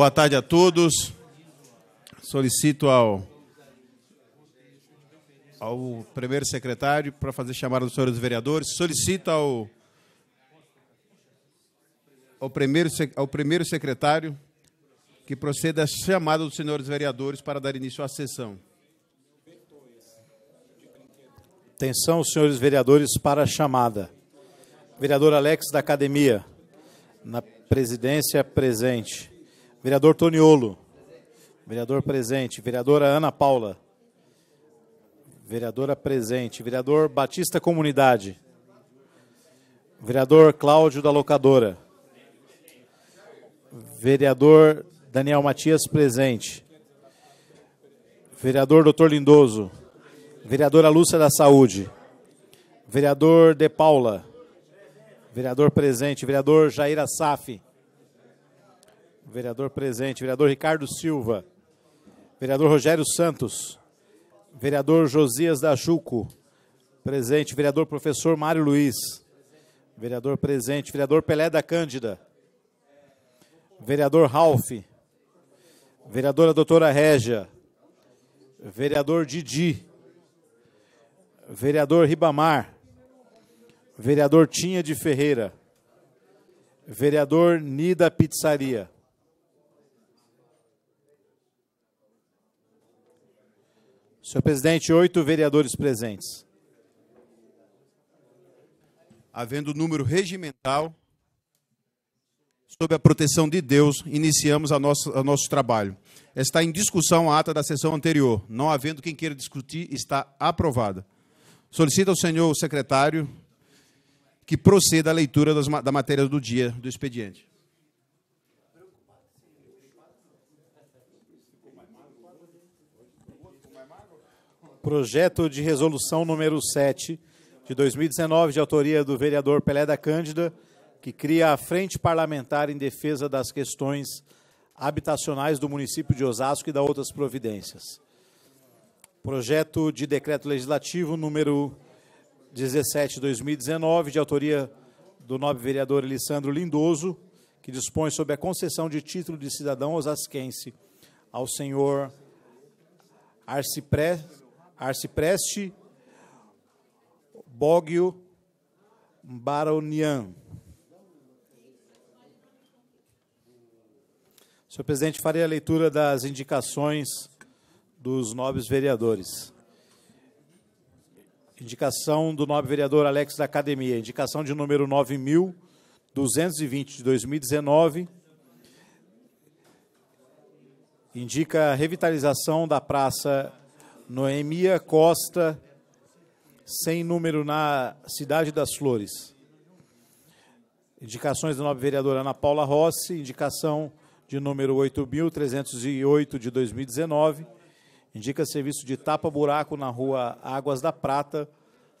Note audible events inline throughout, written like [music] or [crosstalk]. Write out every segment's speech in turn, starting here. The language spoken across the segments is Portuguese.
Boa tarde a todos. Solicito ao, ao primeiro secretário para fazer chamada dos senhores vereadores. Solicito ao, ao, primeiro, ao primeiro secretário que proceda a chamada dos senhores vereadores para dar início à sessão. Atenção, senhores vereadores, para a chamada. Vereador Alex da Academia, na presidência presente. Vereador Toniolo. Vereador presente. Vereadora Ana Paula. Vereadora presente. Vereador Batista Comunidade. Vereador Cláudio da Locadora. Vereador Daniel Matias presente. Vereador Doutor Lindoso. Vereadora Lúcia da Saúde. Vereador De Paula. Vereador presente. Vereador Jair Assaf. Vereador presente. Vereador Ricardo Silva. Vereador Rogério Santos. Vereador Josias da Dachuco. Presente. Vereador Professor Mário Luiz. Vereador presente. Vereador Pelé da Cândida. Vereador Ralph. Vereadora Doutora Régia. Vereador Didi. Vereador Ribamar. Vereador Tinha de Ferreira. Vereador Nida Pizzaria. Senhor presidente, oito vereadores presentes. Havendo número regimental, sob a proteção de Deus, iniciamos a nosso, a nosso trabalho. Está em discussão a ata da sessão anterior. Não havendo quem queira discutir, está aprovada. Solicita ao senhor secretário que proceda à leitura das, da matéria do dia do expediente. Projeto de resolução número 7 de 2019, de autoria do vereador Pelé da Cândida, que cria a Frente Parlamentar em Defesa das Questões Habitacionais do município de Osasco e da outras providências. Projeto de decreto legislativo número 17/2019, de autoria do nobre vereador Elisandro Lindoso, que dispõe sobre a concessão de título de cidadão osasquense ao senhor Arcipré Arcipreste Bogio Baronian. Senhor presidente, farei a leitura das indicações dos nobres vereadores. Indicação do nobre vereador Alex da Academia. Indicação de número 9.220 de 2019. Indica revitalização da Praça Noemia Costa, sem número na Cidade das Flores. Indicações da nova vereadora Ana Paula Rossi, indicação de número 8.308 de 2019. Indica serviço de tapa-buraco na rua Águas da Prata,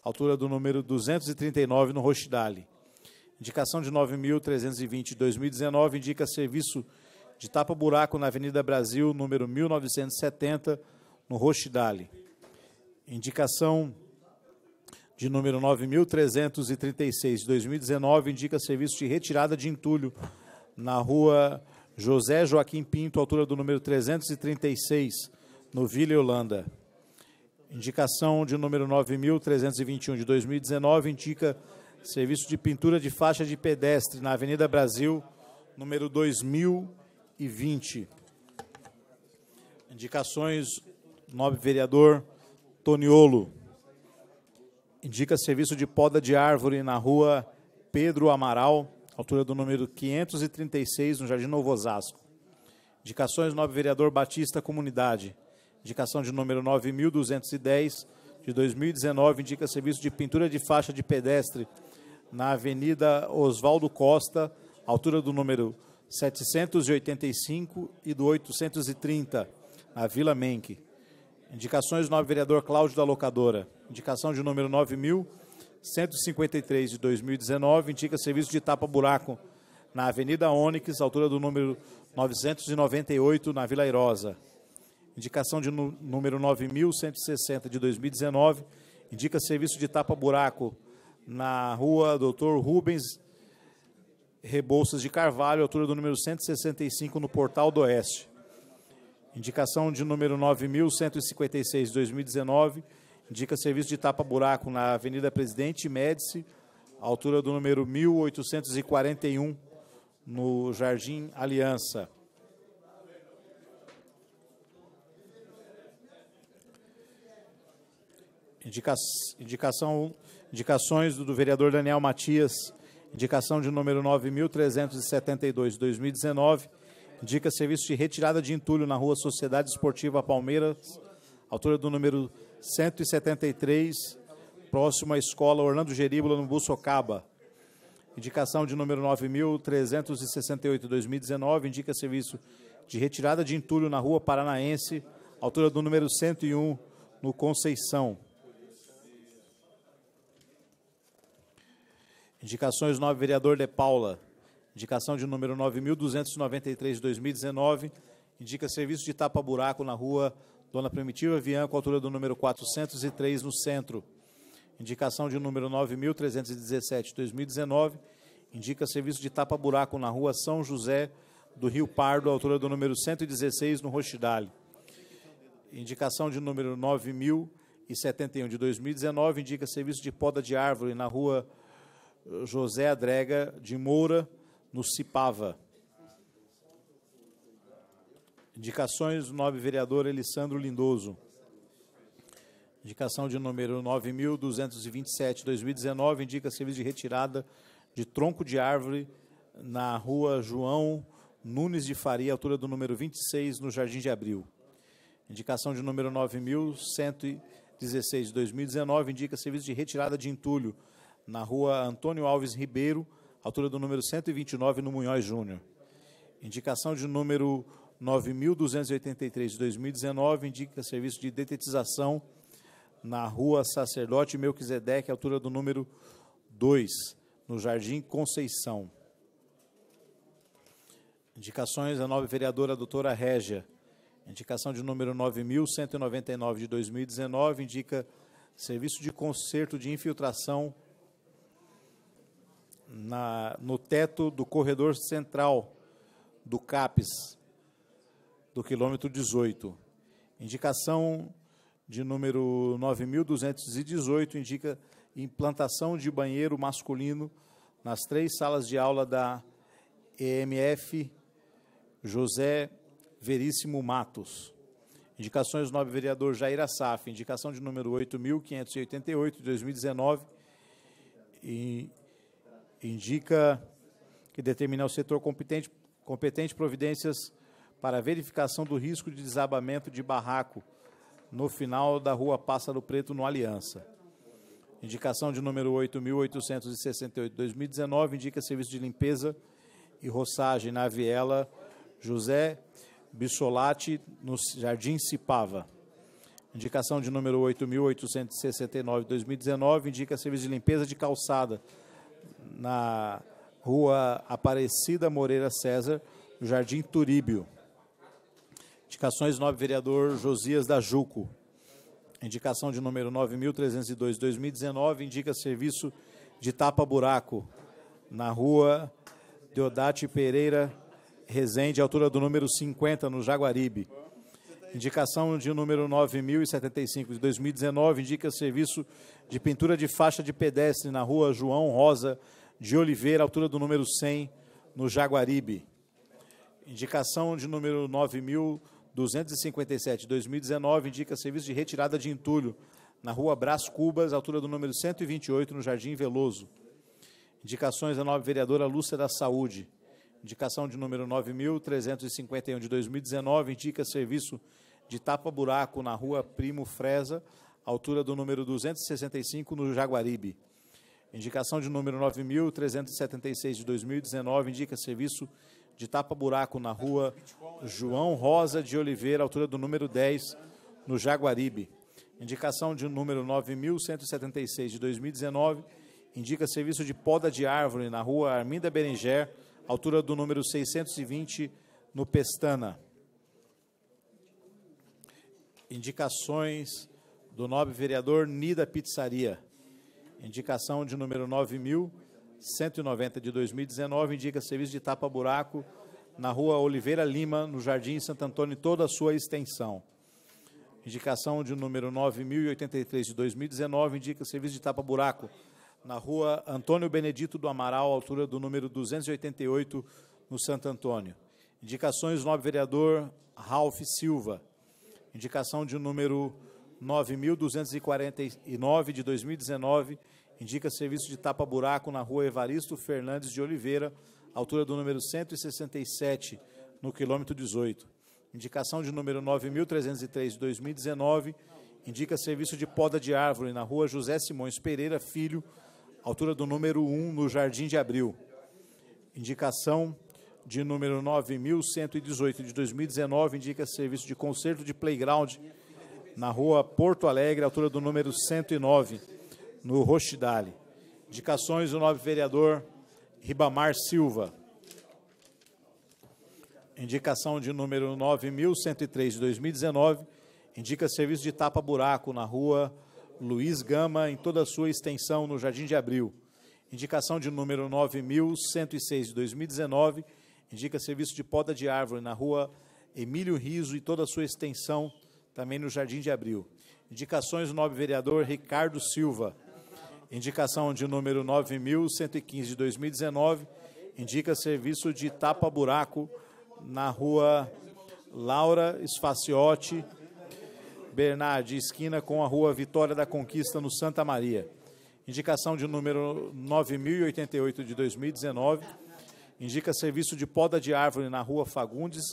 altura do número 239 no Rochidale. Indicação de 9.320 de 2019 indica serviço de tapa-buraco na Avenida Brasil, número 1970, no Rochidale. Indicação de número 9.336 de 2019 indica serviço de retirada de entulho na rua José Joaquim Pinto, altura do número 336, no Vila Holanda. Indicação de número 9.321 de 2019 indica serviço de pintura de faixa de pedestre na Avenida Brasil, número 2020. Indicações Nobre vereador Toniolo. Indica serviço de poda de árvore na rua Pedro Amaral, altura do número 536, no Jardim Novo Osasco. Indicações nobre vereador Batista Comunidade. Indicação de número 9210 de 2019 indica serviço de pintura de faixa de pedestre na Avenida Oswaldo Costa, altura do número 785 e do 830, na Vila Menque. Indicações do nobre vereador Cláudio da Locadora. Indicação de número 9.153 de 2019, indica serviço de tapa-buraco na Avenida Onix, altura do número 998, na Vila Irosa. Indicação de número 9.160 de 2019, indica serviço de tapa-buraco na rua Doutor Rubens Rebouças de Carvalho, altura do número 165, no Portal do Oeste. Indicação de número 9156-2019, indica serviço de tapa-buraco na Avenida Presidente Médici, altura do número 1841, no Jardim Aliança. Indica, indicação, indicações do, do vereador Daniel Matias, indicação de número 9.372, 2019, Indica serviço de retirada de entulho na rua Sociedade Esportiva Palmeiras, altura do número 173, próximo à escola Orlando Geríbula, no Bussocaba. Indicação de número 9.368-2019, indica serviço de retirada de entulho na rua Paranaense, altura do número 101, no Conceição. Indicações 9, vereador De Paula. Indicação de número 9.293 de 2019, indica serviço de tapa-buraco na rua Dona Primitiva Vian, altura do número 403, no centro. Indicação de número 9.317 de 2019, indica serviço de tapa-buraco na rua São José do Rio Pardo, à altura do número 116, no Rochidale. Indicação de número 9.071 de 2019, indica serviço de poda de árvore na rua José Adrega de Moura, no Cipava. Indicações do nobre vereador Alessandro Lindoso. Indicação de número 9.227-2019 indica serviço de retirada de tronco de árvore na rua João Nunes de Faria, altura do número 26, no Jardim de Abril. Indicação de número 9.116 2019 indica serviço de retirada de entulho na rua Antônio Alves Ribeiro, altura do número 129 no Munhoz Júnior. Indicação de número 9283 de 2019 indica serviço de detetização na Rua Sacerdote Melquisedeque, altura do número 2, no Jardim Conceição. Indicações da nova vereadora doutora Régia. Indicação de número 9199 de 2019 indica serviço de conserto de infiltração na, no teto do corredor central do CAPES, do quilômetro 18. Indicação de número 9.218 indica implantação de banheiro masculino nas três salas de aula da EMF José Veríssimo Matos. Indicações do nobre vereador Jair Assaf. Indicação de número 8.588 de 2019. E indica que determina ao setor competente, competente providências para verificação do risco de desabamento de barraco no final da Rua Pássaro Preto, no Aliança. Indicação de número 8.868-2019 indica serviço de limpeza e roçagem na viela José Bissolati, no Jardim Cipava. Indicação de número 8.869-2019 indica serviço de limpeza de calçada na rua Aparecida Moreira César, no Jardim Turíbio. Indicações 9, vereador Josias da Juco. Indicação de número 9.302-2019, indica serviço de tapa-buraco na rua Deodate Pereira Resende, altura do número 50, no Jaguaribe. Indicação de número 9075 de 2019 indica serviço de pintura de faixa de pedestre na rua João Rosa de Oliveira, altura do número 100, no Jaguaribe. Indicação de número 9257 de 2019 indica serviço de retirada de entulho na rua Brás Cubas, altura do número 128, no Jardim Veloso. Indicações da nova vereadora Lúcia da Saúde. Indicação de número 9.351 de 2019 indica serviço de tapa-buraco na rua Primo Freza, altura do número 265 no Jaguaribe. Indicação de número 9.376 de 2019 indica serviço de tapa-buraco na rua João Rosa de Oliveira, altura do número 10 no Jaguaribe. Indicação de número 9.176 de 2019 indica serviço de poda de árvore na rua Arminda Beringer, altura do número 620, no Pestana. Indicações do nobre vereador Nida Pizzaria. Indicação de número 9190 de 2019, indica serviço de tapa-buraco na rua Oliveira Lima, no Jardim Santo Antônio, toda a sua extensão. Indicação de número 9083 de 2019, indica serviço de tapa-buraco na rua Antônio Benedito do Amaral, altura do número 288, no Santo Antônio. Indicações, nobre vereador Ralph Silva. Indicação de número 9.249 de 2019, indica serviço de tapa-buraco na rua Evaristo Fernandes de Oliveira, altura do número 167, no quilômetro 18. Indicação de número 9.303 de 2019, indica serviço de poda de árvore na rua José Simões Pereira Filho, altura do número 1 no Jardim de Abril. Indicação de número 9118 de 2019 indica serviço de concerto de playground na rua Porto Alegre, altura do número 109, no Rochidale. Indicações do nobre vereador Ribamar Silva. Indicação de número 9103 de 2019 indica serviço de tapa-buraco na rua Luiz Gama, em toda a sua extensão no Jardim de Abril. Indicação de número 9106 de 2019, indica serviço de poda de árvore na rua Emílio Riso e toda a sua extensão também no Jardim de Abril. Indicações do nobre vereador Ricardo Silva. Indicação de número 9115 de 2019, indica serviço de tapa-buraco na rua Laura Esfaciotti Bernardi, esquina com a rua Vitória da Conquista, no Santa Maria. Indicação de número 9088 de 2019. Indica serviço de poda de árvore na rua Fagundes,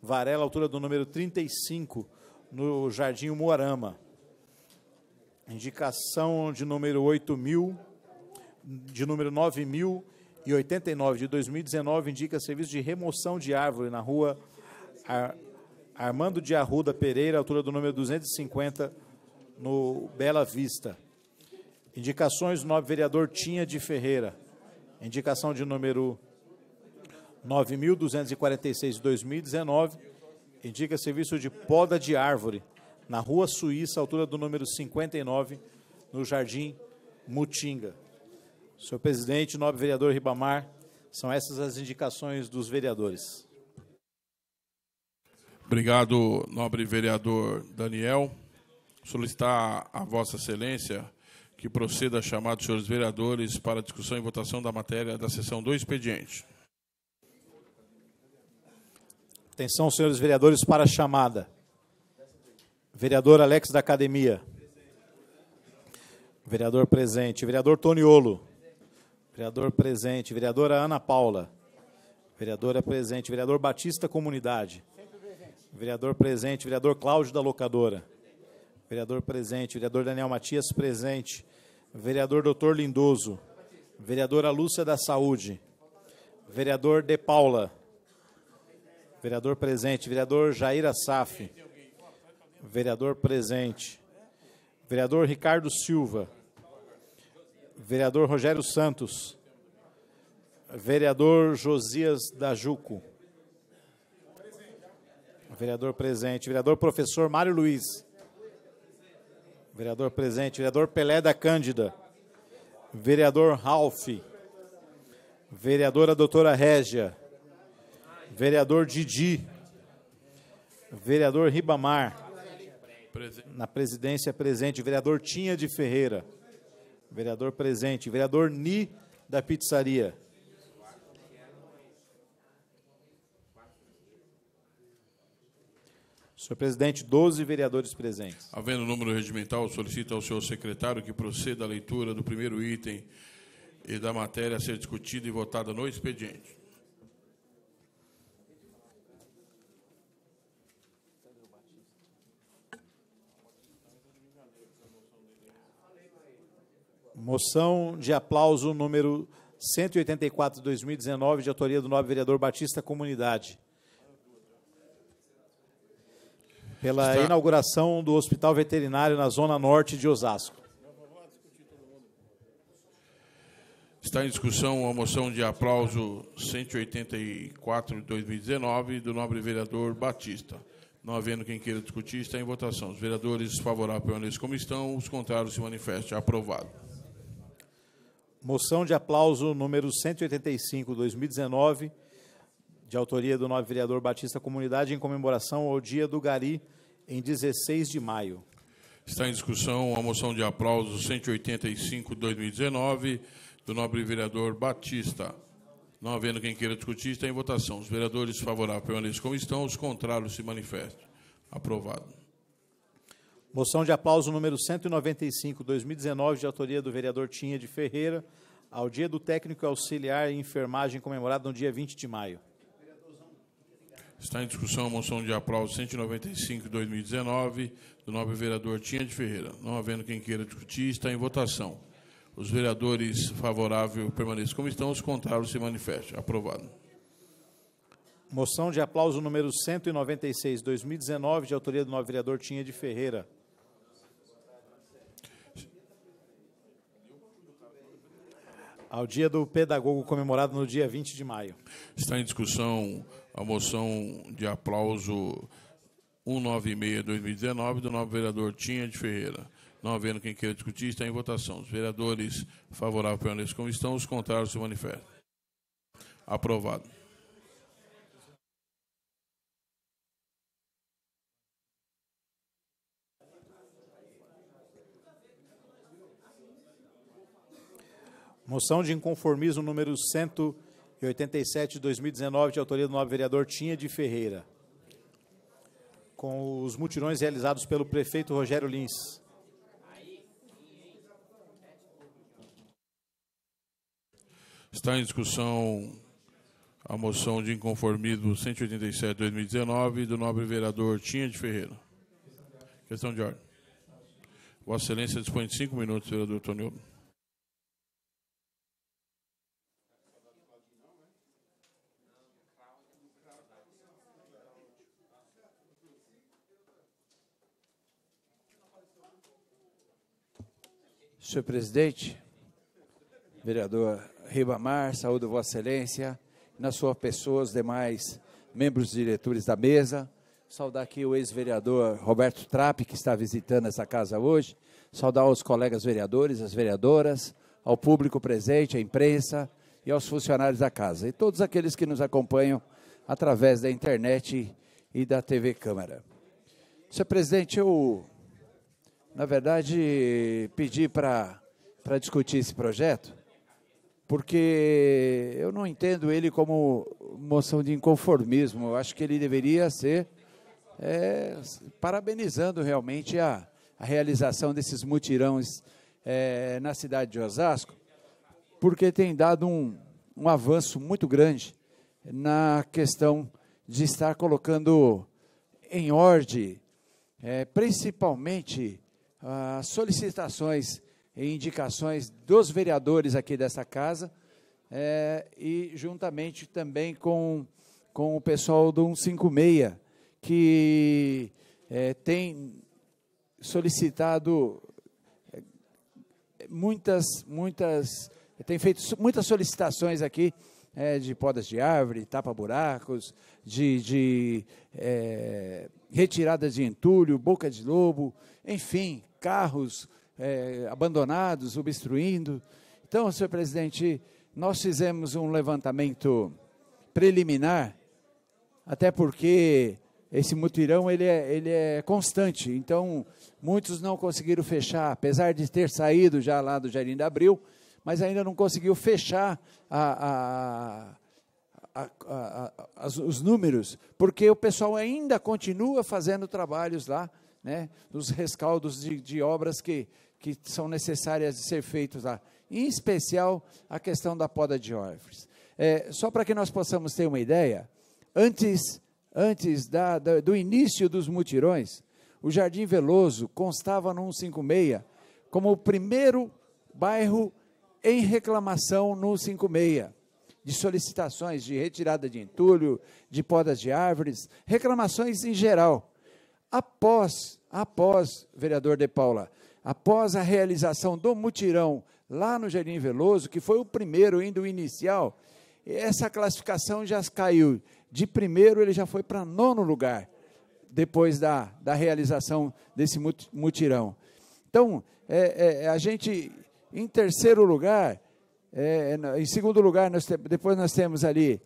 Varela, altura do número 35, no Jardim Moarama. Indicação de número 8000, de número 9089 de 2019, indica serviço de remoção de árvore na rua Armando de Arruda Pereira, altura do número 250, no Bela Vista. Indicações, do nobre vereador Tinha de Ferreira. Indicação de número 9.246 2019. Indica serviço de poda de árvore na Rua Suíça, altura do número 59, no Jardim Mutinga. Senhor presidente, nobre vereador Ribamar, são essas as indicações dos vereadores. Obrigado, nobre vereador Daniel. Solicitar a Vossa Excelência que proceda a chamar dos senhores vereadores para discussão e votação da matéria da sessão do expediente. Atenção, senhores vereadores, para a chamada. Vereador Alex da Academia. Vereador presente. Vereador Toniolo. Vereador presente. Vereadora Ana Paula. Vereadora presente. Vereador Batista Comunidade. Vereador presente, vereador Cláudio da Locadora. Vereador presente, vereador Daniel Matias presente. Vereador Doutor Lindoso. Vereadora Lúcia da Saúde. Vereador De Paula. Vereador presente, vereador Jair Assaf. Vereador presente. Vereador Ricardo Silva. Vereador Rogério Santos. Vereador Josias da Juco. Vereador presente. Vereador professor Mário Luiz. Vereador presente. Vereador Pelé da Cândida. Vereador Ralf. Vereadora doutora Régia. Vereador Didi. Vereador Ribamar. Na presidência presente. Vereador Tinha de Ferreira. Vereador presente. Vereador Ni da Pizzaria. Senhor presidente, 12 vereadores presentes. Havendo o número regimental, solicito ao senhor secretário que proceda à leitura do primeiro item e da matéria a ser discutida e votada no expediente. Moção de aplauso número 184 de 2019, de autoria do nobre vereador Batista Comunidade. pela Está... inauguração do Hospital Veterinário na Zona Norte de Osasco. Está em discussão a moção de aplauso 184 de 2019 do nobre vereador Batista. Não havendo quem queira discutir, está em votação. Os vereadores favoráveis como estão, os contrários se manifestam. Aprovado. Moção de aplauso número 185 de 2019, de autoria do nobre vereador Batista Comunidade, em comemoração ao Dia do Gari, em 16 de maio. Está em discussão a moção de aplauso 185-2019 do nobre vereador Batista. Não havendo quem queira discutir, está em votação. Os vereadores favoráveis permaneçam como estão, os contrários se manifestam. Aprovado. Moção de aplauso número 195-2019, de autoria do vereador Tinha de Ferreira, ao dia do técnico auxiliar em enfermagem comemorado no dia 20 de maio. Está em discussão a moção de aplauso 195 2019 do nobre vereador Tinha de Ferreira. Não havendo quem queira discutir, está em votação. Os vereadores favoráveis permaneçam como estão, os contrários se manifestem. Aprovado. Moção de aplauso número 196 2019 de autoria do nobre vereador Tinha de Ferreira. Ao dia do pedagogo comemorado no dia 20 de maio. Está em discussão a moção de aplauso 196-2019 do novo vereador Tinha de Ferreira. Não havendo quem queira discutir, está em votação. Os vereadores favoráveis permaneçam como estão, os contrários se manifestam. Aprovado. Moção de inconformismo número 100 e 87 de 2019, de autoria do nobre vereador Tinha de Ferreira, com os mutirões realizados pelo prefeito Rogério Lins. Está em discussão a moção de inconformismo 187-2019 do nobre vereador Tinha de Ferreira. Questão de ordem. Vossa Excelência dispõe de cinco minutos, vereador Tonildo. Senhor presidente, vereador Ribamar, saúdo Vossa Excelência, na sua pessoa, os demais membros diretores da mesa. Saudar aqui o ex-vereador Roberto Trapp, que está visitando essa casa hoje. Saudar os colegas vereadores, as vereadoras, ao público presente, à imprensa e aos funcionários da casa. E todos aqueles que nos acompanham através da internet e da TV Câmara. Senhor presidente, eu na verdade, pedi para discutir esse projeto, porque eu não entendo ele como moção de inconformismo. Eu acho que ele deveria ser é, parabenizando realmente a, a, realização desses mutirões é, na cidade de Osasco, porque tem dado um, um avanço muito grande na questão de estar colocando em ordem, é, principalmente as ah, solicitações e indicações dos vereadores aqui dessa casa é, e juntamente também com, com o pessoal do 156, que é, tem solicitado eh, muitas, muitas, tem feito muitas solicitações aqui é, de podas de árvore, tapa-buracos, de, de é, retirada de entulho, boca de lobo, enfim, carros é, abandonados, obstruindo. Então, senhor presidente, nós fizemos um levantamento preliminar, até porque esse mutirão ele é, ele é constante, então muitos não conseguiram fechar, apesar de ter saído já lá do Jardim de Abril, mas ainda não conseguiu fechar a, a, a, os números, porque o pessoal ainda continua fazendo trabalhos lá, né, rescaldos de, de obras que, que são necessárias de ser feitas lá, em especial a questão da poda de árvores. É, só para que nós possamos ter uma ideia, antes, antes da, da, do início dos mutirões, o Jardim Veloso constava no 156 como o primeiro bairro em reclamação no 56, de solicitações de retirada de entulho, de podas de árvores, reclamações em geral após, após, vereador De Paula, após a realização do mutirão lá no Jardim Veloso, que foi o primeiro, ainda o inicial, essa classificação já caiu. De primeiro, ele já foi para nono lugar, depois da, da realização desse mutirão. Então, é, é, é, a gente, em terceiro lugar, é, em segundo lugar, nós te, depois nós temos ali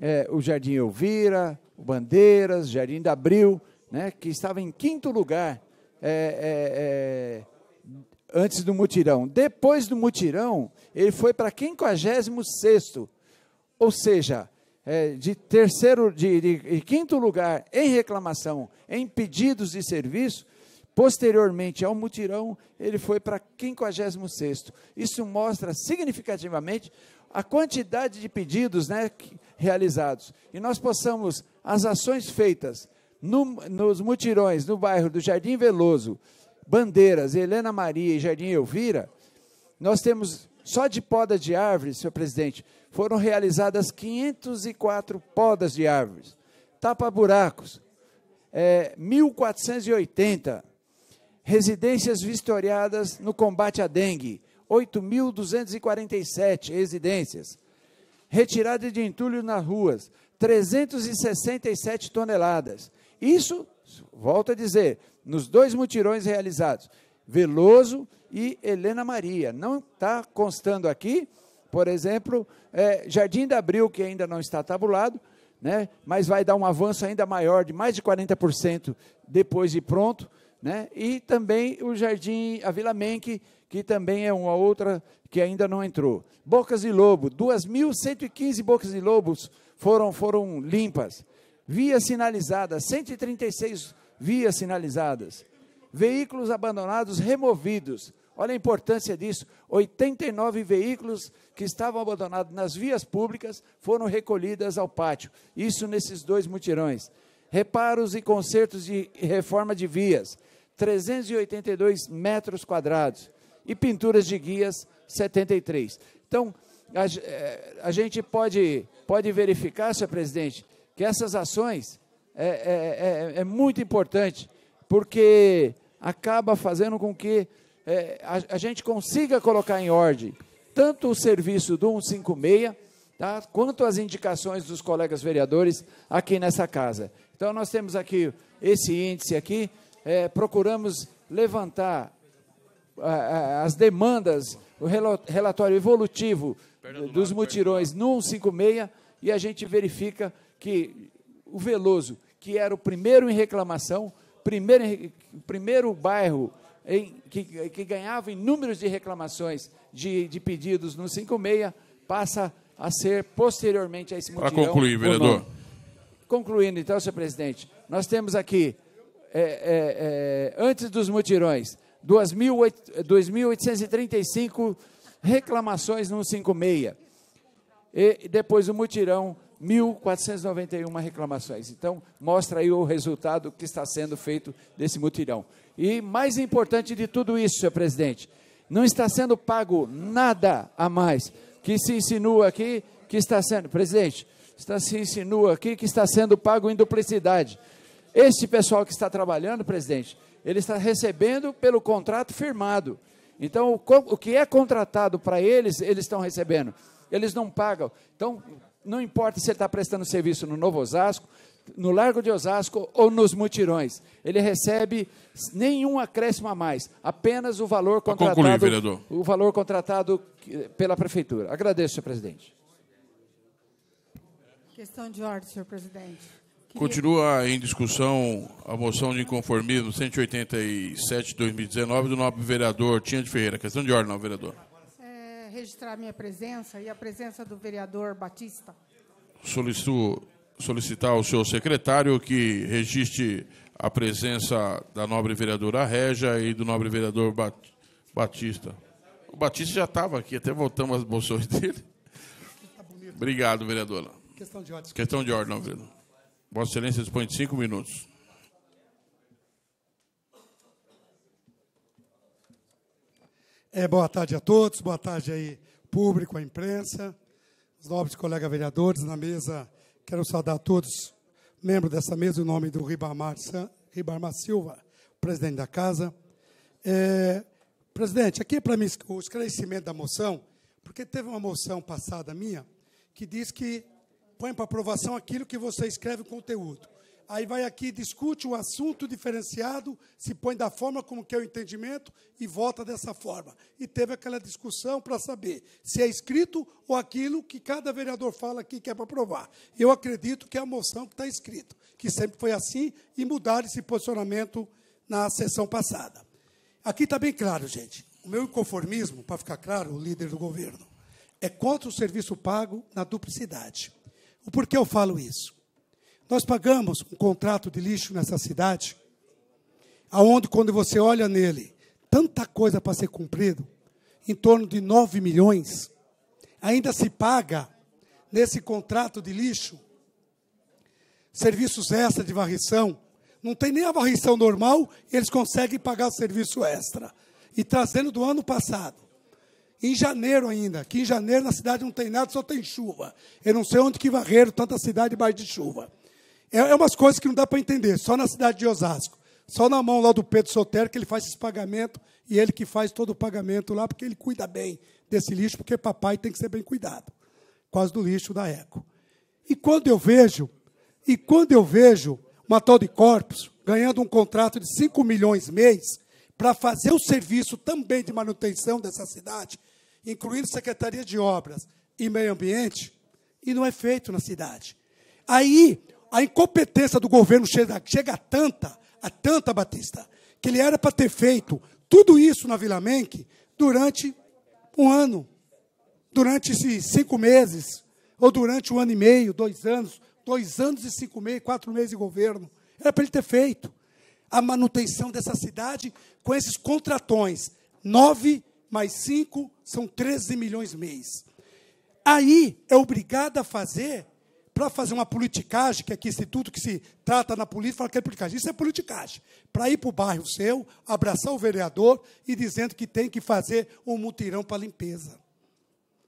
é, o Jardim Elvira, o Bandeiras, Jardim da Abril, né, que estava em quinto lugar é, é, é, antes do mutirão. Depois do mutirão, ele foi para 56 ou seja, é, de terceiro, de, de, de quinto lugar em reclamação, em pedidos de serviço, Posteriormente ao mutirão, ele foi para 56. Isso mostra significativamente a quantidade de pedidos né, realizados. E nós possamos, as ações feitas no, nos mutirões no bairro do Jardim Veloso, Bandeiras, Helena Maria e Jardim Elvira, nós temos só de poda de árvores, senhor presidente, foram realizadas 504 podas de árvores, tapa-buracos, é, 1.480 residências vistoriadas no combate à dengue, 8.247 residências, retirada de entulho nas ruas, 367 toneladas, isso, volto a dizer, nos dois mutirões realizados, Veloso e Helena Maria. Não está constando aqui, por exemplo, é, Jardim da Abril, que ainda não está tabulado, né, mas vai dar um avanço ainda maior, de mais de 40% depois de pronto. Né, e também o Jardim, a Vila Menque, que também é uma outra que ainda não entrou. Bocas de Lobo, 2.115 bocas de lobos foram, foram limpas vias sinalizadas, 136 vias sinalizadas, veículos abandonados removidos. Olha a importância disso. 89 veículos que estavam abandonados nas vias públicas foram recolhidas ao pátio. Isso nesses dois mutirões. Reparos e consertos de reforma de vias, 382 metros quadrados. E pinturas de guias, 73. Então, a, eh, a gente pode, pode verificar, senhor presidente, que essas ações é, é, é, é muito importante, porque acaba fazendo com que é, a, a, gente consiga colocar em ordem tanto o serviço do 156, tá, quanto as indicações dos colegas vereadores aqui nessa casa. Então, nós temos aqui esse índice aqui, é, procuramos levantar as demandas, o relatório evolutivo dos mutirões no 156 e a gente verifica que o Veloso, que era o primeiro em reclamação, primeiro, primeiro bairro em, que, que ganhava inúmeros de reclamações de, de pedidos no 56, passa a ser posteriormente a esse Para mutirão. Para concluir, vereador. Concluindo, então, senhor presidente, nós temos aqui, é, é, é, antes dos mutirões, 2.835 reclamações no 56. E depois o mutirão, 1.491 reclamações. Então, mostra aí o resultado que está sendo feito desse mutirão. E mais importante de tudo isso, senhor presidente, não está sendo pago nada a mais que se insinua aqui que está sendo, presidente, está se insinua aqui que está sendo pago em duplicidade. Este pessoal que está trabalhando, presidente, ele está recebendo pelo contrato firmado. Então, o, o que é contratado para eles, eles estão recebendo. Eles não pagam. Então, não importa se ele está prestando serviço no Novo Osasco, no Largo de Osasco ou nos mutirões. Ele recebe nenhum acréscimo a mais, apenas o valor contratado, concluir, vereador. o valor contratado pela prefeitura. Agradeço, senhor presidente. Questão de ordem, senhor presidente. Queria... Continua em discussão a moção de inconformismo 187/2019 do nobre vereador Tinha de Ferreira. Questão de ordem, não, vereador registrar minha presença e a presença do vereador Batista. Solicito solicitar ao senhor secretário que registre a presença da nobre vereadora Régia e do nobre vereador Batista. O Batista já estava aqui, até voltamos as moções [laughs] dele. Tá Obrigado, vereadora. Questão de ordem. Questão de ordem, não, vereador. Vossa Excelência dispõe de cinco minutos. É, boa tarde a todos, boa tarde aí, público, a imprensa, os nobres colegas vereadores na mesa. Quero saudar todos, membros dessa mesa, em nome do Ribamar, Ribamar Silva, presidente da casa. É, presidente, aqui é para mim o esclarecimento da moção, porque teve uma moção passada minha que diz que põe para aprovação aquilo que você escreve o conteúdo aí vai aqui, discute um assunto diferenciado, se põe da forma como quer é o entendimento e vota dessa forma. E teve aquela discussão para saber se é escrito ou aquilo que cada vereador fala aqui que é para aprovar. Eu acredito que é a moção que está escrito, que sempre foi assim, e mudar esse posicionamento na sessão passada. Aqui está bem claro, gente. O meu inconformismo, para ficar claro, o líder do governo, é contra o serviço pago na duplicidade. O porquê eu falo isso? Nós pagamos um contrato de lixo nessa cidade, aonde quando você olha nele, tanta coisa para ser cumprido, em torno de 9 milhões, ainda se paga nesse contrato de lixo serviços extra de varrição. Não tem nem a varrição normal, eles conseguem pagar serviço extra. E trazendo do ano passado. Em janeiro ainda, que em janeiro na cidade não tem nada, só tem chuva. Eu não sei onde que varreram tanta cidade baixo de chuva. É, é umas coisas que não dá para entender, só na cidade de Osasco. Só na mão lá do Pedro Sotero que ele faz esse pagamento e ele que faz todo o pagamento lá, porque ele cuida bem desse lixo, porque papai tem que ser bem cuidado. Quase do lixo da Eco. E quando eu vejo, e quando eu vejo uma tal de corpos ganhando um contrato de 5 milhões mês para fazer o serviço também de manutenção dessa cidade, incluindo Secretaria de Obras e Meio Ambiente, e não é feito na cidade. Aí a incompetência do governo chega, chega a tanta, a tanta, Batista, que ele era para ter feito tudo isso na Vila Menque durante um ano, durante esses cinco meses, ou durante um ano e meio, dois anos, dois anos e cinco meses, quatro meses de governo. Era para ele ter feito a manutenção dessa cidade com esses contratões. Nove mais cinco são 13 milhões mês. Aí é obrigado a fazer para fazer uma politicagem, que aqui é se instituto que se trata na política, fala que é politicagem. Isso é politicagem. Para ir para o bairro seu, abraçar o vereador e dizendo que tem que fazer um mutirão para limpeza.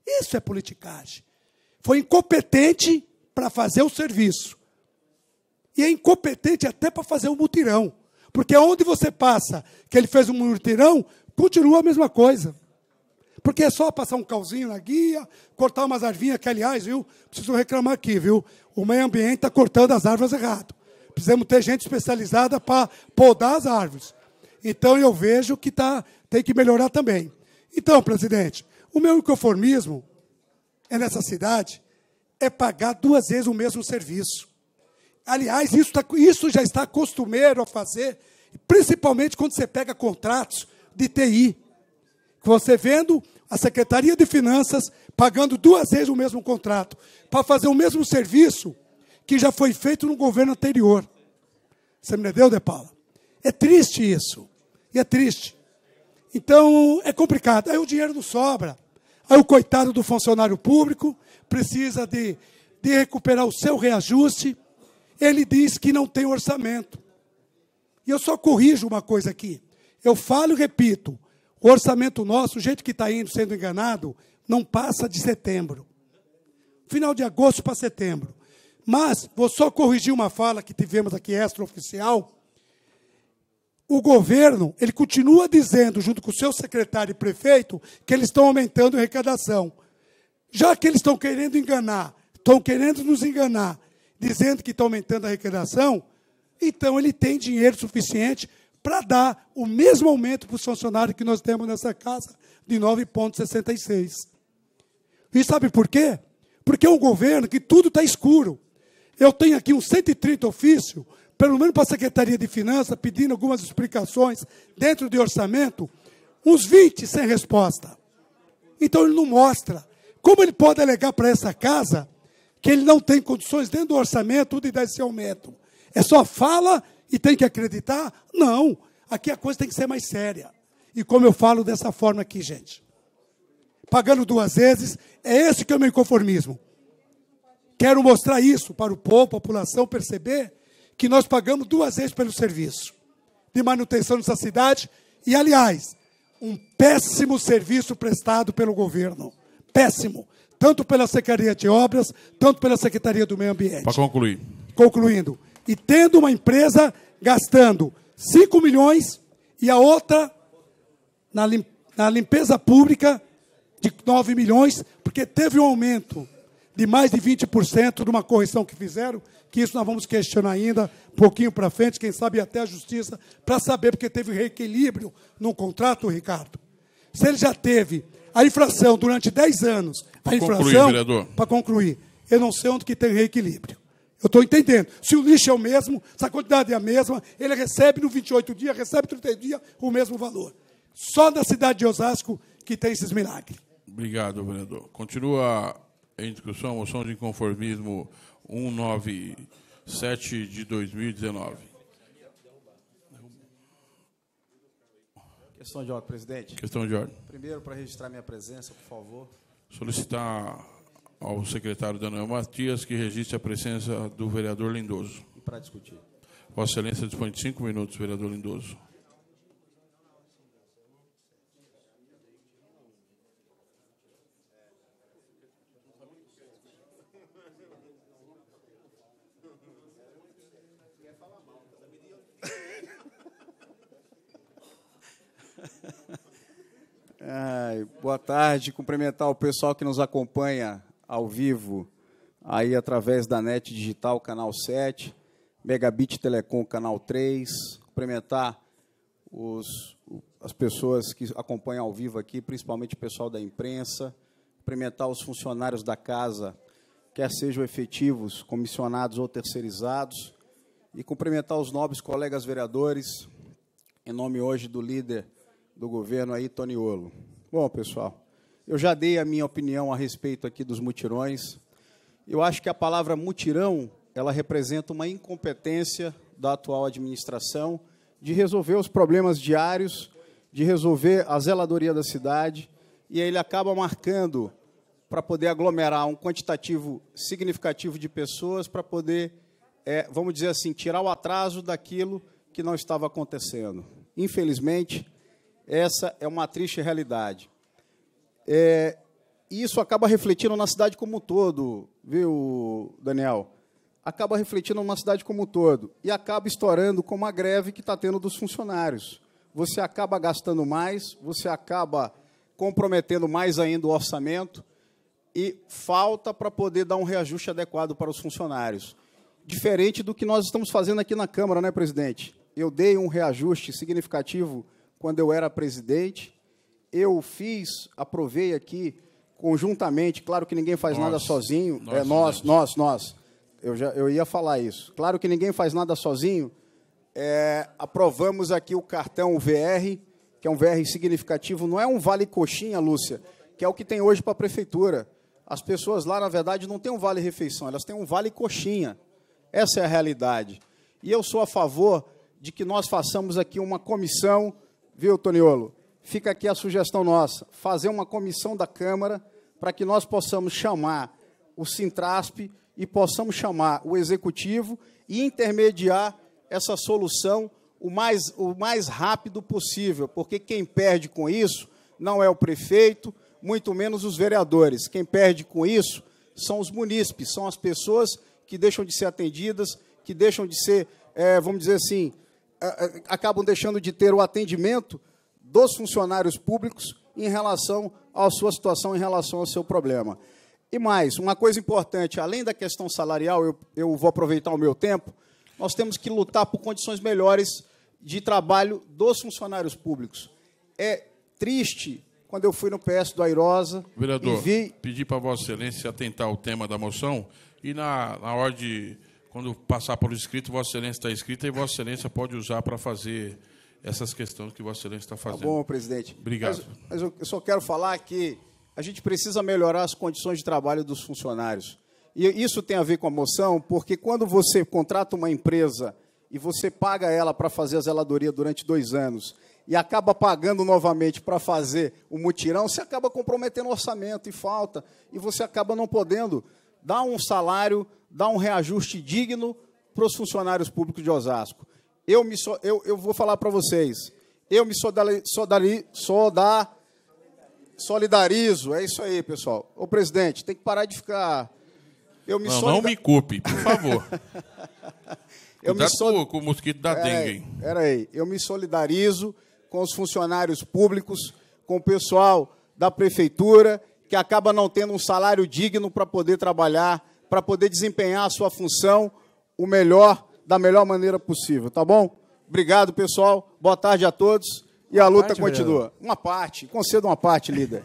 Isso é politicagem. Foi incompetente para fazer o serviço. E é incompetente até para fazer o um mutirão. Porque onde você passa que ele fez um mutirão, continua a mesma coisa. Porque é só passar um calzinho na guia, cortar umas arvinhas, que aliás, viu, preciso reclamar aqui, viu? O meio ambiente está cortando as árvores errado. Precisamos ter gente especializada para podar as árvores. Então eu vejo que tá, tem que melhorar também. Então, presidente, o meu inconformismo é nessa cidade é pagar duas vezes o mesmo serviço. Aliás, isso, tá, isso já está costumeiro a fazer, principalmente quando você pega contratos de TI. Você vendo a Secretaria de Finanças pagando duas vezes o mesmo contrato para fazer o mesmo serviço que já foi feito no governo anterior. Você me De Paula? É triste isso. E é triste. Então, é complicado. Aí o dinheiro não sobra. Aí o coitado do funcionário público precisa de, de recuperar o seu reajuste. Ele diz que não tem orçamento. E eu só corrijo uma coisa aqui. Eu falo e repito: o orçamento nosso, o jeito que está indo sendo enganado, não passa de setembro. Final de agosto para setembro. Mas, vou só corrigir uma fala que tivemos aqui extraoficial. O governo, ele continua dizendo, junto com o seu secretário e prefeito, que eles estão aumentando a arrecadação. Já que eles estão querendo enganar, estão querendo nos enganar, dizendo que estão tá aumentando a arrecadação, então ele tem dinheiro suficiente para dar o mesmo aumento para os funcionários que nós temos nessa casa de 9,66. E sabe por quê? Porque é um governo que tudo está escuro. Eu tenho aqui uns 130 ofícios, pelo menos para a Secretaria de Finanças, pedindo algumas explicações dentro de orçamento, uns 20 sem resposta. Então ele não mostra. Como ele pode alegar para essa casa que ele não tem condições dentro do orçamento de dar esse aumento? É só fala e tem que acreditar? Não. Aqui a coisa tem que ser mais séria. E como eu falo dessa forma aqui, gente. Pagando duas vezes, é esse que é o meu conformismo. Quero mostrar isso para o povo, a população perceber que nós pagamos duas vezes pelo serviço de manutenção dessa cidade e, aliás, um péssimo serviço prestado pelo governo. Péssimo. Tanto pela Secretaria de Obras, tanto pela Secretaria do Meio Ambiente. Para concluir. Concluindo e tendo uma empresa gastando 5 milhões e a outra na, lim, na limpeza pública de 9 milhões, porque teve um aumento de mais de 20% de uma correção que fizeram, que isso nós vamos questionar ainda um pouquinho para frente, quem sabe até a justiça, para saber, porque teve reequilíbrio no contrato, Ricardo. Se ele já teve a inflação durante 10 anos, para concluir vereador Para concluir, eu não sei onde que tem reequilíbrio. Eu estou entendendo. Se o lixo é o mesmo, se a quantidade é a mesma, ele recebe no 28 dia, recebe no 30 dia o mesmo valor. Só na cidade de Osasco que tem esses milagres. Obrigado, vereador. Continua em discussão a moção de inconformismo 197 de 2019. Questão de ordem, presidente. Questão de ordem. Primeiro, para registrar minha presença, por favor. Solicitar ao secretário Daniel Matias que registre a presença do vereador Lindoso. E para discutir. Vossa Excelência dispõe de cinco minutos, vereador Lindoso. [laughs] Ai, boa tarde, cumprimentar o pessoal que nos acompanha ao vivo aí através da NET Digital, canal 7, Megabit Telecom, canal 3, cumprimentar os, as pessoas que acompanham ao vivo aqui, principalmente o pessoal da imprensa, cumprimentar os funcionários da casa, quer sejam efetivos, comissionados ou terceirizados, e cumprimentar os nobres colegas vereadores, em nome hoje do líder do governo aí, Olo. Bom, pessoal, eu já dei a minha opinião a respeito aqui dos mutirões. Eu acho que a palavra mutirão, ela representa uma incompetência da atual administração de resolver os problemas diários, de resolver a zeladoria da cidade, e aí ele acaba marcando para poder aglomerar um quantitativo significativo de pessoas para poder, é, vamos dizer assim, tirar o atraso daquilo que não estava acontecendo. Infelizmente, essa é uma triste realidade. É, e isso acaba refletindo na cidade como um todo, viu, Daniel? Acaba refletindo na cidade como um todo e acaba estourando com uma greve que está tendo dos funcionários. Você acaba gastando mais, você acaba comprometendo mais ainda o orçamento e falta para poder dar um reajuste adequado para os funcionários. Diferente do que nós estamos fazendo aqui na Câmara, né, presidente? Eu dei um reajuste significativo quando eu era presidente eu fiz, aprovei aqui conjuntamente, claro que ninguém faz nós. nada sozinho, nós, é nós, nós, nós. Eu, já, eu ia falar isso. Claro que ninguém faz nada sozinho. É, aprovamos aqui o cartão VR, que é um VR significativo, não é um vale coxinha, Lúcia, que é o que tem hoje para a prefeitura. As pessoas lá, na verdade, não têm um vale refeição, elas têm um vale coxinha. Essa é a realidade. E eu sou a favor de que nós façamos aqui uma comissão, viu, Toniolo? fica aqui a sugestão nossa: fazer uma comissão da Câmara para que nós possamos chamar o Sintrasp e possamos chamar o Executivo e intermediar essa solução o mais, o mais rápido possível, porque quem perde com isso não é o prefeito, muito menos os vereadores. Quem perde com isso são os munícipes, são as pessoas que deixam de ser atendidas, que deixam de ser, é, vamos dizer assim, eh, eh, acabam deixando de ter o atendimento dos funcionários públicos em relação à sua situação, em relação ao seu problema. E mais, uma coisa importante, além da questão salarial, eu, eu vou aproveitar o meu tempo, nós temos que lutar por condições melhores de trabalho dos funcionários públicos. É triste quando eu fui no PS do Airosa. Vereador, e vi... pedi para Vossa Excelência atentar ao tema da moção e, na, na hora de. Quando passar por escrito, Vossa Excelência está escrita e Vossa Excelência pode usar para fazer essas questões que Vossa Excelência está tá fazendo. Tá bom, presidente. Obrigado. Mas, mas eu só quero falar que a gente precisa melhorar as condições de trabalho dos funcionários. E isso tem a ver com a moção, porque quando você contrata uma empresa e você paga ela para fazer a zeladoria durante dois anos e acaba pagando novamente para fazer o mutirão, você acaba comprometendo o orçamento e falta, e você acaba não podendo dar um salário, dar um reajuste digno para os funcionários públicos de Osasco. Eu, me so, eu, eu vou falar para vocês. Eu me solidari, solidarizo. É isso aí, pessoal. Ô, presidente, tem que parar de ficar. Eu me não, não me culpe, por favor. [laughs] eu me sol... com o mosquito da pera dengue. Aí, aí. Eu me solidarizo com os funcionários públicos, com o pessoal da prefeitura, que acaba não tendo um salário digno para poder trabalhar, para poder desempenhar a sua função o melhor da melhor maneira possível, tá bom? Obrigado, pessoal. Boa tarde a todos. E a luta parte, continua. Vereador. Uma parte, conceda uma parte, líder.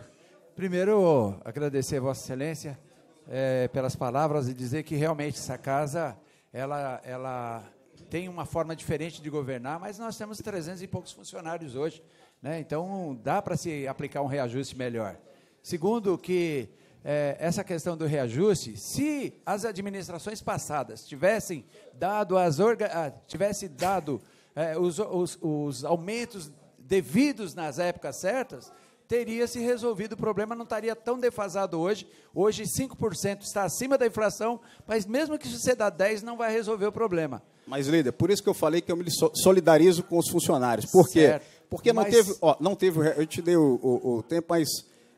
Primeiro, agradecer a Vossa Excelência é, pelas palavras e dizer que realmente essa casa ela, ela tem uma forma diferente de governar, mas nós temos 300 e poucos funcionários hoje, né? então dá para se aplicar um reajuste melhor. Segundo, que é, essa questão do reajuste, se as administrações passadas tivessem dado as ah, tivesse dado é, os, os, os aumentos devidos nas épocas certas, teria se resolvido o problema, não estaria tão defasado hoje. Hoje 5% está acima da inflação, mas mesmo que você dá 10 não vai resolver o problema. Mas líder, por isso que eu falei que eu me solidarizo com os funcionários. Por quê? Certo. Porque não teve, ó, não teve, eu te dei o, o, o tempo, mas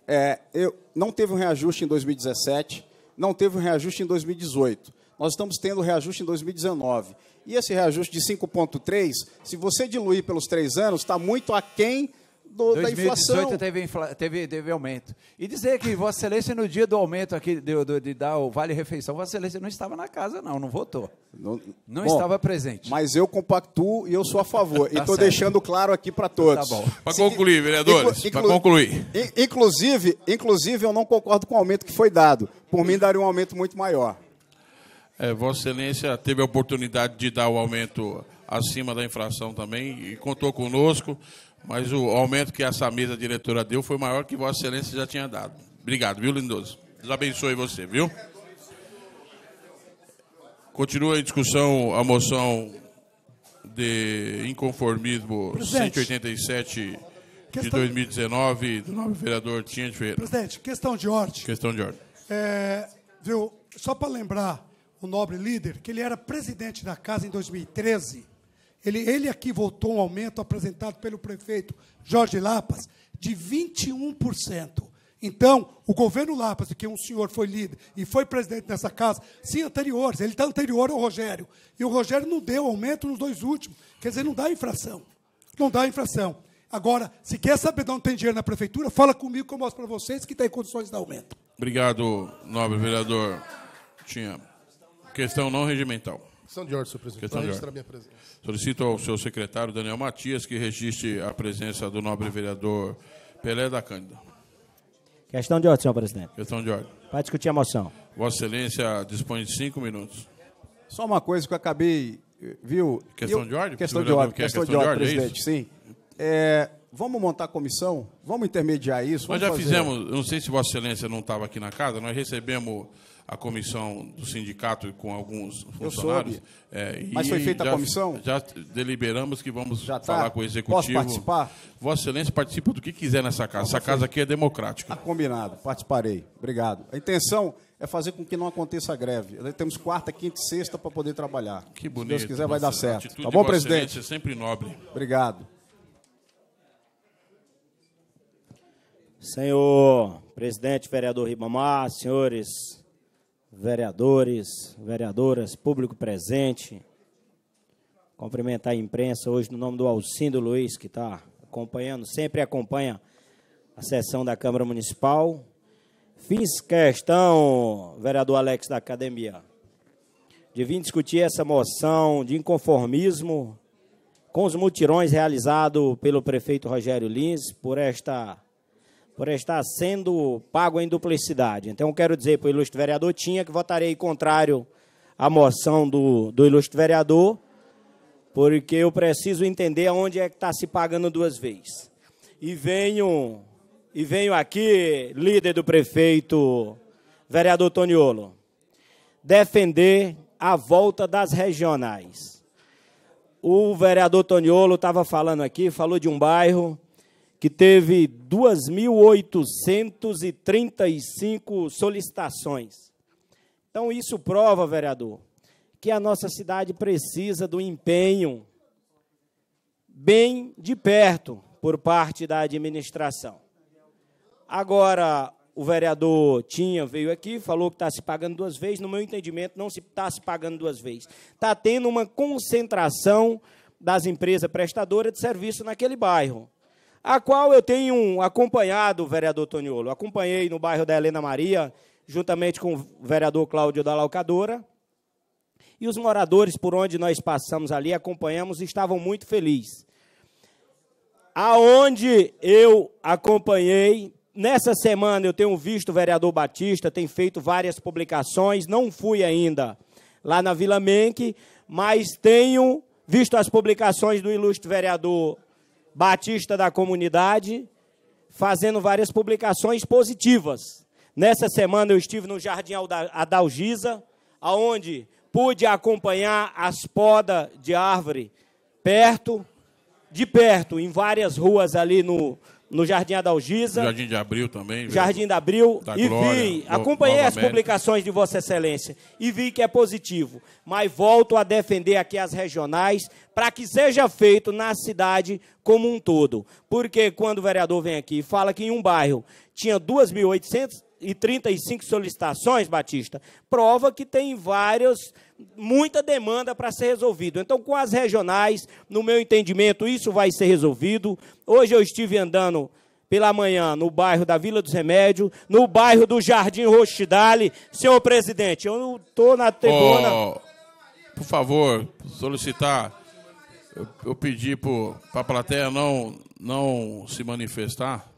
é, eu, não teve um reajuste em 2017, não teve um reajuste em 2018. Nós estamos tendo reajuste em 2019. E esse reajuste de 5,3, se você diluir pelos três anos, está muito aquém do, 2018 da inflação. Teve, teve, teve aumento. E dizer que Vossa Excelência, no dia do aumento aqui de, de, de dar o Vale Refeição, Vossa Excelência não estava na casa, não, não votou. Não, não bom, estava presente. Mas eu compactuo e eu sou a favor. [laughs] tá e estou deixando claro aqui para todos. Tá para concluir, vereadores. Inclu, para concluir. Inclusive, inclusive, eu não concordo com o aumento que foi dado. Por mim, daria um aumento muito maior. É, Vossa Excelência teve a oportunidade de dar o aumento acima da inflação também e contou conosco. Mas o aumento que essa mesa diretora deu foi maior que Vossa Excelência já tinha dado. Obrigado, viu, Lindoso? Deus abençoe você, viu? Continua a discussão a moção de inconformismo Presidente, 187 de 2019 do nobre vereador Tinha de Ferreira. Presidente, questão de ordem. Questão de ordem. É, viu, só para lembrar o nobre líder que ele era presidente da casa em 2013 ele, ele aqui votou um aumento apresentado pelo prefeito Jorge Lapas de 21%. Então, o governo Lapas, de que é um senhor foi líder e foi presidente nessa casa, sim, anteriores, ele está anterior ao Rogério. E o Rogério não deu aumento nos dois últimos. Quer dizer, não dá infração. Não dá infração. Agora, se quer saber de onde tem dinheiro na prefeitura, fala comigo que eu mostro para vocês que tem condições de dar aumento. Obrigado, nobre vereador. Tinha. Questão não regimental. Questão de ordem, senhor presidente. Questão de ordem. Solicito ao seu secretário, Daniel Matias, que registre a presença do nobre vereador Pelé da Cândida. Questão de ordem, senhor presidente. Questão de ordem. Para discutir a moção. Vossa Excelência dispõe de cinco minutos. Só uma coisa que eu acabei, viu? Questão eu, de ordem? Questão de ordem, questão, questão, de ordem, é presidente, é sim. É, vamos montar a comissão, vamos intermediar isso. Vamos nós já fazer... fizemos, não sei se Vossa Excelência não estava aqui na casa, nós recebemos a comissão do sindicato com alguns funcionários. É, Mas foi feita já, a comissão? Já deliberamos que vamos tá? falar com o executivo. Posso participar? Vossa Excelência participa do que quiser nessa casa. Essa casa aqui é democrática. Tá combinado, participarei. Obrigado. A intenção é fazer com que não aconteça greve. Nós temos quarta, quinta e sexta para poder trabalhar. Que bonito. Se Deus quiser, vai dar certo. Tá bom, presidente? É sempre nobre. Obrigado. Senhor presidente, vereador Ribamar, senhores vereadores, vereadoras, público presente. Cumprimentar a imprensa hoje no nome do Alcindo Luiz, que está acompanhando, sempre acompanha a sessão da Câmara Municipal. Fiz questão, vereador Alex da Academia, de vir discutir essa moção de inconformismo com os mutirões realizados pelo prefeito Rogério Lins por esta por estar sendo pago em duplicidade. Então, quero dizer para o ilustre vereador Tinha que votarei contrário à moção do, do ilustre vereador, porque eu preciso entender aonde é que está se pagando duas vezes. E venho, e venho aqui, líder do prefeito, vereador Toniolo, defender a volta das regionais. O vereador Toniolo estava falando aqui, falou de um bairro que teve 2.835 solicitações. Então, isso prova, vereador, que a nossa cidade precisa do empenho bem de perto por parte da administração. Agora, o vereador Tinha veio aqui, falou que está se pagando duas vezes. No meu entendimento, não se está se pagando duas vezes. Está tendo uma concentração das empresas prestadoras de serviço naquele bairro a qual eu tenho acompanhado o vereador Toniolo. Acompanhei no bairro da Helena Maria, juntamente com o vereador Cláudio da Laucadora. E os moradores por onde nós passamos ali, acompanhamos, estavam muito felizes. Aonde eu acompanhei, nessa semana eu tenho visto o vereador Batista, tem feito várias publicações, não fui ainda lá na Vila Menque, mas tenho visto as publicações do ilustre vereador Batista da Comunidade, fazendo várias publicações positivas. Nessa semana eu estive no Jardim Adalgisa, aonde pude acompanhar as podas de árvore perto, de perto, em várias ruas ali no, no Jardim Adalgisa. No Jardim de Abril também. Jardim de Abril. Da e Glória, vi, acompanhei as publicações de Vossa Excelência e vi que é positivo. Mas volto a defender aqui as regionais para que seja feito na cidade como um todo. Porque quando o vereador vem aqui e fala que em um bairro tinha 2.835 solicitações, Batista, prova que tem vários muita demanda para ser resolvido. Então, com as regionais, no meu entendimento, isso vai ser resolvido. Hoje eu estive andando pela manhã no bairro da Vila dos Remédios, no bairro do Jardim Rochidale. Senhor presidente, eu não estou na tribuna. Oh, por favor, solicitar. Eu, eu pedi para a plateia não, não se manifestar.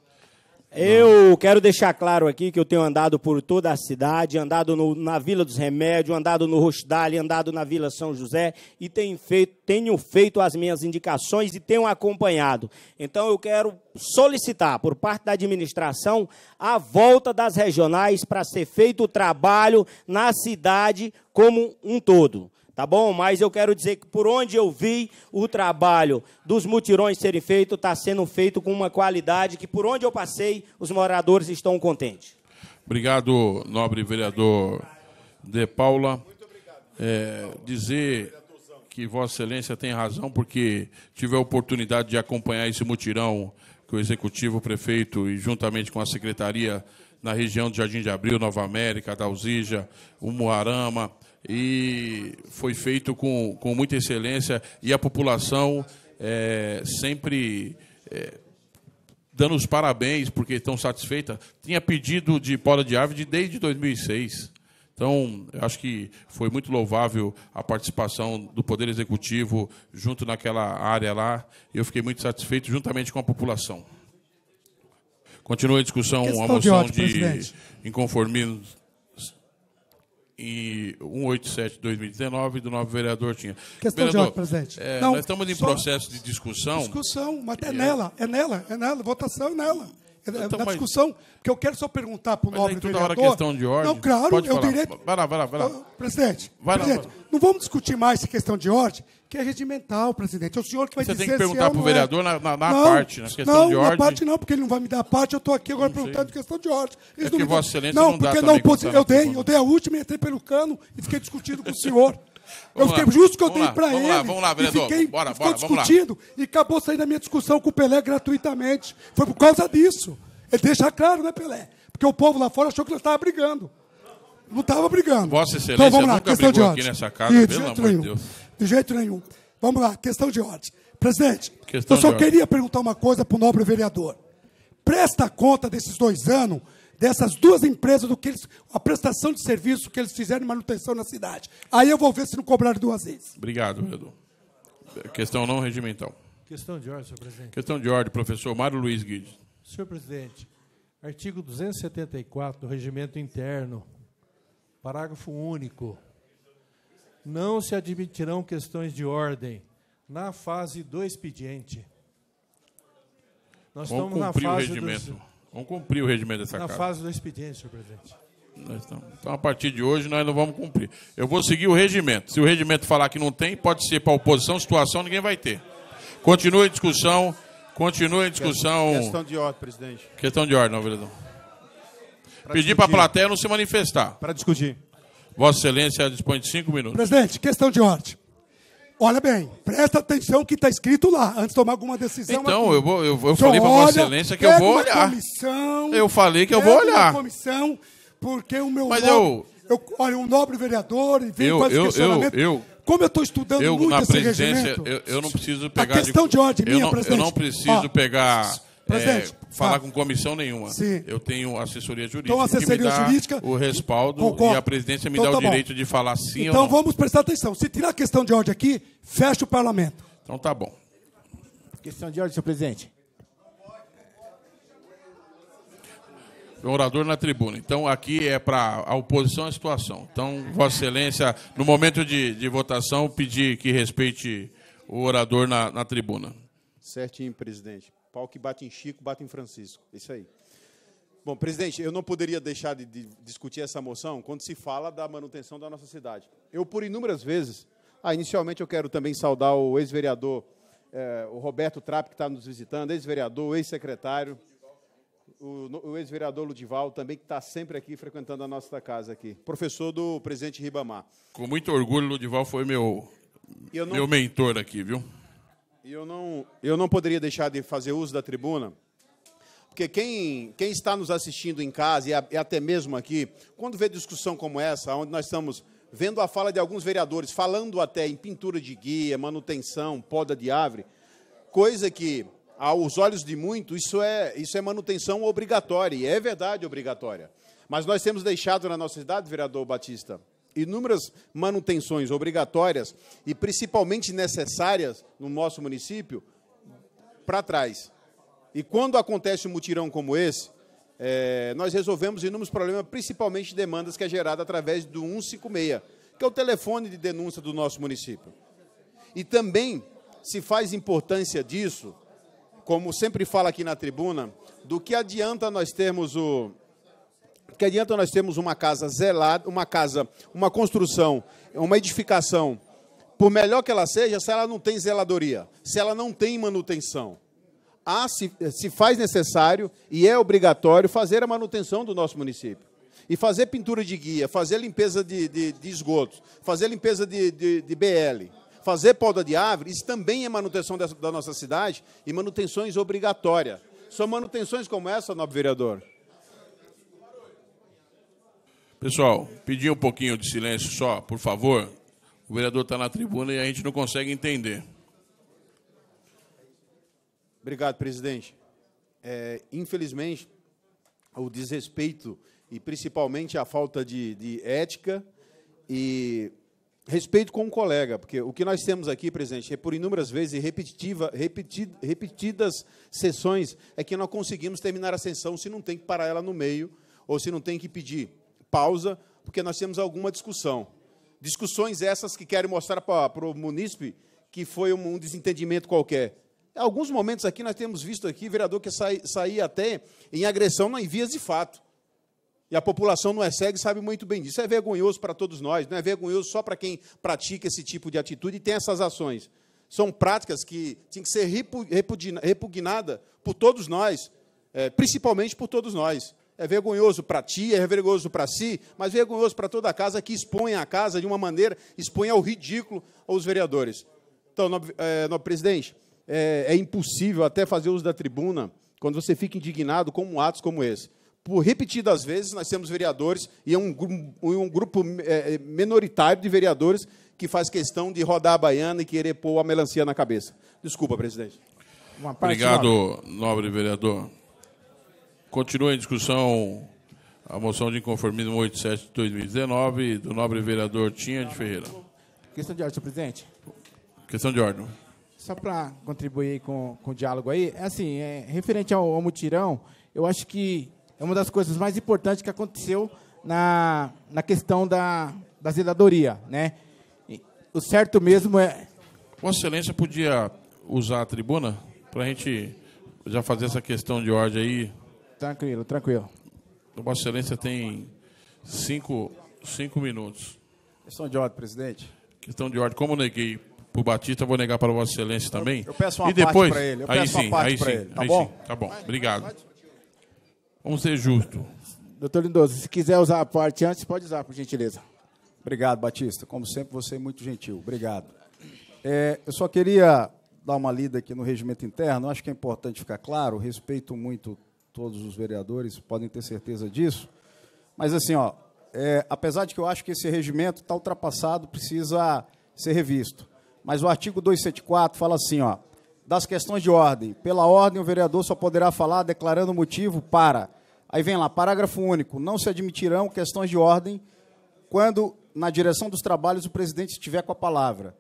Eu quero deixar claro aqui que eu tenho andado por toda a cidade, andado no, na Vila dos Remédios, andado no Rochdale, andado na Vila São José e tenho feito, tenho feito as minhas indicações e tenho acompanhado. Então eu quero solicitar por parte da administração a volta das regionais para ser feito o trabalho na cidade como um todo tá bom? Mas eu quero dizer que por onde eu vi o trabalho dos mutirões serem feito, está sendo feito com uma qualidade que por onde eu passei, os moradores estão contentes. Obrigado, nobre vereador De Paula. É, dizer que Vossa Excelência tem razão, porque tive a oportunidade de acompanhar esse mutirão que o Executivo, o Prefeito e juntamente com a Secretaria na região do Jardim de Abril, Nova América, Dalzija, Umuarama, e foi feito com, com muita excelência e a população é, sempre é, dando os parabéns porque estão satisfeitas. Tinha pedido de poda de árvore desde 2006. Então, acho que foi muito louvável a participação do Poder Executivo junto naquela área lá. Eu fiquei muito satisfeito, juntamente com a população. Continua a discussão, a é moção de, de inconformismo e 187 2019 do novo vereador tinha. Questão vereador, de ordem, presidente. É, Não, nós estamos em processo de discussão. Discussão, mas é, é, nela, é nela, é nela, votação é nela. É, então, na mas, discussão, porque eu quero só perguntar para o nobre toda Hora questão de ordem. Não, claro, Pode eu falar. direito. Vai lá, vai lá, vai lá. Presidente, vai lá, vai lá. não vamos discutir mais essa questão de ordem que é regimental, presidente. É o senhor que vai Você dizer tem que perguntar para é o é. vereador é. na, na, na não, parte, na questão não, de ordem. Não, na parte não, porque ele não vai me dar a parte. Eu estou aqui agora não perguntando sei. questão de ordem. é não que Vossa Excelência não, não dá porque não é eu, dei, eu né? dei a última e entrei pelo cano e fiquei discutindo com o [laughs] senhor. eu fiquei justo que eu dei para ele. Lá, vamos lá, vereador. Fiquei, bora, bora, discutindo lá. e acabou saindo a minha discussão com o Pelé gratuitamente. Foi por causa disso. Ele deixa claro, né, Pelé? Porque o povo lá fora achou que nós estávamos brigando. Não estava brigando. Vossa Excelência então, vamos lá, nunca brigou aqui nessa casa, pelo amor de Deus. De jeito nenhum. Vamos lá, questão de ordem. Presidente, questão eu só queria perguntar uma coisa para o nobre vereador. Presta conta desses dois anos, dessas duas empresas, do que eles, a prestação de serviço que eles fizeram de manutenção na cidade. Aí eu vou ver se não cobraram duas vezes. Obrigado, vereador. É questão não regimental. Questão de ordem, senhor presidente. Questão de ordem, professor Mário Luiz Guides. Senhor presidente, artigo 274 do Regimento Interno, parágrafo único. Não se admitirão questões de ordem na fase do expediente. Nós Vamos estamos cumprir na fase o regimento. Vamos cumprir o regimento dessa na casa. Na fase do expediente, senhor presidente. Então, a partir de hoje, nós não vamos cumprir. Eu vou seguir o regimento. Se o regimento falar que não tem, pode ser para oposição, situação, ninguém vai ter. Continua a discussão. Continua a discussão. Questão de ordem, presidente. Questão de ordem, não, vereador. Pedir para a plateia não se manifestar. Para discutir. Vossa Excelência dispõe de cinco minutos. Presidente, questão de ordem. Olha bem, presta atenção que está escrito lá, antes de tomar alguma decisão. Então, aqui. eu, vou, eu, eu falei para Vossa Excelência que eu vou olhar. Comissão, eu falei que eu vou olhar. comissão, porque o meu. Mas nobre, eu... eu. Olha, um nobre vereador, e vim eu, com esse eu, questionamento. Eu, eu, como eu estou estudando eu, muito na esse presidência, regimento, eu, eu, não preciso pegar. A questão de, de ordem minha, eu não, presidente. Eu não preciso ó, pegar é, falar tá. com comissão nenhuma. Sim. Eu tenho assessoria jurídica. Então, assessoria jurídica. O respaldo concordo. e a presidência me então, dá tá o direito bom. de falar sim então, ou não. Então vamos prestar atenção. Se tirar a questão de ordem aqui, fecha o parlamento. Então tá bom. Questão de ordem, senhor presidente. O orador na tribuna. Então, aqui é para a oposição à situação. Então, Vossa Excelência, no momento de, de votação, pedir que respeite o orador na, na tribuna. Certinho, presidente. Pau que bate em Chico, bate em Francisco. Isso aí. Bom, presidente, eu não poderia deixar de, de, discutir essa moção quando se fala da manutenção da nossa cidade. Eu, por inúmeras vezes, ah, inicialmente eu quero também saudar o ex-vereador, eh, o Roberto Trapp, que está nos visitando, ex-vereador, ex-secretário, o, o ex-vereador Ludival também, que está sempre aqui frequentando a nossa casa aqui, professor do presidente Ribamar. Com muito orgulho, Ludival foi meu, não... meu mentor aqui, viu? eu não, eu não poderia deixar de fazer uso da tribuna, porque quem, quem está nos assistindo em casa e, a, e até mesmo aqui, quando vê discussão como essa, onde nós estamos vendo a fala de alguns vereadores, falando até em pintura de guia, manutenção, poda de árvore, coisa que, aos olhos de muitos isso é, isso é manutenção obrigatória, e é verdade obrigatória. Mas nós temos deixado na nossa cidade, vereador Batista, inúmeras manutenções obrigatórias e principalmente necessárias no nosso município para trás. E quando acontece um mutirão como esse, é, nós resolvemos inúmeros problemas, principalmente demandas que é gerada através do 156, que é o telefone de denúncia do nosso município. E também se faz importância disso, como sempre fala aqui na tribuna, do que adianta nós termos o, porque adianta nós termos uma casa zelada, uma casa, uma construção, uma edificação, por melhor que ela seja, se ela não tem zeladoria, se ela não tem manutenção. Há, ah, se, se faz necessário e é obrigatório fazer a manutenção do nosso município e fazer pintura de guia, fazer limpeza de, de, de esgotos, fazer limpeza de, de, de, BL, fazer poda de árvore, isso também é manutenção dessa, da nossa cidade e manutenções obrigatórias. São manutenções como essa, nobre vereador, Pessoal, pedir um pouquinho de silêncio só, por favor. O vereador está na tribuna e a gente não consegue entender. Obrigado, presidente. É, infelizmente, o desrespeito e principalmente a falta de, de ética e respeito com o colega, porque o que nós temos aqui, presidente, é por inúmeras vezes repetitiva, repetid, repetidas sessões, é que não conseguimos terminar a sessão se não tem que parar ela no meio ou se não tem que pedir pausa, porque nós temos alguma discussão. Discussões essas que querem mostrar para o munícipe que foi um, um desentendimento qualquer. Alguns momentos aqui nós temos visto aqui vereador que sai, saía até em agressão em vias de fato. E a população não é cega e sabe muito bem disso. É vergonhoso para todos nós, não é vergonhoso só para quem pratica esse tipo de atitude e tem essas ações. São práticas que têm que ser repugnadas por todos nós, eh, principalmente por todos nós. É vergonhoso para ti, é vergonhoso para si, mas vergonhoso para toda a casa que expõe a casa de uma maneira, expõe ao ridículo aos vereadores. Então, nobre, é, nobre presidente, é, é, impossível até fazer uso da tribuna quando você fica indignado com atos como esse. Por repetidas vezes, nós temos vereadores, e é um, um grupo é, minoritário de vereadores que faz questão de rodar a baiana e querer pôr a melancia na cabeça. Desculpa, presidente. Obrigado, nobre. nobre vereador. Continua em discussão a moção de inconformismo 87 de 2019 do nobre vereador Tinha de Ferreira. Questão de ordem, senhor presidente. Questão de ordem. Só para contribuir com, com o diálogo aí, é assim, é, referente ao, ao mutirão, eu acho que é uma das coisas mais importantes que aconteceu na, na questão da, da zedadoria, né? O certo mesmo é... Vossa Excelência podia usar a tribuna para a gente já fazer essa questão de ordem aí Tranquilo, tranquilo. Vossa Excelência tem cinco, cinco minutos. Questão de ordem, presidente. Questão de ordem. Como neguei para o Batista, vou negar para Vossa Excelência também. Eu, eu peço uma e depois, parte para ele. Eu aí sim, aí sim, ele, tá aí bom? sim. Tá bom, obrigado. Vamos ser justos. Doutor Lindoso, se quiser usar a parte antes, pode usar, por gentileza. Obrigado, Batista. Como sempre, você é muito gentil. Obrigado. É, eu só queria dar uma lida aqui no regimento interno. Acho que é importante ficar claro. Respeito muito todos os vereadores podem ter certeza disso. Mas assim, ó, é, apesar de que eu acho que esse regimento está ultrapassado, precisa ser revisto. Mas o artigo 274 fala assim, ó, das questões de ordem. Pela ordem, o vereador só poderá falar declarando motivo para. Aí vem lá, parágrafo único. Não se admitirão questões de ordem quando, na direção dos trabalhos, o presidente estiver com a palavra.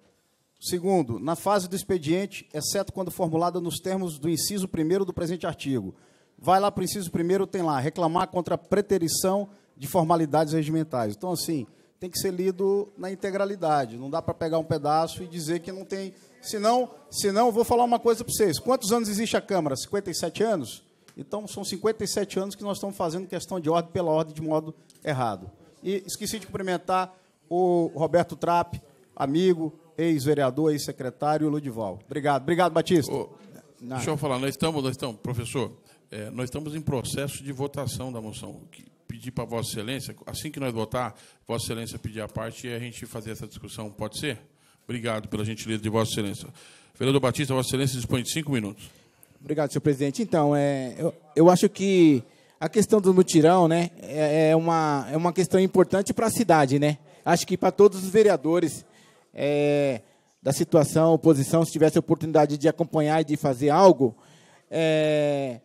Segundo, na fase do expediente, exceto quando formulada nos termos do inciso primeiro do presente artigo vai lá para o inciso primeiro, tem lá, reclamar contra a preterição de formalidades regimentais. Então, assim, tem que ser lido na integralidade, não dá para pegar um pedaço e dizer que não tem... Senão, senão vou falar uma coisa para vocês. Quantos anos existe a Câmara? 57 anos? Então, são 57 anos que nós estamos fazendo questão de ordem pela ordem de modo errado. E esqueci de cumprimentar o Roberto Trapp, amigo, ex-vereador, ex-secretário, Ludival. Obrigado. Obrigado, Batista. deixa eu falar, nós estamos, nós estamos, professor, é, nós estamos em processo de votação da moção. Pedir para Vossa Excelência, assim que nós votar, Vossa Excelência pedir a parte e a gente fazer essa discussão, pode ser? Obrigado pela gentileza de Vossa Excelência. Vereador Batista, Vossa Excelência dispõe de cinco minutos. Obrigado, senhor presidente. Então, é, eu, eu acho que a questão do mutirão né, é, é uma, é uma questão importante para a cidade. Né? Acho que para todos os vereadores é, da situação, oposição, se tivesse a oportunidade de acompanhar e de fazer algo, é,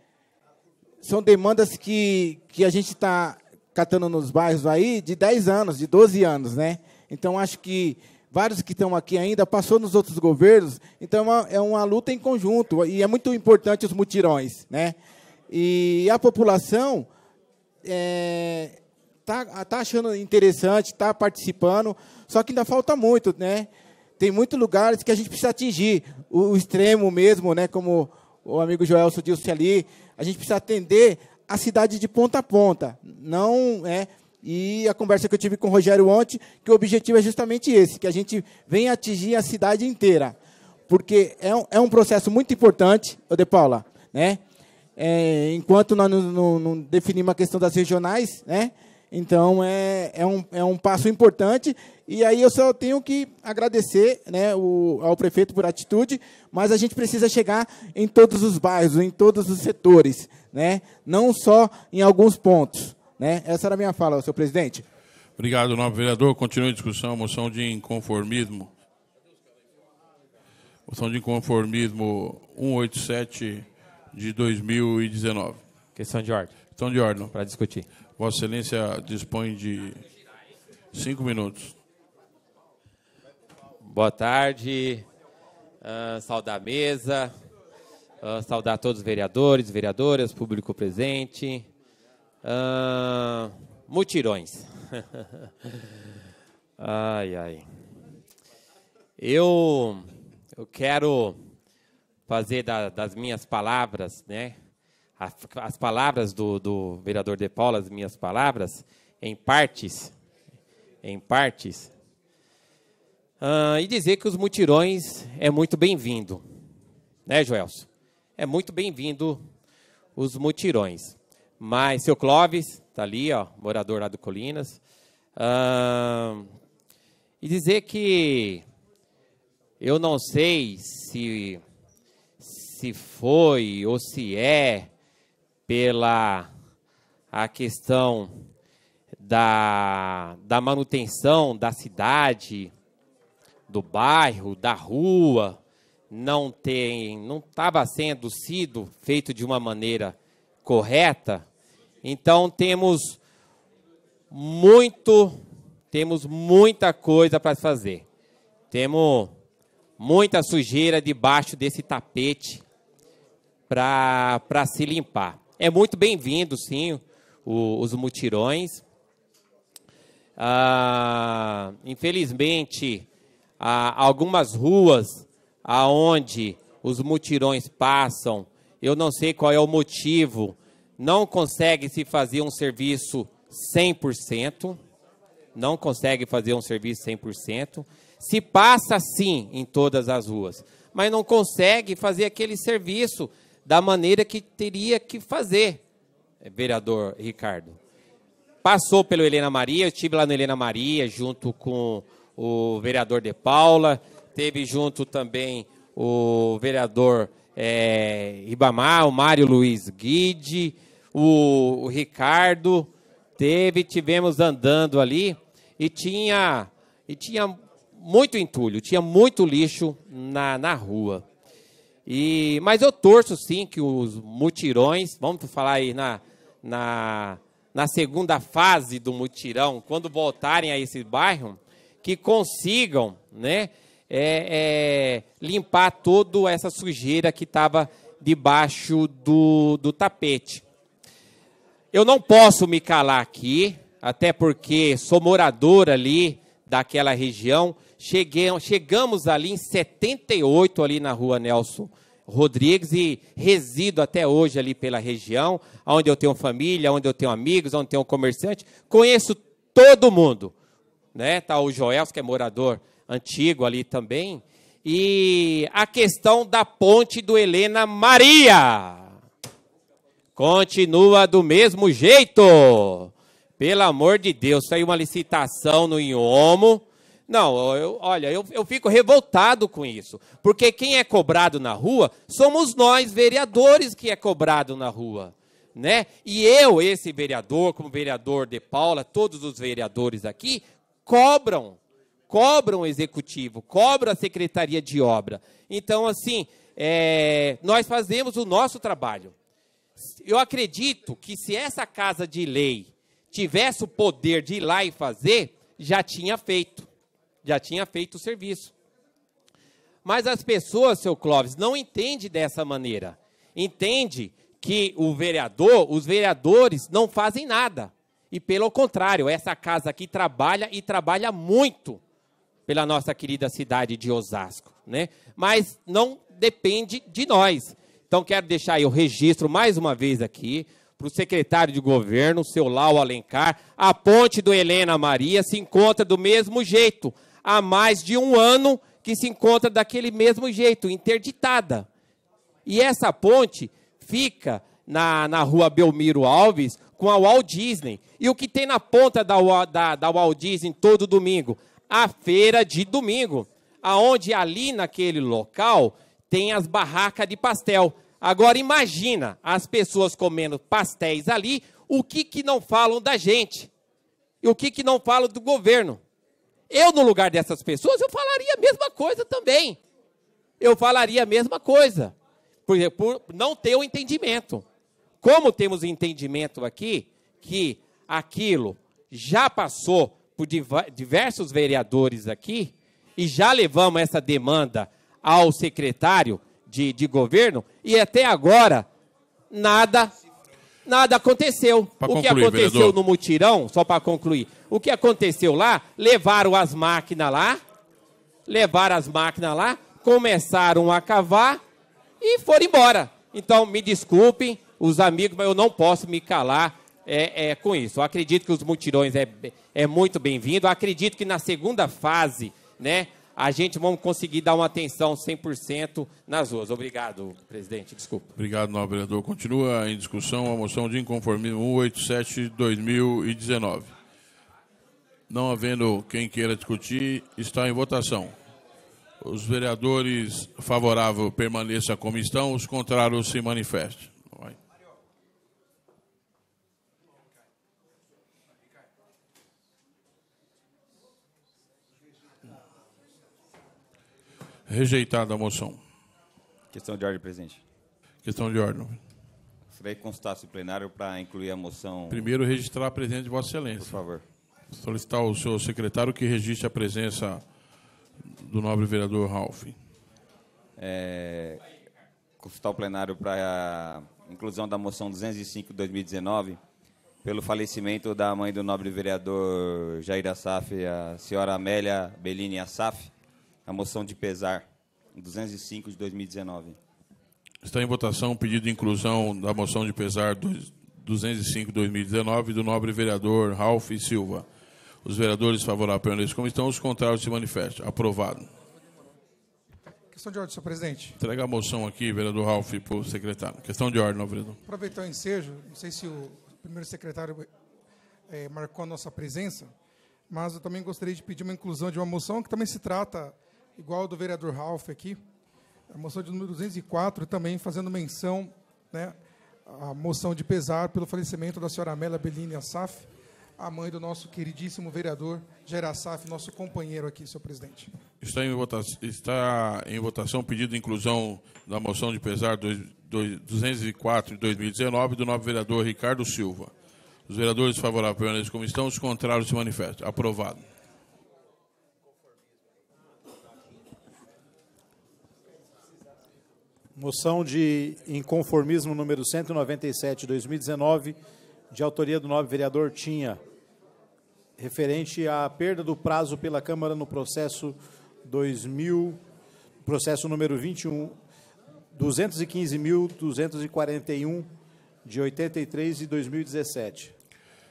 são demandas que, que a gente está catando nos bairros aí de 10 anos, de 12 anos, né? Então, acho que vários que estão aqui ainda passou nos outros governos, então é uma, é uma luta em conjunto, e é muito importante os mutirões, né? E a população está é, tá, tá achando interessante, está participando, só que ainda falta muito, né? Tem muitos lugares que a gente precisa atingir o, o extremo mesmo, né? Como o amigo Joel disse ali, a gente precisa atender a cidade de ponta a ponta, não é e a conversa que eu tive com o Rogério ontem, que o objetivo é justamente esse, que a gente venha atingir a cidade inteira, porque é um, é um processo muito importante, ô De Paula, né? É, enquanto nós não, não, não definimos a questão das regionais, né? Então é, é, um, é um passo importante. E aí eu só tenho que agradecer né, o, ao prefeito por atitude, mas a gente precisa chegar em todos os bairros, em todos os setores, né? não só em alguns pontos. Né? Essa era a minha fala, senhor presidente. Obrigado, nobre vereador. Continua a discussão, moção de inconformismo. Moção de inconformismo 187 de 2019. Questão de ordem. Questão de ordem. Para discutir. Vossa Excelência dispõe de cinco minutos. Boa tarde, uh, saudar a mesa, uh, saudar todos os vereadores, vereadoras, público presente. Uh, mutirões. [laughs] ai, ai. Eu, eu quero fazer da, das minhas palavras, né, as, as palavras do, do vereador De Paula, as minhas palavras, em partes, em partes, ah, e dizer que os mutirões é muito bem-vindo, né, Joelso? É muito bem-vindo os mutirões. Mas seu Clóvis, tá ali, ó, morador lá do Colinas, ah, e dizer que eu não sei se se foi ou se é pela a questão da, da manutenção da cidade, do bairro, da rua, não tem, não estava sendo sido feito de uma maneira correta. Então temos muito, temos muita coisa para fazer. Temos muita sujeira debaixo desse tapete para se limpar. É muito bem-vindo, sim, o, os mutirões. Ah, infelizmente, há algumas ruas aonde os mutirões passam, eu não sei qual é o motivo, não consegue se fazer um serviço 100%, não consegue fazer um serviço 100%, se passa sim em todas as ruas, mas não consegue fazer aquele serviço da maneira que teria que fazer, é, vereador Ricardo. Passou pelo Helena Maria, eu estive lá no Helena Maria, junto com o vereador De Paula, teve junto também o vereador é, Ribamar, o Mário Luiz Guide, o, o Ricardo, teve, tivemos andando ali e tinha, e tinha muito entulho, tinha muito lixo na, na rua. E, mas eu torço sim que os mutirões, vamos falar aí na, na, na segunda fase do mutirão, quando voltarem a esse bairro, que consigam né, é, é, limpar toda essa sujeira que estava debaixo do, do tapete. Eu não posso me calar aqui, até porque sou morador ali daquela região, Cheguei, chegamos ali em 78, ali na rua Nelson Rodrigues, e resido até hoje ali pela região, onde eu tenho família, onde eu tenho amigos, onde eu tenho comerciante. Conheço todo mundo. Né? Tá o Joel, que é morador antigo ali também. E a questão da ponte do Helena Maria. Continua do mesmo jeito. Pelo amor de Deus, saiu uma licitação no Inhomo não, eu, olha, eu, eu fico revoltado com isso. Porque quem é cobrado na rua somos nós, vereadores, que é cobrado na rua. Né? E eu, esse vereador, como vereador de Paula, todos os vereadores aqui, cobram, cobram o executivo, cobram a secretaria de obra. Então, assim, é, nós fazemos o nosso trabalho. Eu acredito que se essa casa de lei tivesse o poder de ir lá e fazer, já tinha feito já tinha feito o serviço. Mas as pessoas, seu Clóvis, não entendem dessa maneira. Entende que o vereador, os vereadores não fazem nada. E pelo contrário, essa casa aqui trabalha e trabalha muito pela nossa querida cidade de Osasco, né? Mas não depende de nós. Então quero deixar aí o registro mais uma vez aqui para o secretário de governo, seu Lau Alencar, a ponte do Helena Maria se encontra do mesmo jeito há mais de um ano que se encontra daquele mesmo jeito, interditada. E essa ponte fica na, na rua Belmiro Alves com a Walt Disney. E o que tem na ponta da, da, da Walt Disney todo domingo? A feira de domingo, aonde ali naquele local tem as barracas de pastel. Agora imagina as pessoas comendo pastéis ali, o que, que não falam da gente? E o que, que não falam do governo? Eu, no lugar dessas pessoas, eu falaria a mesma coisa também. Eu falaria a mesma coisa. Por, por não ter o entendimento. Como temos entendimento aqui, que aquilo já passou por diversos vereadores aqui, e já levamos essa demanda ao secretário de, de governo, e até agora nada nada aconteceu. Pra o concluir, que aconteceu vereador. no mutirão, só para concluir, o que aconteceu lá? Levaram as máquinas lá, levaram as máquinas lá, começaram a cavar e foram embora. Então, me desculpem, os amigos, mas eu não posso me calar é, é, com isso. Eu acredito que os mutirões é, é muito bem-vindo. Acredito que na segunda fase, né, a gente vamos conseguir dar uma atenção 100% nas ruas. Obrigado, presidente. Desculpa. Obrigado, nobre vereador. Continua em discussão a moção de inconformismo 187-2019. Não havendo quem queira discutir, está em votação. Os vereadores favoráveis permaneçam como estão, os contrários se manifestem. Rejeitada a moção. Questão de ordem, presidente. Questão de ordem. Será que constasse o plenário para incluir a moção. Primeiro, registrar a presença de Vossa Excelência. Por favor solicitar ao senhor secretário que registre a presença do nobre vereador Ralph. É, consultar o plenário para a inclusão da moção 205 de 2019 pelo falecimento da mãe do nobre vereador Jair Assaf, a senhora Amélia Bellini Assaf, a moção de pesar 205 de 2019. Está em votação o pedido de inclusão da moção de pesar 205 de 2019 do nobre vereador Ralph Silva. Os vereadores favoráveis à permanência como estão, os contrários se manifestam. Aprovado. Questão de ordem, senhor presidente. Entrega a moção aqui, vereador Ralf, para o secretário. Questão de ordem, não, vereador. Aproveitar o ensejo, não sei se o primeiro secretário é, marcou a nossa presença, mas eu também gostaria de pedir uma inclusão de uma moção que também se trata, igual do vereador Ralf aqui, a moção de número 204, também fazendo menção né, à moção de pesar pelo falecimento da senhora Amélia Bellini Assaf, a mãe do nosso queridíssimo vereador Gerassaf, nosso companheiro aqui, senhor presidente. Está em votação, está em votação o pedido de inclusão da moção de pesar 204 de 2019 do novo vereador Ricardo Silva. Os vereadores favoráveis permanecem como estão, os contrários se manifestam. Aprovado. Moção de inconformismo número 197 de 2019 de autoria do nobre vereador Tinha, referente à perda do prazo pela Câmara no processo 2000, processo número 21, 215.241, de 83 e 2017.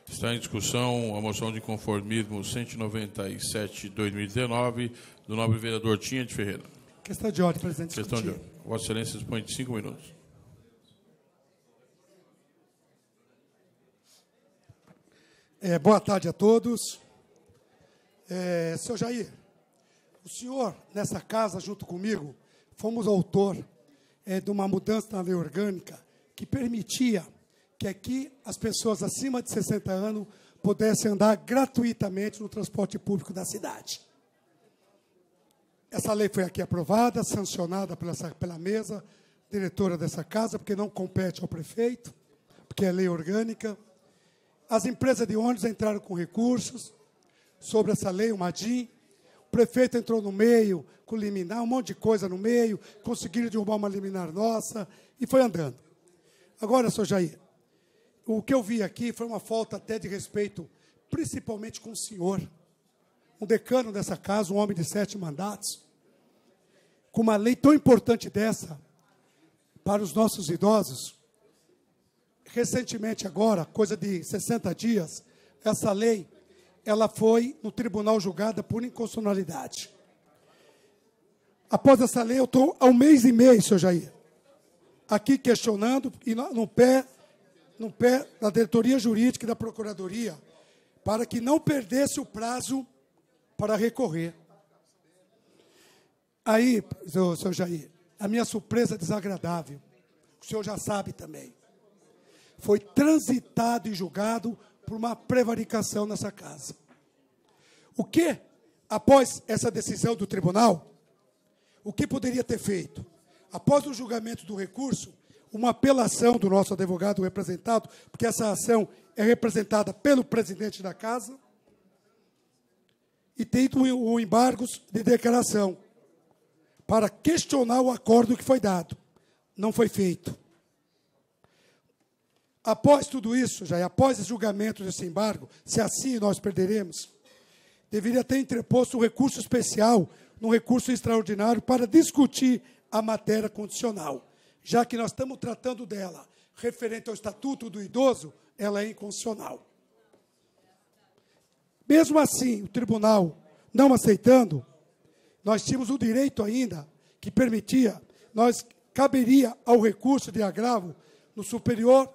Está em discussão a moção de conformismo 197 2019 do nobre vereador Tinha de Ferreira. Questão de ordem, presidente. Questão de ordem. Vossa Excelência dispõe de cinco minutos. É, boa tarde a todos. É, seu Jair, o senhor, nessa casa, junto comigo, fomos autor é, de uma mudança na lei orgânica que permitia que aqui as pessoas acima de 60 anos pudessem andar gratuitamente no transporte público da cidade. Essa lei foi aqui aprovada, sancionada pela, pela mesa diretora dessa casa, porque não compete ao prefeito, porque é lei orgânica. As empresas de ônibus entraram com recursos sobre essa lei, o Madim. O prefeito entrou no meio, com liminar, um monte de coisa no meio, conseguiram derrubar uma liminar nossa e foi andando. Agora, senhor Jair, o que eu vi aqui foi uma falta até de respeito, principalmente com o senhor, um decano dessa casa, um homem de sete mandatos, com uma lei tão importante dessa para os nossos idosos, Recentemente agora, coisa de 60 dias, essa lei ela foi no tribunal julgada por inconstitucionalidade. Após essa lei, eu estou há um mês e meio, senhor Jair, aqui questionando e no pé, no pé da diretoria jurídica e da procuradoria, para que não perdesse o prazo para recorrer. Aí, senhor Jair, a minha surpresa é desagradável, o senhor já sabe também foi transitado e julgado por uma prevaricação nessa casa. O que, após essa decisão do tribunal, o que poderia ter feito? Após o julgamento do recurso, uma apelação do nosso advogado representado, porque essa ação é representada pelo presidente da casa, e tem o embargos de declaração para questionar o acordo que foi dado. Não foi feito. Após tudo isso, já e após esse julgamento desse embargo, se assim nós perderemos, deveria ter entreposto um recurso especial, um recurso extraordinário para discutir a matéria condicional, já que nós estamos tratando dela referente ao Estatuto do Idoso, ela é inconstitucional. Mesmo assim, o tribunal não aceitando, nós tínhamos o direito ainda que permitia, nós caberia ao recurso de agravo no superior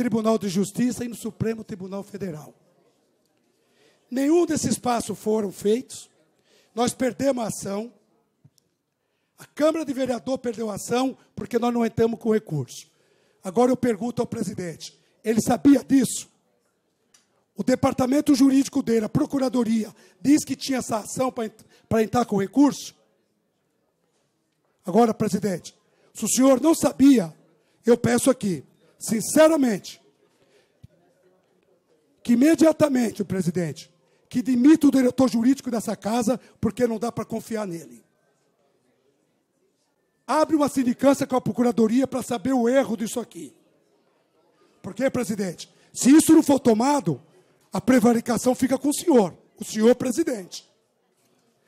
Tribunal de Justiça e no Supremo Tribunal Federal. Nenhum desses passos foram feitos. Nós perdemos a ação. A Câmara de Vereador perdeu a ação porque nós não entramos com recurso. Agora eu pergunto ao presidente: ele sabia disso? O departamento jurídico dele, a procuradoria, diz que tinha essa ação para entrar com recurso? Agora, presidente, se o senhor não sabia, eu peço aqui sinceramente, que imediatamente presidente que demita o diretor jurídico dessa casa porque não dá para confiar nele. Abre uma sindicância com a procuradoria para saber o erro disso aqui. Porque, presidente, se isso não for tomado, a prevaricação fica com o senhor, o senhor presidente.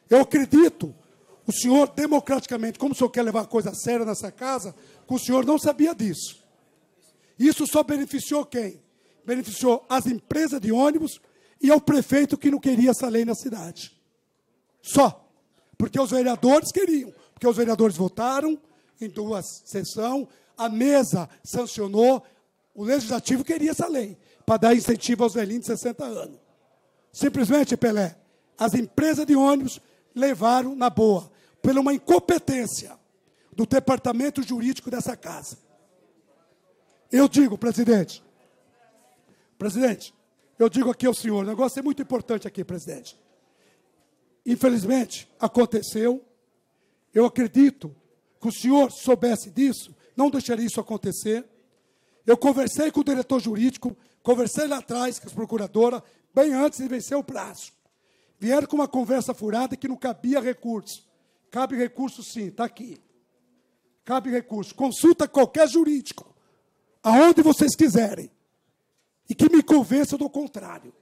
Eu acredito, o senhor democraticamente, como o senhor quer levar a coisa séria nessa casa, que o senhor não sabia disso. Isso só beneficiou quem? Beneficiou as empresas de ônibus e ao prefeito que não queria essa lei na cidade. Só. Porque os vereadores queriam, porque os vereadores votaram em duas sessões, a mesa sancionou, o legislativo queria essa lei para dar incentivo aos velhinhos de 60 anos. Simplesmente, Pelé, as empresas de ônibus levaram na boa, pela uma incompetência do departamento jurídico dessa casa. Eu digo, presidente. Presidente, eu digo aqui ao senhor, o negócio é muito importante aqui, presidente. Infelizmente, aconteceu. Eu acredito que o senhor soubesse disso, não deixaria isso acontecer. Eu conversei com o diretor jurídico, conversei lá atrás com a procuradora, bem antes de vencer o prazo. Vieram com uma conversa furada que não cabia recurso. Cabe recurso sim, está aqui. Cabe recurso. Consulta qualquer jurídico aonde vocês quiserem. E que me convença do contrário.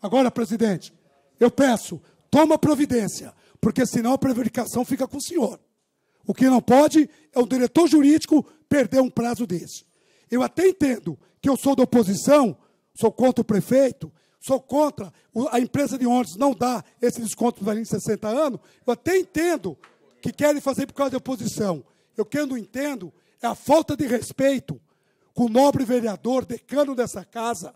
Agora, presidente, eu peço, toma providência, porque senão a prevaricação fica com o senhor. O que não pode é o diretor jurídico perder um prazo desse. Eu até entendo que eu sou da oposição, sou contra o prefeito, sou contra a empresa de ônibus não dar esse desconto para velhinho de 60 anos. Eu até entendo que querem fazer por causa da oposição. Eu que não entendo é a falta de respeito com o nobre vereador, decano dessa casa,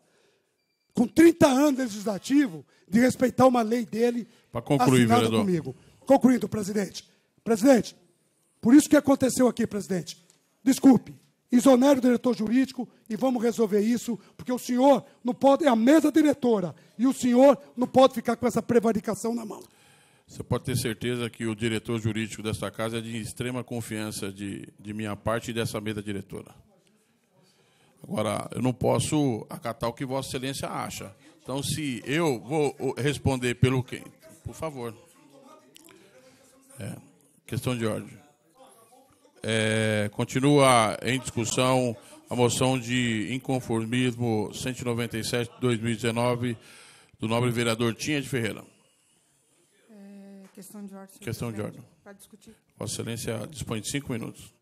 com 30 anos legislativo, de respeitar uma lei dele Para concluir, vereador. comigo. Concluindo, presidente. Presidente, por isso que aconteceu aqui, presidente. Desculpe, exonere o diretor jurídico e vamos resolver isso, porque o senhor não pode, é a mesa diretora, e o senhor não pode ficar com essa prevaricação na mão. Você pode ter certeza que o diretor jurídico dessa casa é de extrema confiança de, de minha parte e dessa mesa diretora. Agora, eu não posso acatar o que Vossa Excelência acha. Então, se eu vou responder pelo quem? Por favor. É, questão de ordem. É, continua em discussão a moção de inconformismo 197-2019 do nobre vereador Tinha de Ferreira. É, questão de ordem. Questão de ordem. Para discutir. Vossa Excelência dispõe de cinco minutos.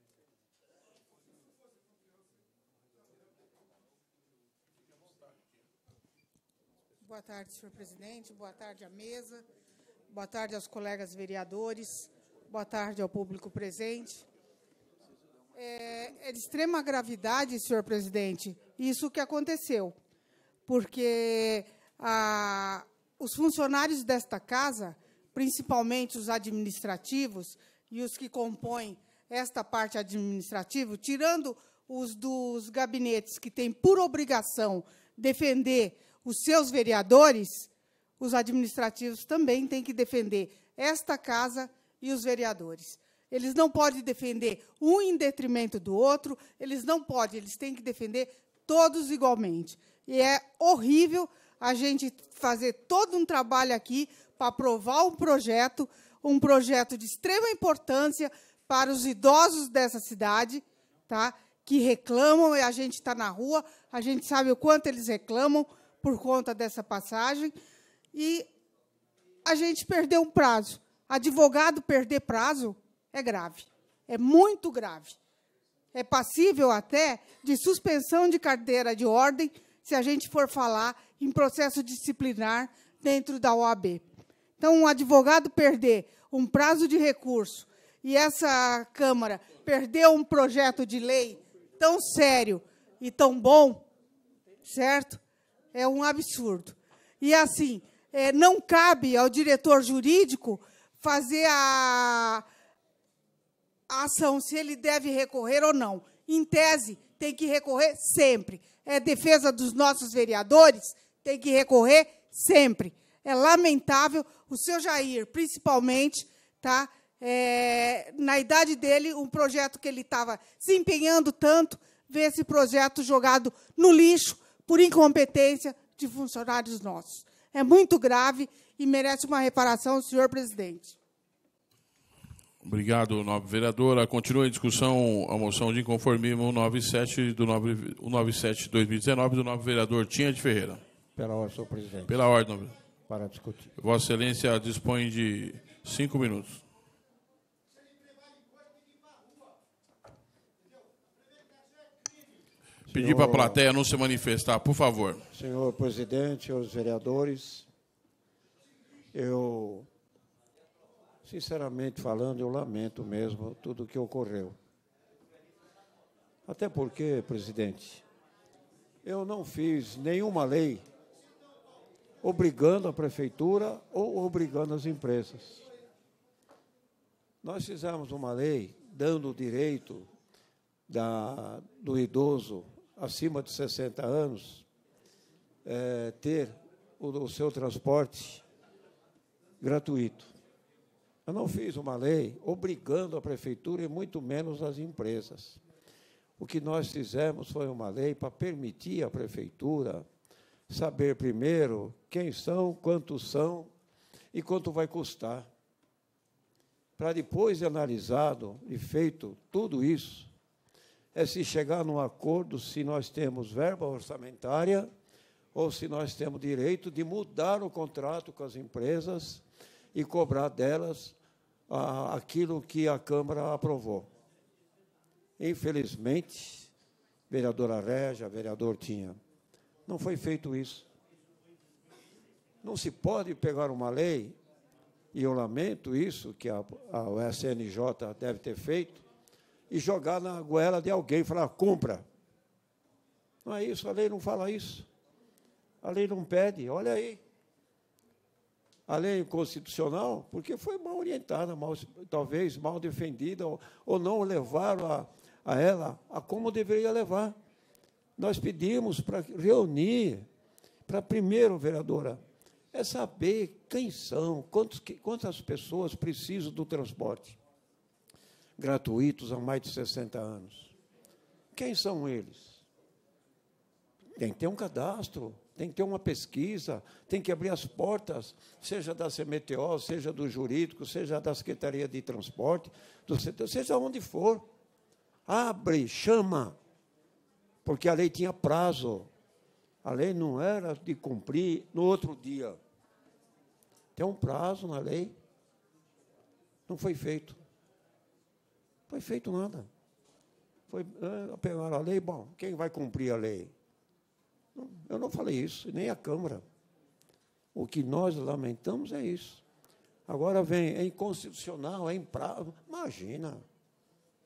Boa tarde, senhor presidente. Boa tarde à mesa. Boa tarde aos colegas vereadores. Boa tarde ao público presente. É, é de extrema gravidade, senhor presidente, isso que aconteceu, porque a, os funcionários desta casa, principalmente os administrativos e os que compõem esta parte administrativa, tirando os dos gabinetes que têm por obrigação defender os seus vereadores, os administrativos também têm que defender esta casa e os vereadores. Eles não podem defender um em detrimento do outro, eles não podem, eles têm que defender todos igualmente. E é horrível a gente fazer todo um trabalho aqui para aprovar um projeto, um projeto de extrema importância para os idosos dessa cidade, tá? que reclamam, e a gente está na rua, a gente sabe o quanto eles reclamam, por conta dessa passagem, e a gente perdeu um prazo. Advogado perder prazo é grave, é muito grave. É passível até de suspensão de carteira de ordem se a gente for falar em processo disciplinar dentro da OAB. Então, um advogado perder um prazo de recurso e essa Câmara perdeu um projeto de lei tão sério e tão bom, certo? É um absurdo. E assim, é, não cabe ao diretor jurídico fazer a, a ação se ele deve recorrer ou não. Em tese, tem que recorrer sempre. É defesa dos nossos vereadores, tem que recorrer sempre. É lamentável o seu Jair, principalmente, tá? É, na idade dele, um projeto que ele estava se empenhando tanto, ver esse projeto jogado no lixo por incompetência de funcionários nossos. É muito grave e merece uma reparação, senhor presidente. Obrigado, nobre vereadora. Continua a discussão a moção de inconformismo 97 do 97 2019 do nobre vereador Tinha de Ferreira. Pela ordem, senhor presidente. Pela ordem, nobre. Para discutir. Vossa Excelência dispõe de cinco minutos. Pedir para a plateia não se manifestar, por favor. Senhor presidente, os vereadores, eu, sinceramente falando, eu lamento mesmo tudo o que ocorreu. Até porque, presidente, eu não fiz nenhuma lei obrigando a prefeitura ou obrigando as empresas. Nós fizemos uma lei dando o direito da, do idoso acima dos 60 anos é, ter o, o seu transporte gratuito. Eu não fiz uma lei obrigando a prefeitura e muito menos as empresas. O que nós fizemos foi uma lei para permitir à prefeitura saber primeiro quem são, quantos são e quanto vai custar. Para depois de analisado e feito tudo isso, é se chegar num acordo se nós temos verba orçamentária ou se nós temos direito de mudar o contrato com as empresas e cobrar delas aquilo que a Câmara aprovou. Infelizmente, vereadora Régia, vereador Tinha, não foi feito isso. Não se pode pegar uma lei, e eu lamento isso que a, a SNJ deve ter feito, e jogar na goela de alguém e falar, compra. Não é isso, a lei não fala isso. A lei não pede, olha aí. A lei inconstitucional, porque foi mal orientada, mal, talvez mal defendida, ou, ou não levaram a, a ela a como deveria levar. Nós pedimos para reunir, para primeiro, vereadora, é saber quem são, quantos, quantas pessoas precisam do transporte gratuitos há mais de 60 anos. Quem são eles? Tem que ter um cadastro, tem que ter uma pesquisa, tem que abrir as portas, seja da CMTO, seja do jurídico, seja da Secretaria de Transporte, do setor, seja onde for. Abre, chama, porque a lei tinha prazo. A lei não era de cumprir no outro dia. Tem um prazo na lei. Não foi feito. Foi feito nada. Foi, ah, pegaram a lei, bom, quem vai cumprir a lei? Eu não falei isso, nem a Câmara. O que nós lamentamos é isso. Agora vem, é inconstitucional, é imprável. Imagina.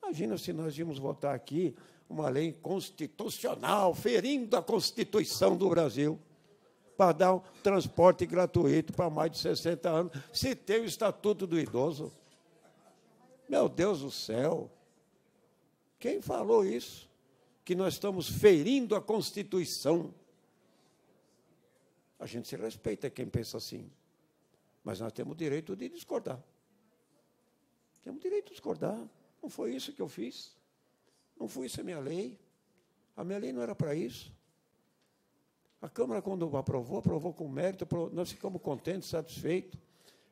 Imagina se nós íamos votar aqui uma lei constitucional, ferindo a Constituição do Brasil, para dar um transporte gratuito para mais de 60 anos, se tem o Estatuto do Idoso. Meu Deus do céu! Quem falou isso? Que nós estamos ferindo a Constituição. A gente se respeita quem pensa assim. Mas nós temos o direito de discordar. Temos o direito de discordar. Não foi isso que eu fiz. Não foi isso a minha lei. A minha lei não era para isso. A Câmara, quando aprovou, aprovou com mérito, nós ficamos contentes, satisfeitos.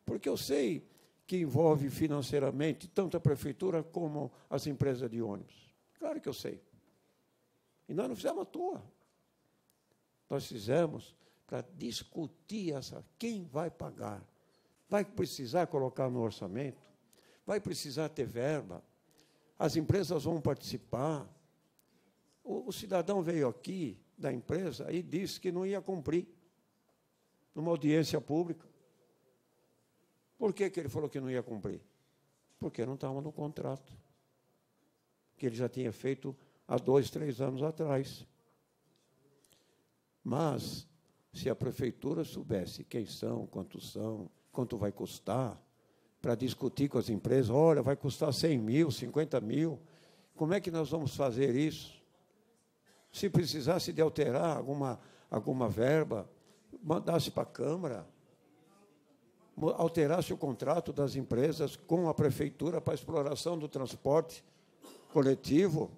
Porque eu sei que envolve financeiramente tanto a prefeitura como as empresas de ônibus. Claro que eu sei. E nós não fizemos à toa. Nós fizemos para discutir essa, quem vai pagar. Vai precisar colocar no orçamento? Vai precisar ter verba? As empresas vão participar? O, o cidadão veio aqui da empresa e disse que não ia cumprir numa audiência pública. Por que, que ele falou que não ia cumprir? Porque não estava no contrato. Que ele já tinha feito há dois, três anos atrás. Mas, se a prefeitura soubesse quem são, quantos são, quanto vai custar, para discutir com as empresas, olha, vai custar 100 mil, 50 mil, como é que nós vamos fazer isso? Se precisasse de alterar alguma, alguma verba, mandasse para a Câmara, alterasse o contrato das empresas com a prefeitura para a exploração do transporte coletivo,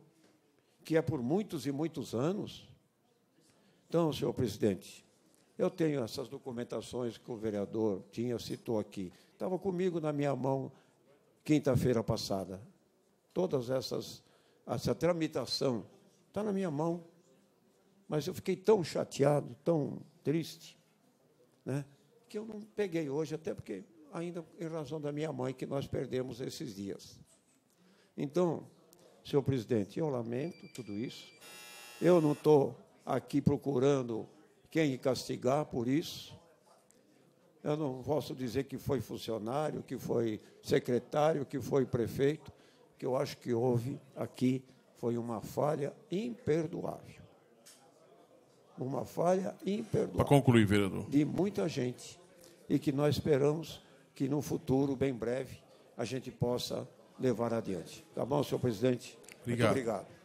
que é por muitos e muitos anos. Então, senhor presidente, eu tenho essas documentações que o vereador tinha, citou aqui. Estava comigo na minha mão quinta-feira passada. Todas essas, essa tramitação está na minha mão. Mas eu fiquei tão chateado, tão triste, né? que eu não peguei hoje, até porque ainda em razão da minha mãe que nós perdemos esses dias. Então, senhor presidente, eu lamento tudo isso. Eu não estou aqui procurando quem castigar por isso. Eu não posso dizer que foi funcionário, que foi secretário, que foi prefeito. O que eu acho que houve aqui foi uma falha imperdoável uma falha imperdoável. Para concluir, vereador. De muita gente. E que nós esperamos que no futuro, bem breve, a gente possa levar adiante. Tá bom, senhor presidente? Obrigado. Muito obrigado.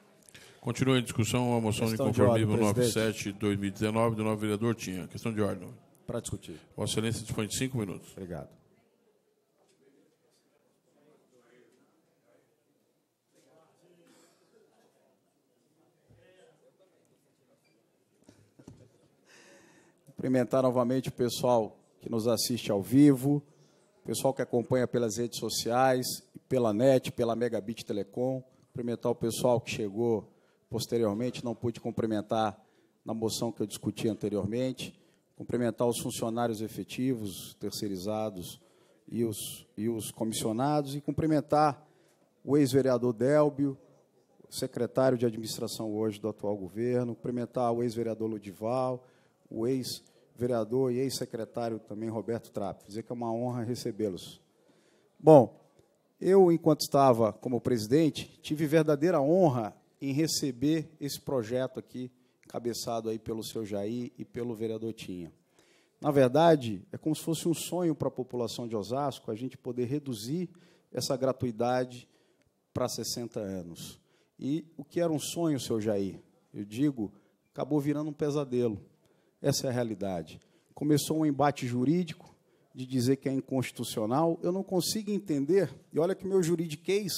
Continua em discussão a moção de conformismo 97-2019 do novo vereador Tinha. Questão de ordem. Para discutir. Vossa Excelência dispõe de cinco minutos. Obrigado. Cumprimentar novamente o pessoal que nos assiste ao vivo, o pessoal que acompanha pelas redes sociais, pela net, pela Megabit Telecom. Cumprimentar o pessoal que chegou posteriormente, não pude cumprimentar na moção que eu discuti anteriormente. Cumprimentar os funcionários efetivos, terceirizados e os, e os comissionados. E cumprimentar o ex-vereador Délbio, secretário de administração hoje do atual governo, cumprimentar o ex-vereador Ludival o ex-vereador e ex-secretário também, Roberto Trapp. Dizer que é uma honra recebê-los. Bom, eu, enquanto estava como presidente, tive verdadeira honra em receber esse projeto aqui, cabeçado aí pelo seu Jair e pelo vereador Tinha. Na verdade, é como se fosse um sonho para a população de Osasco a gente poder reduzir essa gratuidade para 60 anos. E o que era um sonho, seu Jair, eu digo, acabou virando um pesadelo. Essa é a realidade. Começou um embate jurídico de dizer que é inconstitucional. Eu não consigo entender, e olha que meu juridiquês,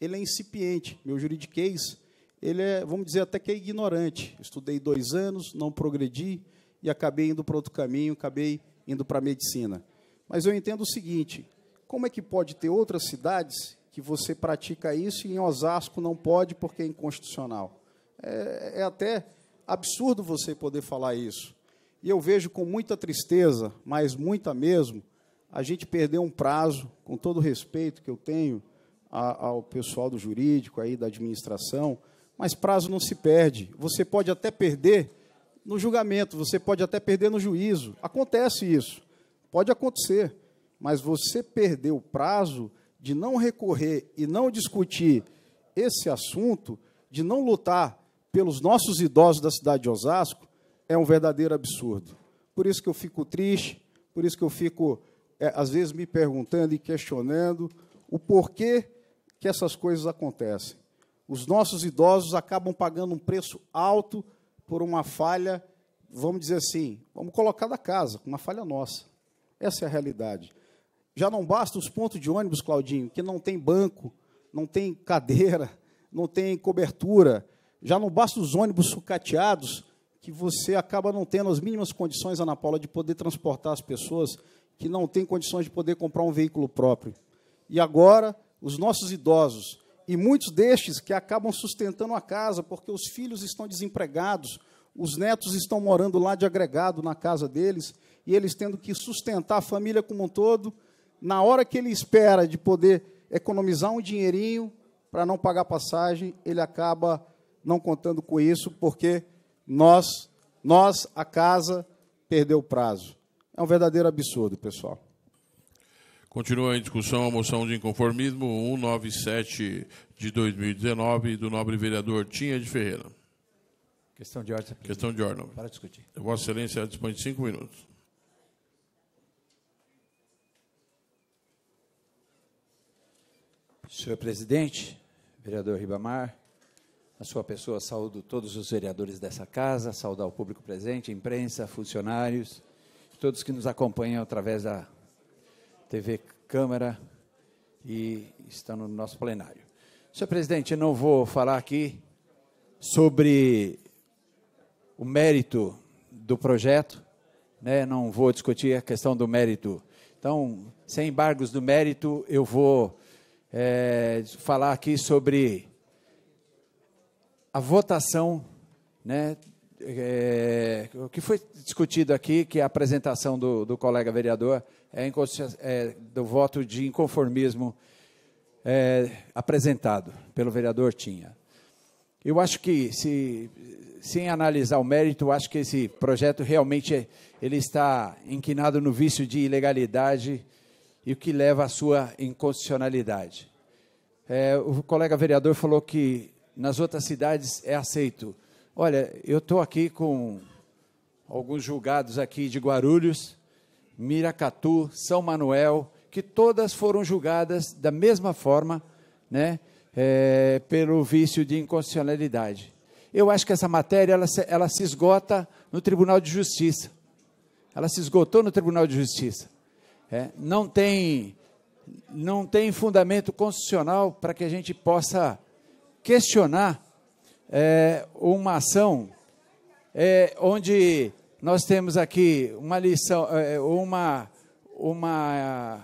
ele é incipiente. Meu juridiquês, ele é, vamos dizer, até que é ignorante. Estudei dois anos, não progredi e acabei indo para outro caminho, acabei indo para a medicina. Mas eu entendo o seguinte, como é que pode ter outras cidades que você pratica isso e em Osasco não pode porque é inconstitucional? É, é até absurdo você poder falar isso. E eu vejo com muita tristeza, mas muita mesmo, a gente perder um prazo, com todo o respeito que eu tenho ao pessoal do jurídico aí, da administração, mas prazo não se perde. Você pode até perder no julgamento, você pode até perder no juízo. Acontece isso. Pode acontecer. Mas você perder o prazo de não recorrer e não discutir esse assunto, de não lutar pelos nossos idosos da cidade de Osasco, é um verdadeiro absurdo. Por isso que eu fico triste, por isso que eu fico, é, às vezes, me perguntando e questionando o porquê que essas coisas acontecem. Os nossos idosos acabam pagando um preço alto por uma falha, vamos dizer assim, vamos colocar da casa, uma falha nossa. Essa é a realidade. Já não basta os pontos de ônibus, Claudinho, que não tem banco, não tem cadeira, não tem cobertura. Já não basta os ônibus sucateados, que você acaba não tendo as mínimas condições, Ana Paula, de poder transportar as pessoas que não têm condições de poder comprar um veículo próprio. E agora, os nossos idosos, e muitos destes que acabam sustentando a casa, porque os filhos estão desempregados, os netos estão morando lá de agregado na casa deles, e eles tendo que sustentar a família como um todo, na hora que ele espera de poder economizar um dinheirinho para não pagar passagem, ele acaba não contando com isso, porque nós, nós, a casa, perdeu o prazo. É um verdadeiro absurdo, pessoal. Continua em discussão a moção de inconformismo 197 de 2019 do nobre vereador Tinha de Ferreira. Questão de ordem. Questão de ordem. Para discutir. Vossa Excelência dispõe de cinco minutos. Senhor presidente, vereador Ribamar, a sua pessoa, saúdo todos os vereadores dessa casa, saudar o público presente, imprensa, funcionários, todos que nos acompanham através da TV Câmara e estão no nosso plenário. Senhor presidente, não vou falar aqui sobre o mérito do projeto, né? não vou discutir a questão do mérito. Então, sem embargos do mérito, eu vou é, falar aqui sobre a votação, né, é, o que foi discutido aqui, que é a apresentação do, do colega vereador, é, é, do voto de inconformismo é, apresentado pelo vereador Tinha. Eu acho que, se, sem analisar o mérito, acho que esse projeto realmente ele está inquinado no vício de ilegalidade e o que leva à sua inconstitucionalidade. É, o colega vereador falou que nas outras cidades é aceito. Olha, eu estou aqui com alguns julgados aqui de Guarulhos, Miracatu, São Manuel, que todas foram julgadas da mesma forma, né, é, pelo vício de inconstitucionalidade. Eu acho que essa matéria ela, ela se esgota no Tribunal de Justiça. Ela se esgotou no Tribunal de Justiça. É, não tem não tem fundamento constitucional para que a gente possa questionar é, uma ação é, onde nós temos aqui uma lição, é, uma, uma,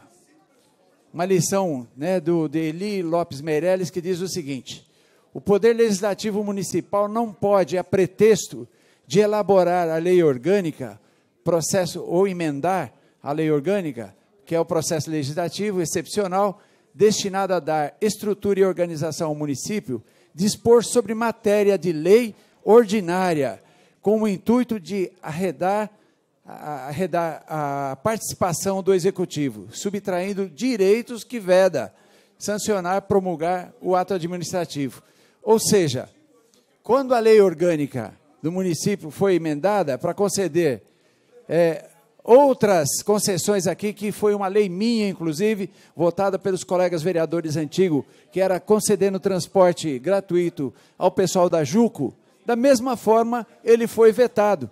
uma lição né, do, de Eli Lopes Meirelles que diz o seguinte: o Poder Legislativo Municipal não pode, a pretexto de elaborar a lei orgânica, processo ou emendar a lei orgânica, que é o processo legislativo excepcional, destinado a dar estrutura e organização ao município, dispor sobre matéria de lei ordinária, com o intuito de arredar, arredar a participação do executivo, subtraindo direitos que veda, sancionar, promulgar o ato administrativo. Ou seja, quando a lei orgânica do município foi emendada para conceder é, outras concessões aqui, que foi uma lei minha, inclusive, votada pelos colegas vereadores antigos, que era concedendo transporte gratuito ao pessoal da Juco, da mesma forma ele foi vetado.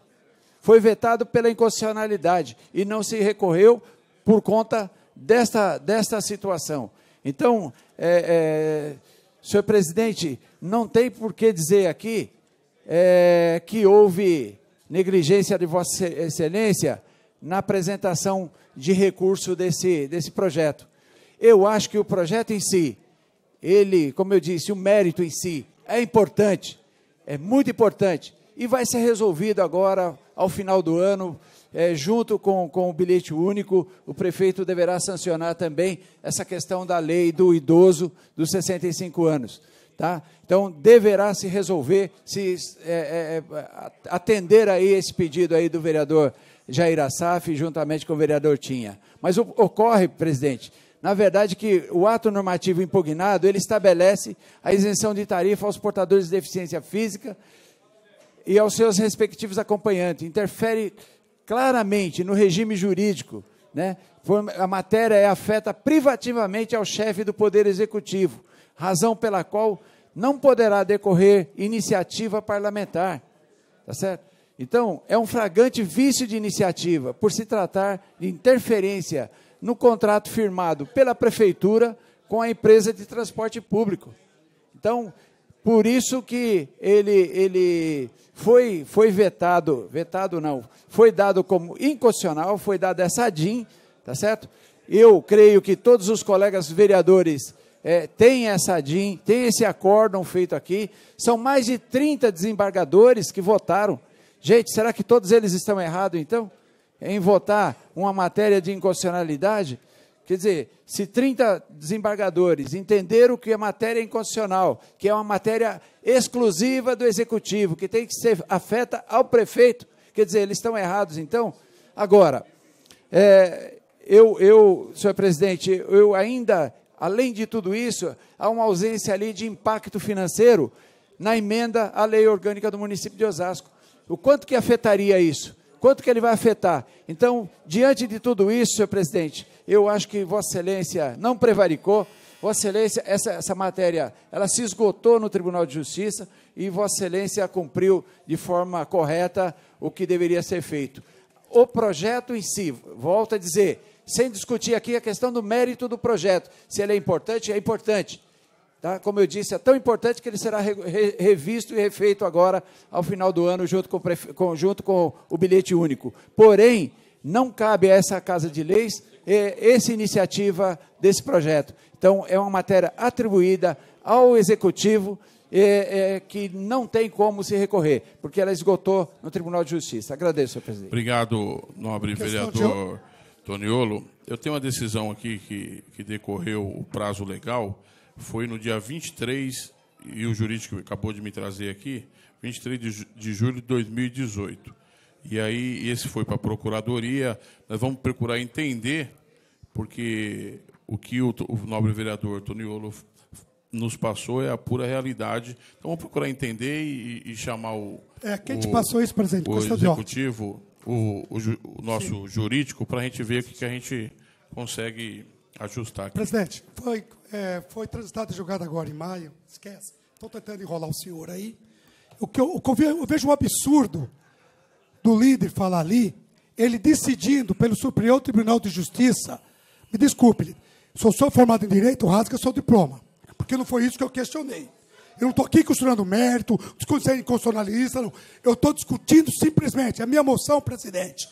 Foi vetado pela inconstitucionalidade e não se recorreu por conta desta, desta situação. Então, é, é, senhor presidente, não tem por que dizer aqui é, que houve negligência de Vossa Excelência na apresentação de recurso desse, desse projeto. Eu acho que o projeto em si, ele, como eu disse, o mérito em si é importante, é muito importante, e vai ser resolvido agora, ao final do ano, é, junto com, com o bilhete único, o prefeito deverá sancionar também essa questão da lei do idoso dos 65 anos. Tá? Então, deverá se resolver, se é, é, é atender aí esse pedido aí do vereador Jair Assaf, juntamente com o vereador Tinha. Mas o, ocorre, presidente, na verdade que o ato normativo impugnado, ele estabelece a isenção de tarifa aos portadores de deficiência física e aos seus respectivos acompanhantes. Interfere claramente no regime jurídico, né? A matéria é afeta privativamente ao chefe do Poder Executivo, razão pela qual não poderá decorrer iniciativa parlamentar, tá certo? Então, é um flagrante vício de iniciativa, por se tratar de interferência no contrato firmado pela prefeitura com a empresa de transporte público. Então, por isso que ele, ele foi, foi vetado, vetado não, foi dado como inconstitucional, foi dado essa DIN, tá certo? Eu creio que todos os colegas vereadores é, têm essa DIN, têm esse acórdão feito aqui. São mais de 30 desembargadores que votaram Gente, será que todos eles estão errados então? Em votar uma matéria de inconstitucionalidade? Quer dizer, se 30 desembargadores entenderam que a matéria é inconstitucional, que é uma matéria exclusiva do executivo, que tem que ser afeta ao prefeito, quer dizer, eles estão errados então? Agora, é, eu, eu, senhor presidente, eu ainda, além de tudo isso, há uma ausência ali de impacto financeiro na emenda à lei orgânica do município de Osasco. O quanto que afetaria isso? Quanto que ele vai afetar? Então, diante de tudo isso, senhor presidente, eu acho que Vossa Excelência não prevaricou. Vossa Excelência, essa, essa matéria, ela se esgotou no Tribunal de Justiça e Vossa Excelência cumpriu de forma correta o que deveria ser feito. O projeto em si, volto a dizer, sem discutir aqui a questão do mérito do projeto, se ele é importante, é importante. Tá? Como eu disse, é tão importante que ele será re, re, revisto e refeito agora, ao final do ano, junto com, com, junto com o bilhete único. Porém, não cabe a essa Casa de Leis é, essa iniciativa desse projeto. Então, é uma matéria atribuída ao Executivo é, é, que não tem como se recorrer, porque ela esgotou no Tribunal de Justiça. Agradeço, senhor presidente. Obrigado, nobre vereador de... Toniolo. Eu tenho uma decisão aqui que, que decorreu o prazo legal foi no dia 23, e o jurídico acabou de me trazer aqui, 23 de, de julho de 2018. E aí, esse foi para a Procuradoria. Nós vamos procurar entender, porque o que o, o nobre vereador Toniolo nos passou é a pura realidade. Então, vamos procurar entender e, e chamar o. É, quem o, te passou isso, presidente? O executivo, o, o, o, nosso Sim. jurídico, para a gente ver o que, que a gente consegue ajustar aqui. Presidente, foi, é, foi transitado e julgado agora em maio. Esquece. Estou tentando enrolar o senhor aí. O que eu, eu vejo um absurdo do líder falar ali, ele decidindo pelo Superior Tribunal de Justiça. Me desculpe, sou só formado em Direito, rasga seu diploma. Porque não foi isso que eu questionei. Eu não estou aqui costurando mérito, discutindo inconstitucionalista, não. Eu estou discutindo simplesmente. A minha moção, presidente,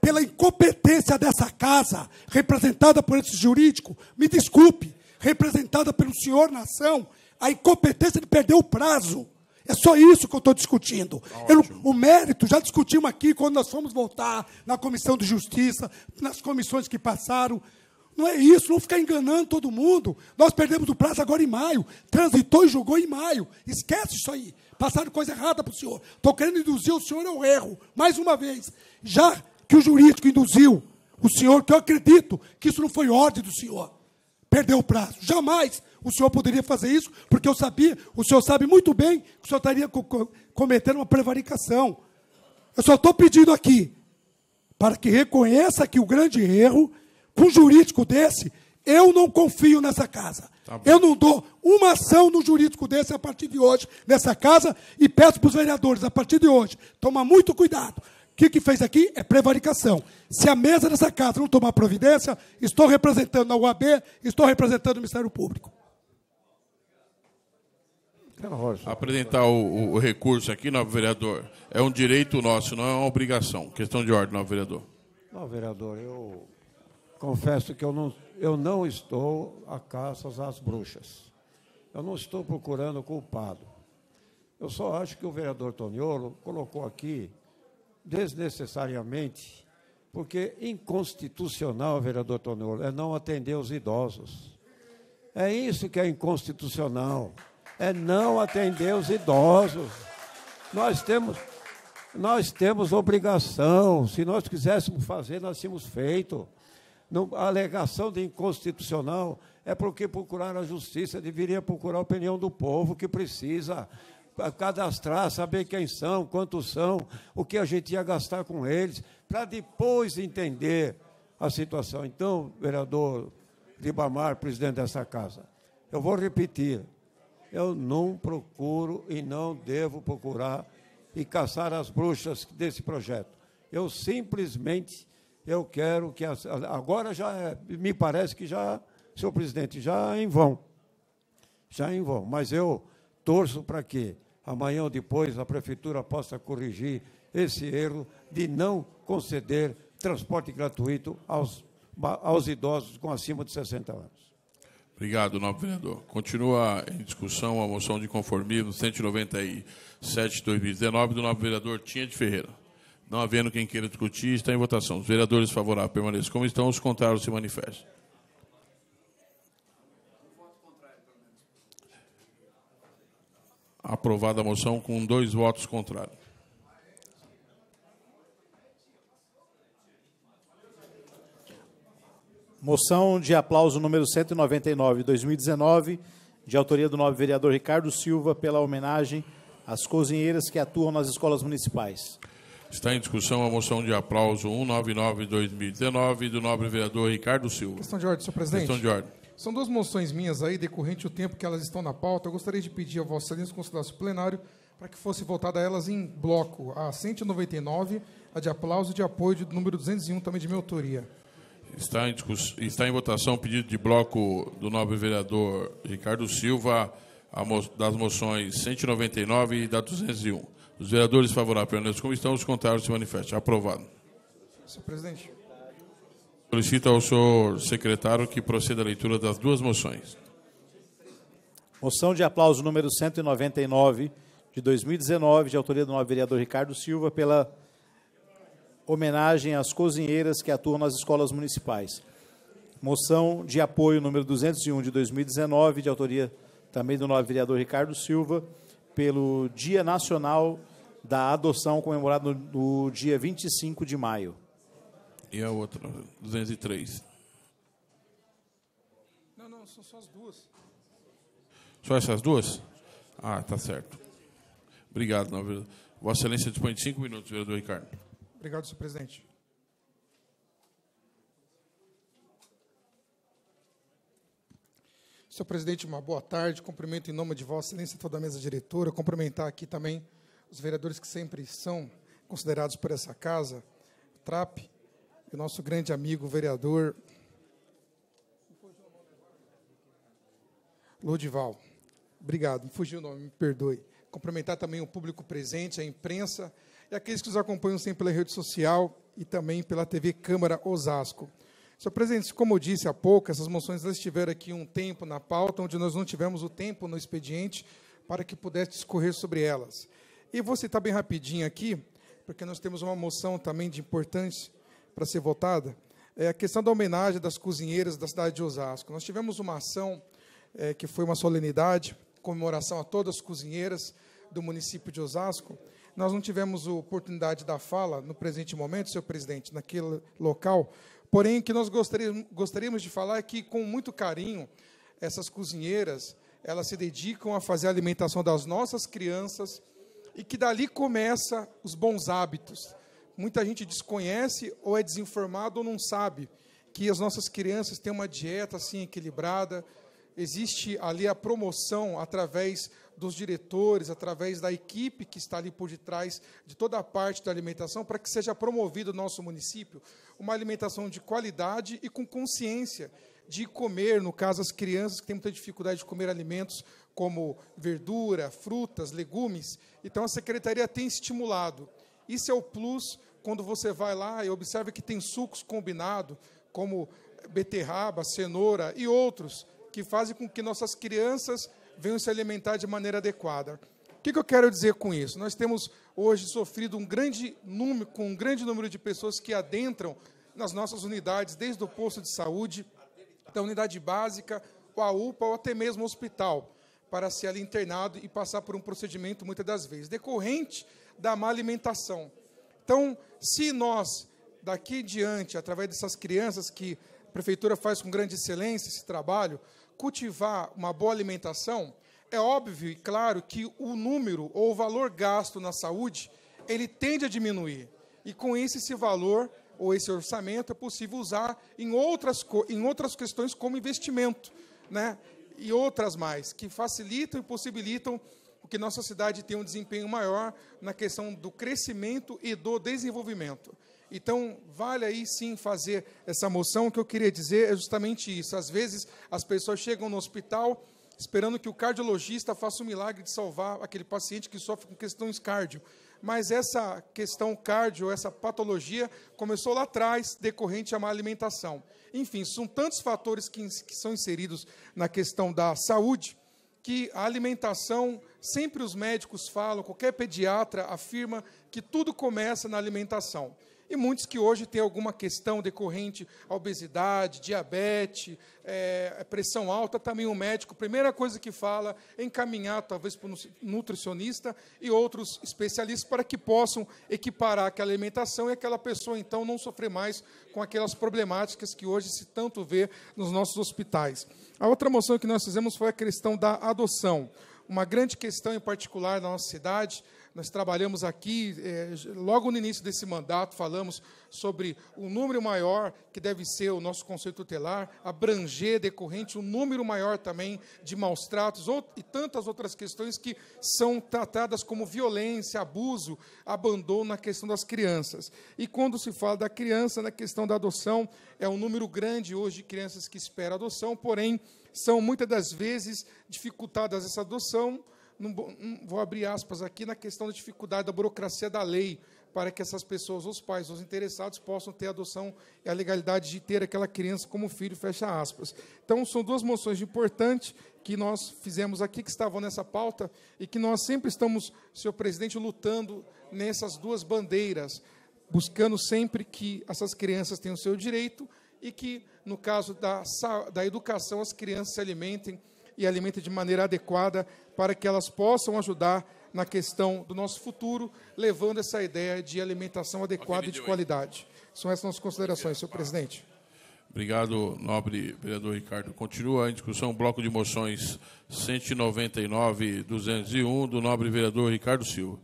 pela incompetência dessa casa, representada por esse jurídico, me desculpe, representada pelo senhor nação, a incompetência de perder o prazo. É só isso que eu estou discutindo. Tá eu, o mérito, já discutimos aqui quando nós fomos voltar na Comissão de Justiça, nas comissões que passaram. Não é isso, não ficar enganando todo mundo. Nós perdemos o prazo agora em maio. Transitou e julgou em maio. Esquece isso aí. Passaram coisa errada para o senhor. Estou querendo induzir o senhor ao erro, mais uma vez. Já que o jurídico induziu o senhor, que eu acredito que isso não foi ordem do senhor, perdeu o prazo. Jamais o senhor poderia fazer isso, porque eu sabia, o senhor sabe muito bem que o senhor estaria cometendo uma prevaricação. Eu só estou pedindo aqui para que reconheça que o grande erro, com um jurídico desse, eu não confio nessa casa. Tá eu não dou uma ação no jurídico desse a partir de hoje, nessa casa, e peço para os vereadores, a partir de hoje, tomar muito cuidado que, que fez aqui? É prevaricação. Se a mesa dessa casa não tomar providência, estou representando a UAB, estou representando o Ministério Público. Apresentar o, o, o recurso aqui, novo vereador, é um direito nosso, não é uma obrigação. Questão de ordem, novo vereador. Não, vereador, eu confesso que eu não, eu não estou a caças às bruxas. Eu não estou procurando culpado. Eu só acho que o vereador Toniolo colocou aqui desnecessariamente, porque inconstitucional, vereador Tonolo, é não atender os idosos. É isso que é inconstitucional, é não atender os idosos. Nós temos, nós temos obrigação, se nós quiséssemos fazer, nós tínhamos feito. a alegação de inconstitucional é porque procurar a justiça, deveria procurar a opinião do povo que precisa cadastrar, saber quem são, quantos são, o que a gente ia gastar com eles, para depois entender a situação. Então, vereador Ribamar, presidente dessa casa, eu vou repetir: eu não procuro e não devo procurar e caçar as bruxas desse projeto. Eu simplesmente eu quero que as, agora já é, me parece que já, senhor presidente, já é em vão, já é em vão. Mas eu torço para que amanhã ou depois a prefeitura possa corrigir esse erro de não conceder transporte gratuito aos, aos idosos com acima de 60 anos. Obrigado, nobre vereador. Continua em discussão a moção de conformismo 197-2019 do novo vereador Tinha de Ferreira. Não havendo quem queira discutir, está em votação. Os vereadores favoráveis permaneçam como estão, os contrários se manifestam. Aprovada a moção com dois votos contrários. Moção de aplauso número 199, 2019, de autoria do nobre vereador Ricardo Silva, pela homenagem às cozinheiras que atuam nas escolas municipais. Está em discussão a moção de aplauso 199, 2019, do nobre vereador Ricardo Silva. Questão de ordem, senhor presidente. Questão de ordem. São duas moções minhas aí, decorrente do tempo que elas estão na pauta. Eu gostaria de pedir a Vossa Excelência considerasse o plenário para que fosse votada elas em bloco, a 199, a de aplauso e de apoio do número 201, também de minha autoria. Está em, Está em votação o pedido de bloco do nobre vereador Ricardo Silva mo... das moções 199 e da 201. Os vereadores favoráveis permaneçam como estão, os contrários se manifestam. Aprovado. Senhor presidente. Solicito ao senhor secretário que proceda à leitura das duas moções. Moção de aplauso número 199 de 2019, de autoria do novo vereador Ricardo Silva, pela homenagem às cozinheiras que atuam nas escolas municipais. Moção de apoio número 201 de 2019, de autoria também do novo vereador Ricardo Silva, pelo Dia Nacional da Adoção, comemorado no, no dia 25 de maio e a outra, 203. Não, não, são só as duas. Só essas duas? Ah, tá certo. Obrigado, não, Vossa Excelência dispõe de cinco minutos, vereador Ricardo. Obrigado, senhor presidente. Senhor presidente, uma boa tarde. Cumprimento em nome de Vossa Excelência toda a mesa diretora. Cumprimentar aqui também os vereadores que sempre são considerados por essa casa, TRAP, e nosso grande amigo vereador Lodival. Obrigado, me fugiu o nome, me perdoe. Cumprimentar também o público presente, a imprensa e aqueles que nos acompanham sempre pela rede social e também pela TV Câmara Osasco. Senhor presidente, como eu disse há pouco, essas moções estiveram aqui um tempo na pauta, onde nós não tivemos o tempo no expediente para que pudesse discorrer sobre elas. E vou citar bem rapidinho aqui, porque nós temos uma moção também de importante para ser votada, é a questão da homenagem das cozinheiras da cidade de Osasco. Nós tivemos uma ação é, que foi uma solenidade, comemoração a todas as cozinheiras do município de Osasco. Nós não tivemos a oportunidade da fala no presente momento, senhor presidente, naquele local. Porém, o que nós gostaríamos, gostaríamos de falar é que, com muito carinho, essas cozinheiras elas se dedicam a fazer a alimentação das nossas crianças e que dali começa os bons hábitos muita gente desconhece ou é desinformado ou não sabe que as nossas crianças têm uma dieta assim equilibrada. Existe ali a promoção através dos diretores, através da equipe que está ali por detrás de toda a parte da alimentação, para que seja promovido o nosso município uma alimentação de qualidade e com consciência de comer, no caso, as crianças que têm muita dificuldade de comer alimentos como verdura, frutas, legumes. Então, a secretaria tem estimulado. Isso é o plus quando você vai lá e observa que tem sucos combinados, como beterraba, cenoura e outros, que fazem com que nossas crianças venham se alimentar de maneira adequada. O que, que eu quero dizer com isso? Nós temos hoje sofrido um grande número, com um grande número de pessoas que adentram nas nossas unidades, desde o posto de saúde, da unidade básica, ou a UPA, ou até mesmo o hospital, para ser ali internado e passar por um procedimento, muitas das vezes, decorrente da má alimentação. Então, se nós, daqui em diante, através dessas crianças que a prefeitura faz com grande excelência esse trabalho, cultivar uma boa alimentação, é óbvio e claro que o número ou o valor gasto na saúde, ele tende a diminuir. E com isso, esse valor ou esse orçamento é possível usar em outras, em outras questões como investimento, né? e outras mais, que facilitam e possibilitam que nossa cidade tenha um desempenho maior na questão do crescimento e do desenvolvimento. Então, vale aí sim fazer essa moção. O que eu queria dizer é justamente isso. Às vezes, as pessoas chegam no hospital esperando que o cardiologista faça o milagre de salvar aquele paciente que sofre com questões cardio. Mas essa questão cardio, essa patologia, começou lá atrás, decorrente à má alimentação. Enfim, são tantos fatores que, que são inseridos na questão da saúde que a alimentação, sempre os médicos falam, qualquer pediatra afirma que tudo começa na alimentação e muitos que hoje têm alguma questão decorrente à obesidade, diabetes, é, é, pressão alta, também o médico, primeira coisa que fala é encaminhar talvez para um nutricionista e outros especialistas para que possam equiparar aquela alimentação e aquela pessoa então não sofrer mais com aquelas problemáticas que hoje se tanto vê nos nossos hospitais. A outra moção que nós fizemos foi a questão da adoção uma grande questão em particular na nossa cidade nós trabalhamos aqui, é, logo no início desse mandato, falamos sobre o número maior que deve ser o nosso conselho tutelar, abranger decorrente o um número maior também de maus tratos ou, e tantas outras questões que são tratadas como violência, abuso, abandono na questão das crianças. E quando se fala da criança, na questão da adoção, é um número grande hoje de crianças que esperam adoção, porém, são muitas das vezes dificultadas essa adoção não, não vou abrir aspas aqui, na questão da dificuldade da burocracia da lei, para que essas pessoas, os pais, os interessados, possam ter a adoção e a legalidade de ter aquela criança como filho, fecha aspas. Então, são duas moções importantes que nós fizemos aqui, que estavam nessa pauta, e que nós sempre estamos, senhor presidente, lutando nessas duas bandeiras, buscando sempre que essas crianças tenham o seu direito e que, no caso da, da educação, as crianças se alimentem e alimenta de maneira adequada para que elas possam ajudar na questão do nosso futuro, levando essa ideia de alimentação adequada e de qualidade. São essas nossas considerações, senhor presidente. Tá. Obrigado, nobre vereador Ricardo. Continua a discussão, bloco de moções 199 201 do nobre vereador Ricardo Silva.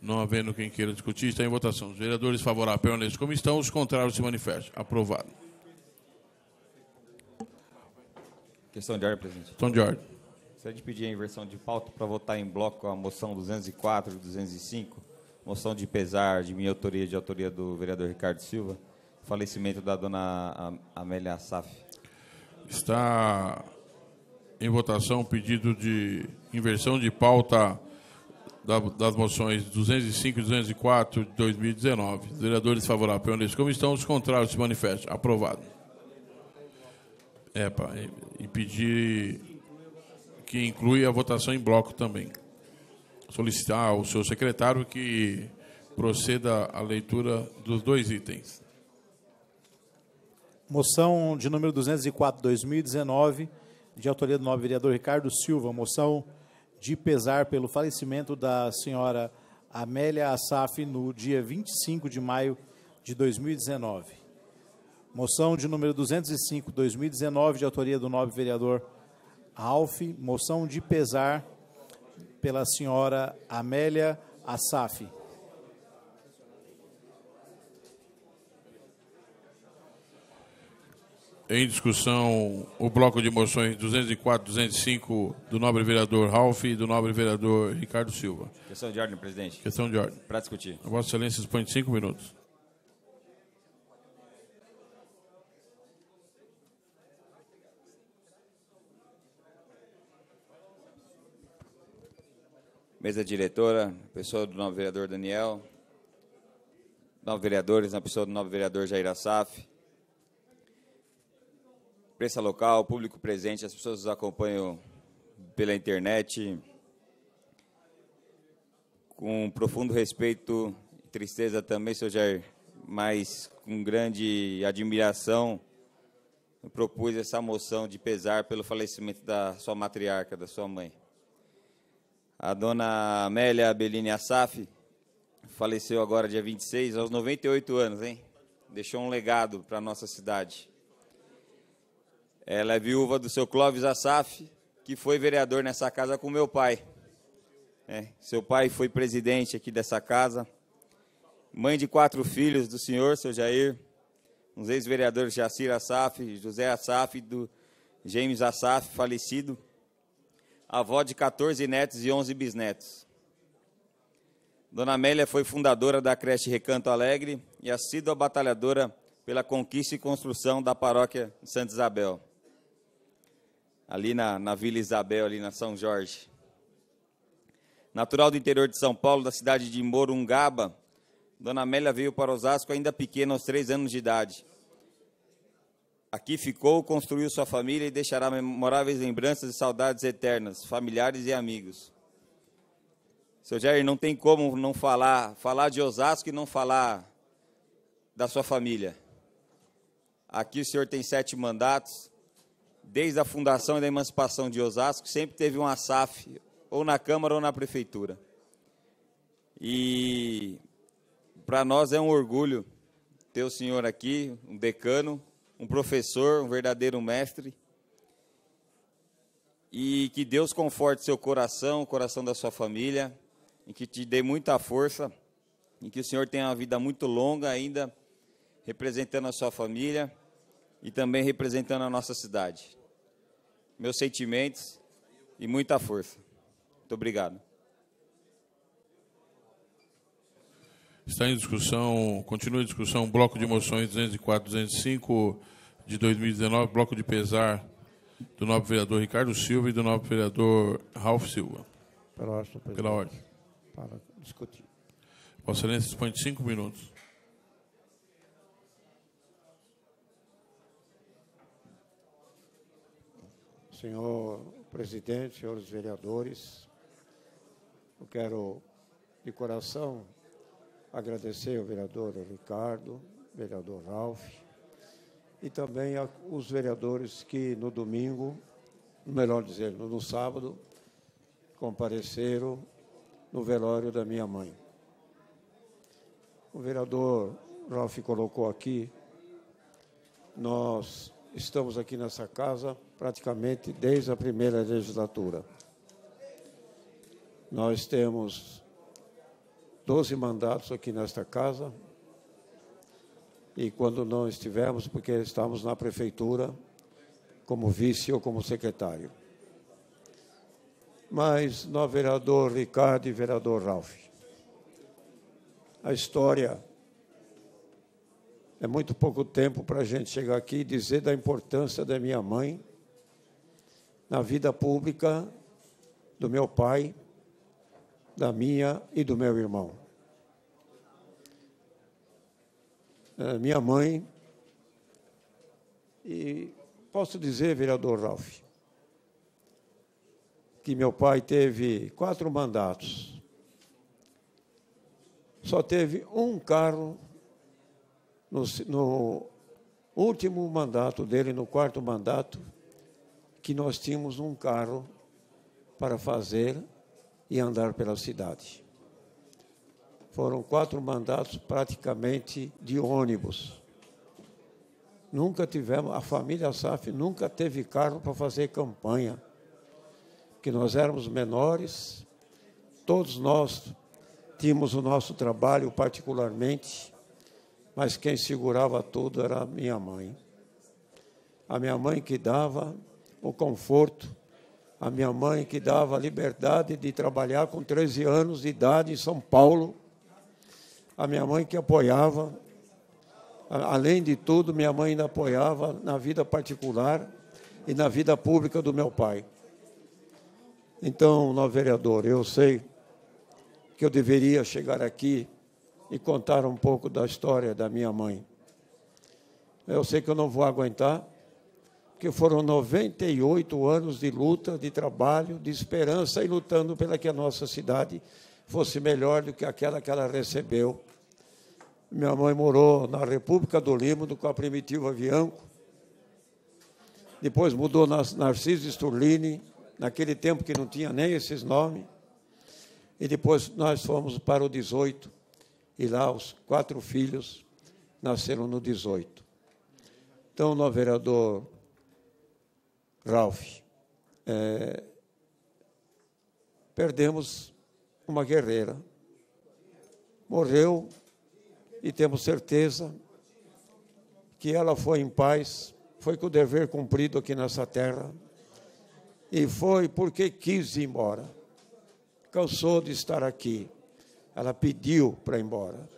Não havendo quem queira discutir, está em votação. Os vereadores favoráveis permaneçam como estão, os contrários se manifestam. Aprovado. Questão de ordem, presidente. Questão de ordem. Se a gente pedir a inversão de pauta para votar em bloco a moção 204 e 205, moção de pesar de minha autoria e de autoria do vereador Ricardo Silva, falecimento da dona Amélia Assaf. Está em votação o pedido de inversão de pauta das moções 205 e 204 de 2019. Os vereadores favoráveis, como estão, os contrários se manifestam. Aprovado. É, pá, e pedir que inclui a votação em bloco também. Solicitar ao seu secretário que proceda à leitura dos dois itens. Moção de número 204/2019, de autoria do nobre vereador Ricardo Silva, moção de pesar pelo falecimento da senhora Amélia Assaf no dia 25 de maio de 2019. Moção de número 205, 2019, de autoria do nobre vereador Ralph. Moção de pesar pela senhora Amélia Assaf. Em discussão, o bloco de moções 204, 205 do nobre vereador Ralf e do nobre vereador Ricardo Silva. Questão de ordem, presidente. Questão de ordem. Para discutir. A Vossa Excelência expõe cinco minutos. mesa diretora, pessoa do novo vereador Daniel, novos vereadores, na pessoa do novo vereador Jair Assaf, prensa local, público presente, as pessoas nos acompanham pela internet. Com profundo respeito e tristeza também, seu Jair, mas com grande admiração, eu propus essa moção de pesar pelo falecimento da sua matriarca, da sua mãe. A dona Amélia Bellini Assaf faleceu agora dia 26, aos 98 anos, hein? Deixou um legado para a nossa cidade. Ela é viúva do seu Clóvis Assaf, que foi vereador nessa casa com meu pai. É, seu pai foi presidente aqui dessa casa. Mãe de quatro filhos do senhor, seu Jair. Os ex-vereadores Jacir Assaf, José Assaf, do James Assaf, falecido avó de 14 netos e 11 bisnetos. Dona Amélia foi fundadora da creche Recanto Alegre e assídua batalhadora pela conquista e construção da paróquia de Santa Isabel, ali na, na Vila Isabel, ali na São Jorge. Natural do interior de São Paulo, da cidade de Morungaba, Dona Amélia veio para Osasco ainda pequena, aos três anos de idade Aqui ficou, construiu sua família e deixará memoráveis lembranças e saudades eternas, familiares e amigos. Seu Jair, não tem como não falar, falar de Osasco e não falar da sua família. Aqui o senhor tem sete mandatos. Desde a fundação e da emancipação de Osasco, sempre teve um ASAF, ou na Câmara ou na Prefeitura. E para nós é um orgulho ter o senhor aqui, um decano, um professor, um verdadeiro mestre. E que Deus conforte seu coração, o coração da sua família, e que te dê muita força, e que o Senhor tenha uma vida muito longa ainda, representando a sua família e também representando a nossa cidade. Meus sentimentos e muita força. Muito obrigado. Está em discussão, continua a discussão, um bloco de moções 204, 205 de 2019, bloco de pesar do novo vereador Ricardo Silva e do novo vereador Ralf Silva. Pela ordem. Pela ordem. Para discutir. Vossa Excelência dispõe de cinco minutos. Senhor presidente, senhores vereadores, eu quero de coração Agradecer ao vereador Ricardo, vereador Ralph, e também aos vereadores que no domingo, melhor dizer, no sábado, compareceram no velório da minha mãe. O vereador Ralph colocou aqui, nós estamos aqui nessa casa praticamente desde a primeira legislatura. Nós temos 12 mandatos aqui nesta casa. E quando não estivermos, porque estamos na prefeitura, como vice ou como secretário. Mas no vereador Ricardo e vereador Ralph. A história é muito pouco tempo para a gente chegar aqui e dizer da importância da minha mãe na vida pública, do meu pai, da minha e do meu irmão. É, minha mãe, e posso dizer, vereador Ralph, que meu pai teve quatro mandatos. Só teve um carro no, no último mandato dele, no quarto mandato, que nós tínhamos um carro para fazer e andar pela cidade. Foram quatro mandatos praticamente de ônibus. Nunca tivemos, a família SAF nunca teve carro para fazer campanha, que nós éramos menores, todos nós tínhamos o nosso trabalho particularmente, mas quem segurava tudo era minha mãe. A minha mãe que dava o conforto, a minha mãe que dava a liberdade de trabalhar com 13 anos de idade em São Paulo, a minha mãe que apoiava, além de tudo, minha mãe ainda apoiava na vida particular e na vida pública do meu pai. Então, novo vereador, eu sei que eu deveria chegar aqui e contar um pouco da história da minha mãe. Eu sei que eu não vou aguentar, que foram 98 anos de luta, de trabalho, de esperança e lutando pela que a nossa cidade fosse melhor do que aquela que ela recebeu. Minha mãe morou na República do Líbano com a primitiva Vianco. depois mudou na Narciso Sturlini, naquele tempo que não tinha nem esses nomes, e depois nós fomos para o 18, e lá os quatro filhos nasceram no 18. Então, o vereador Ralph, é, perdemos uma guerreira. Morreu e temos certeza que ela foi em paz, foi com o dever cumprido aqui nessa terra e foi porque quis ir embora. Cansou de estar aqui. Ela pediu para ir embora.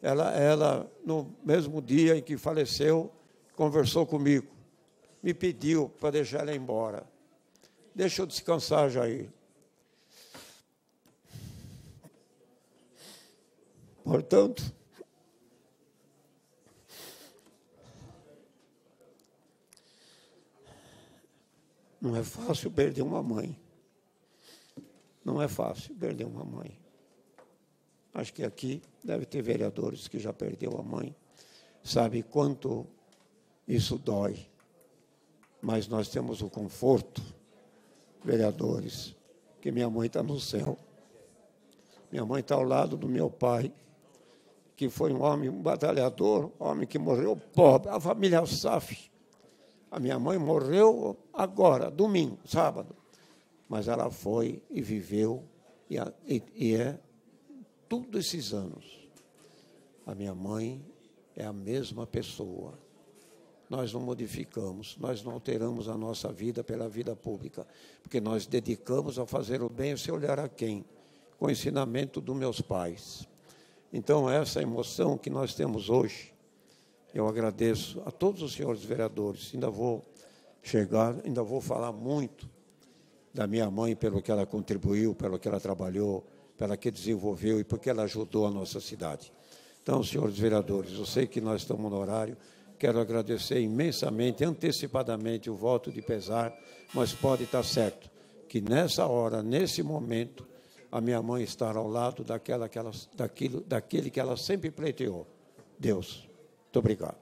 Ela, ela, no mesmo dia em que faleceu, conversou comigo me pediu para deixar ela embora. Deixa eu descansar, Jair. Portanto, não é fácil perder uma mãe. Não é fácil perder uma mãe. Acho que aqui deve ter vereadores que já perdeu a mãe. Sabe quanto isso dói mas nós temos o conforto, vereadores, que minha mãe está no céu. Minha mãe está ao lado do meu pai, que foi um homem, um batalhador, homem que morreu pobre, a família Saf. A minha mãe morreu agora, domingo, sábado. Mas ela foi e viveu, e, e, e é todos esses anos. A minha mãe é a mesma pessoa nós não modificamos, nós não alteramos a nossa vida pela vida pública, porque nós dedicamos a fazer o bem sem olhar a quem? Com o ensinamento dos meus pais. Então, essa emoção que nós temos hoje, eu agradeço a todos os senhores vereadores. Ainda vou chegar, ainda vou falar muito da minha mãe, pelo que ela contribuiu, pelo que ela trabalhou, pela que desenvolveu e porque ela ajudou a nossa cidade. Então, senhores vereadores, eu sei que nós estamos no horário. Quero agradecer imensamente, antecipadamente, o voto de pesar, mas pode estar certo que nessa hora, nesse momento, a minha mãe estará ao lado daquela que ela, daquilo, daquele que ela sempre pleiteou. Deus. Muito obrigado.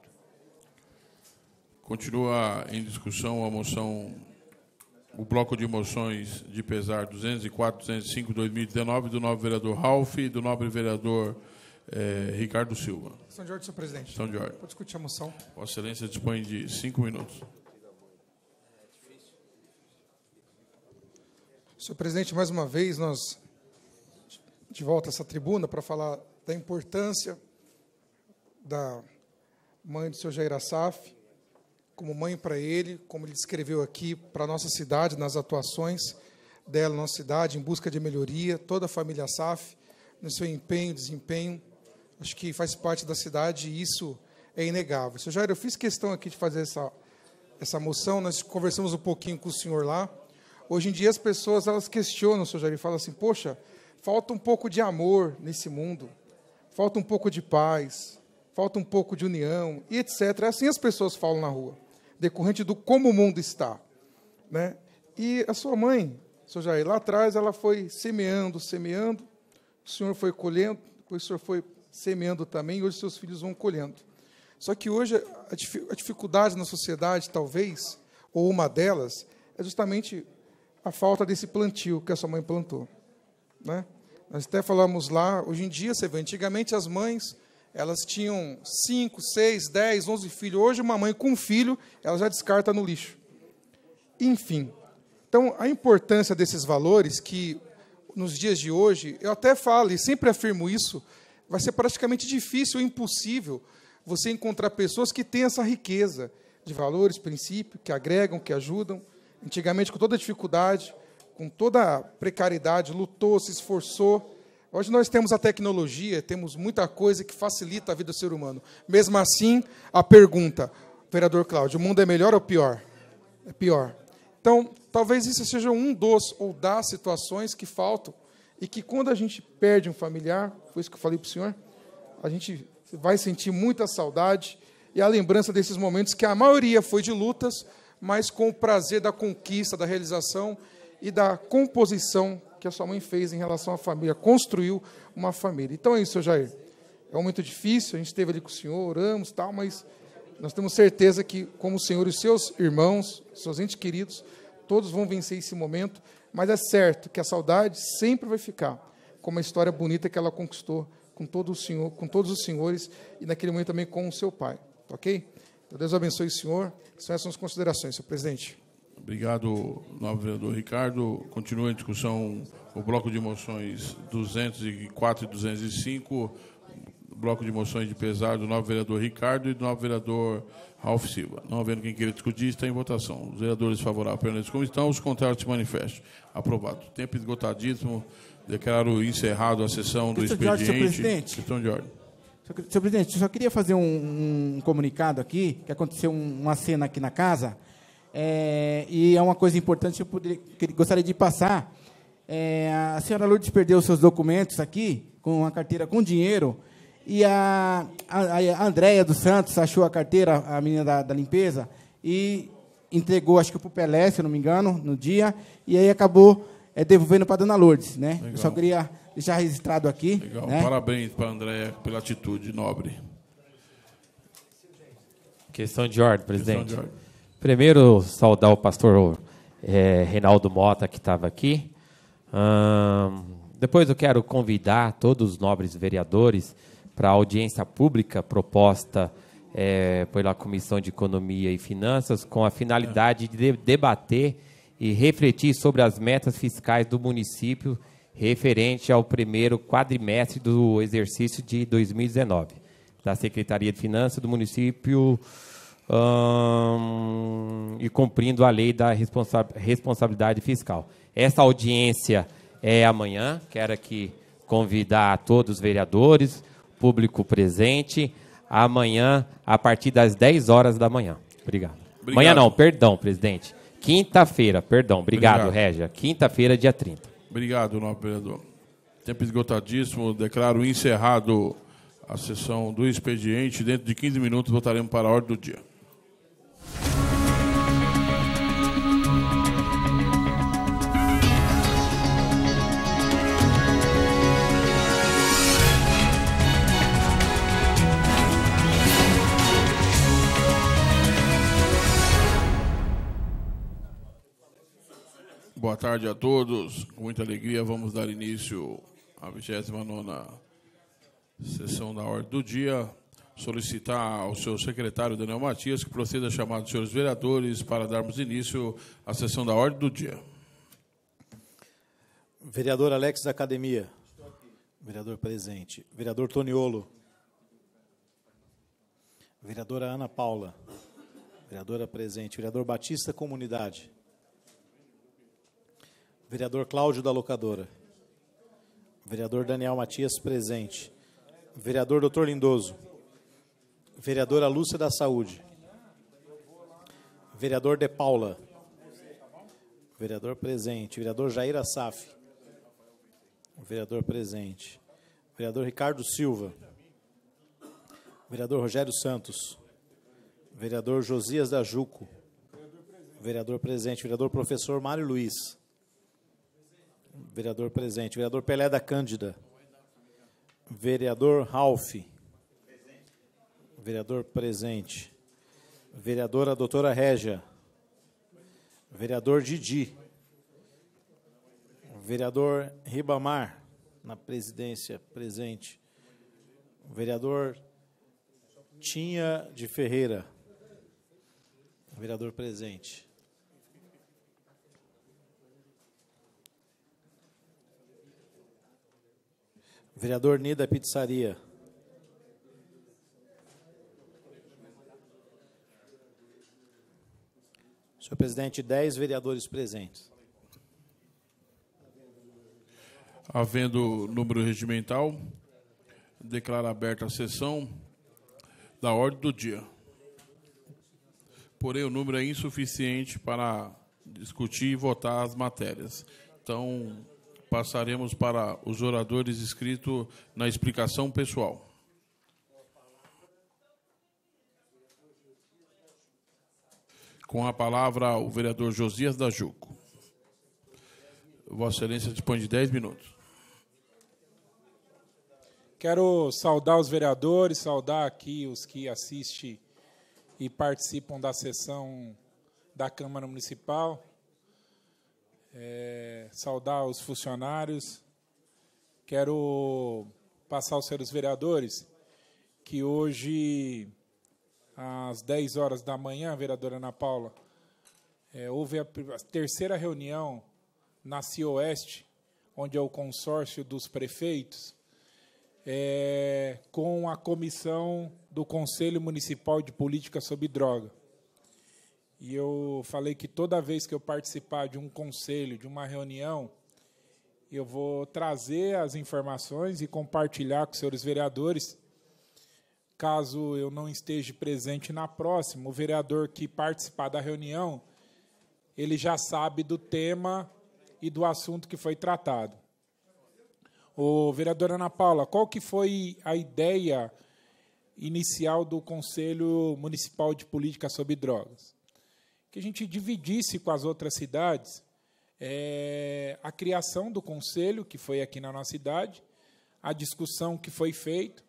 Continua em discussão a moção, o bloco de moções de pesar 204, 205, 2019, do nobre vereador Ralph, do nobre vereador é, Ricardo Silva. São Jorge, senhor presidente. São Jorge. Pode discutir a moção. Vossa Excelência dispõe de cinco minutos. Senhor presidente, mais uma vez nós de volta a essa tribuna para falar da importância da mãe do senhor Jair Assaf, como mãe para ele, como ele descreveu aqui, para a nossa cidade, nas atuações dela, nossa cidade, em busca de melhoria, toda a família Assaf, no seu empenho, desempenho acho que faz parte da cidade e isso é inegável. Senhor Jair, eu fiz questão aqui de fazer essa, essa moção, nós conversamos um pouquinho com o senhor lá. Hoje em dia as pessoas elas questionam, Senhor Jair, e falam assim: poxa, falta um pouco de amor nesse mundo, falta um pouco de paz, falta um pouco de união e etc. É assim as pessoas falam na rua, decorrente do como o mundo está. Né? E a sua mãe, Senhor Jair, lá atrás ela foi semeando, semeando, o senhor foi colhendo, depois o senhor foi semeando também, e hoje seus filhos vão colhendo. Só que hoje a, a dificuldade na sociedade, talvez, ou uma delas, é justamente a falta desse plantio que a sua mãe plantou. Né? Nós até falamos lá, hoje em dia você vê, antigamente as mães elas tinham 5, 6, 10, 11 filhos. Hoje, uma mãe com um filho, ela já descarta no lixo. Enfim. Então, a importância desses valores que, nos dias de hoje, eu até falo e sempre afirmo isso, vai ser praticamente difícil, impossível, você encontrar pessoas que têm essa riqueza de valores, princípios, que agregam, que ajudam. Antigamente, com toda dificuldade, com toda precariedade, lutou, se esforçou. Hoje nós temos a tecnologia, temos muita coisa que facilita a vida do ser humano. Mesmo assim, a pergunta, vereador Cláudio, o mundo é melhor ou pior? É pior. Então, talvez isso seja um dos ou das situações que faltam e que quando a gente perde um familiar, foi isso que eu falei para o senhor, a gente vai sentir muita saudade e a lembrança desses momentos, que a maioria foi de lutas, mas com o prazer da conquista, da realização e da composição que a sua mãe fez em relação à família, construiu uma família. Então é isso, senhor Jair. É um momento difícil, a gente esteve ali com o senhor, oramos tal, mas nós temos certeza que, como o senhor e os seus irmãos, seus entes queridos, todos vão vencer esse momento mas é certo que a saudade sempre vai ficar como a história bonita que ela conquistou com todo o senhor, com todos os senhores e naquele momento também com o seu pai, tá ok? Então Deus abençoe o senhor. São essas as considerações, senhor presidente. Obrigado, novo vereador Ricardo. Continua a discussão o bloco de moções 204 e 205 bloco de moções de pesar do novo vereador Ricardo e do novo vereador Ralf Silva. Não havendo quem queira discutir, está em votação. Os vereadores favoráveis permanecem como estão, os contrários se manifestam. Aprovado. Tempo esgotadíssimo. Declaro encerrado a sessão Questão do expediente. De ordem, senhor presidente. Questão de ordem. Senhor presidente, eu só queria fazer um, um comunicado aqui, que aconteceu um, uma cena aqui na casa, é, e é uma coisa importante que eu que gostaria de passar. É, a senhora Lourdes perdeu seus documentos aqui, com uma carteira com dinheiro, e a, a, a Andréia dos Santos achou a carteira, a menina da, da limpeza, e entregou, acho que para o Pelé, se não me engano, no dia, e aí acabou é, devolvendo para a Dona Lourdes. Né? Eu só queria deixar registrado aqui. Legal, né? parabéns para a Andréia pela atitude nobre. Questão de ordem, presidente. De ordem. Primeiro, saudar o pastor é, Reinaldo Mota, que estava aqui. Hum, depois eu quero convidar todos os nobres vereadores para a audiência pública proposta é, pela Comissão de Economia e Finanças, com a finalidade de debater e refletir sobre as metas fiscais do município referente ao primeiro quadrimestre do exercício de 2019 da Secretaria de Finanças do município hum, e cumprindo a lei da responsa responsabilidade fiscal. Essa audiência é amanhã, quero aqui convidar a todos os vereadores, público presente. Amanhã, a partir das 10 horas da manhã. Obrigado. Obrigado. Amanhã não, perdão, presidente. Quinta-feira, perdão. Obrigado, Obrigado. Régia. Quinta-feira, dia 30. Obrigado, nobre vereador. Tempo esgotadíssimo. Declaro encerrado a sessão do expediente. Dentro de 15 minutos, voltaremos para a ordem do dia. Boa tarde a todos. Com muita alegria, vamos dar início à 29 sessão da ordem do dia. Solicitar ao seu secretário, Daniel Matias, que proceda a chamar os senhores vereadores para darmos início à sessão da ordem do dia. Vereador Alex da Academia. Vereador presente. Vereador Toniolo. Vereadora Ana Paula. Vereadora presente. Vereador Batista, Comunidade. Vereador Cláudio da Locadora. Vereador Daniel Matias, presente. Vereador Doutor Lindoso. Vereadora Lúcia da Saúde. Vereador De Paula. Vereador presente. Vereador Jair Assaf. Vereador presente. Vereador Ricardo Silva. Vereador Rogério Santos. Vereador Josias da Juco. Vereador presente. Vereador Professor Mário Luiz. Vereador presente. Vereador Pelé da Cândida. Vereador Ralph. Vereador presente. Vereadora doutora Régia. Vereador Didi. Vereador Ribamar, na presidência, presente. Vereador Tinha de Ferreira. Vereador presente. Vereador Nida Pizzaria. Senhor presidente, dez vereadores presentes. Havendo número regimental, declaro aberta a sessão da ordem do dia. Porém, o número é insuficiente para discutir e votar as matérias. Então, passaremos para os oradores escrito na explicação pessoal. Com a palavra, o vereador Josias da Juco. Vossa Excelência dispõe de 10 minutos. Quero saudar os vereadores, saudar aqui os que assistem e participam da sessão da Câmara Municipal é, saudar os funcionários. Quero passar aos senhores vereadores que hoje, às 10 horas da manhã, vereadora Ana Paula, é, houve a, a terceira reunião na CIOeste, onde é o consórcio dos prefeitos, é, com a comissão do Conselho Municipal de Política sobre Droga. E eu falei que toda vez que eu participar de um conselho, de uma reunião, eu vou trazer as informações e compartilhar com os senhores vereadores. Caso eu não esteja presente na próxima, o vereador que participar da reunião, ele já sabe do tema e do assunto que foi tratado. O vereadora Ana Paula, qual que foi a ideia inicial do Conselho Municipal de Política sobre Drogas? que a gente dividisse com as outras cidades é, a criação do conselho, que foi aqui na nossa cidade, a discussão que foi feita,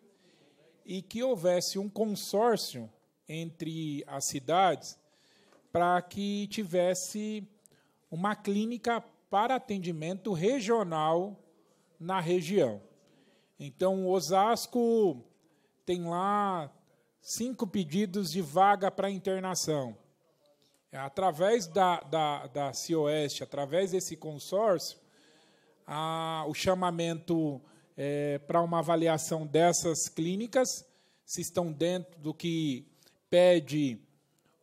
e que houvesse um consórcio entre as cidades para que tivesse uma clínica para atendimento regional na região. Então, Osasco tem lá cinco pedidos de vaga para internação. É, através da, da, da CIOeste, através desse consórcio, a, o chamamento é, para uma avaliação dessas clínicas, se estão dentro do que pede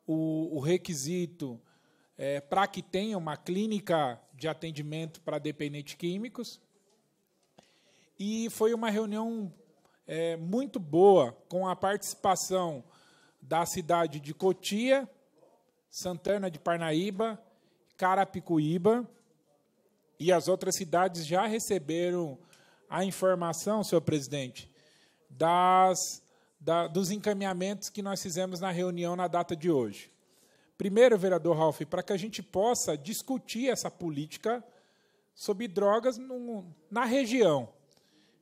o, o requisito é, para que tenha uma clínica de atendimento para dependentes químicos. E foi uma reunião é, muito boa, com a participação da cidade de Cotia, Santana de Parnaíba, Carapicuíba e as outras cidades já receberam a informação, senhor presidente, das, da, dos encaminhamentos que nós fizemos na reunião na data de hoje. Primeiro, vereador Ralph, para que a gente possa discutir essa política sobre drogas no, na região.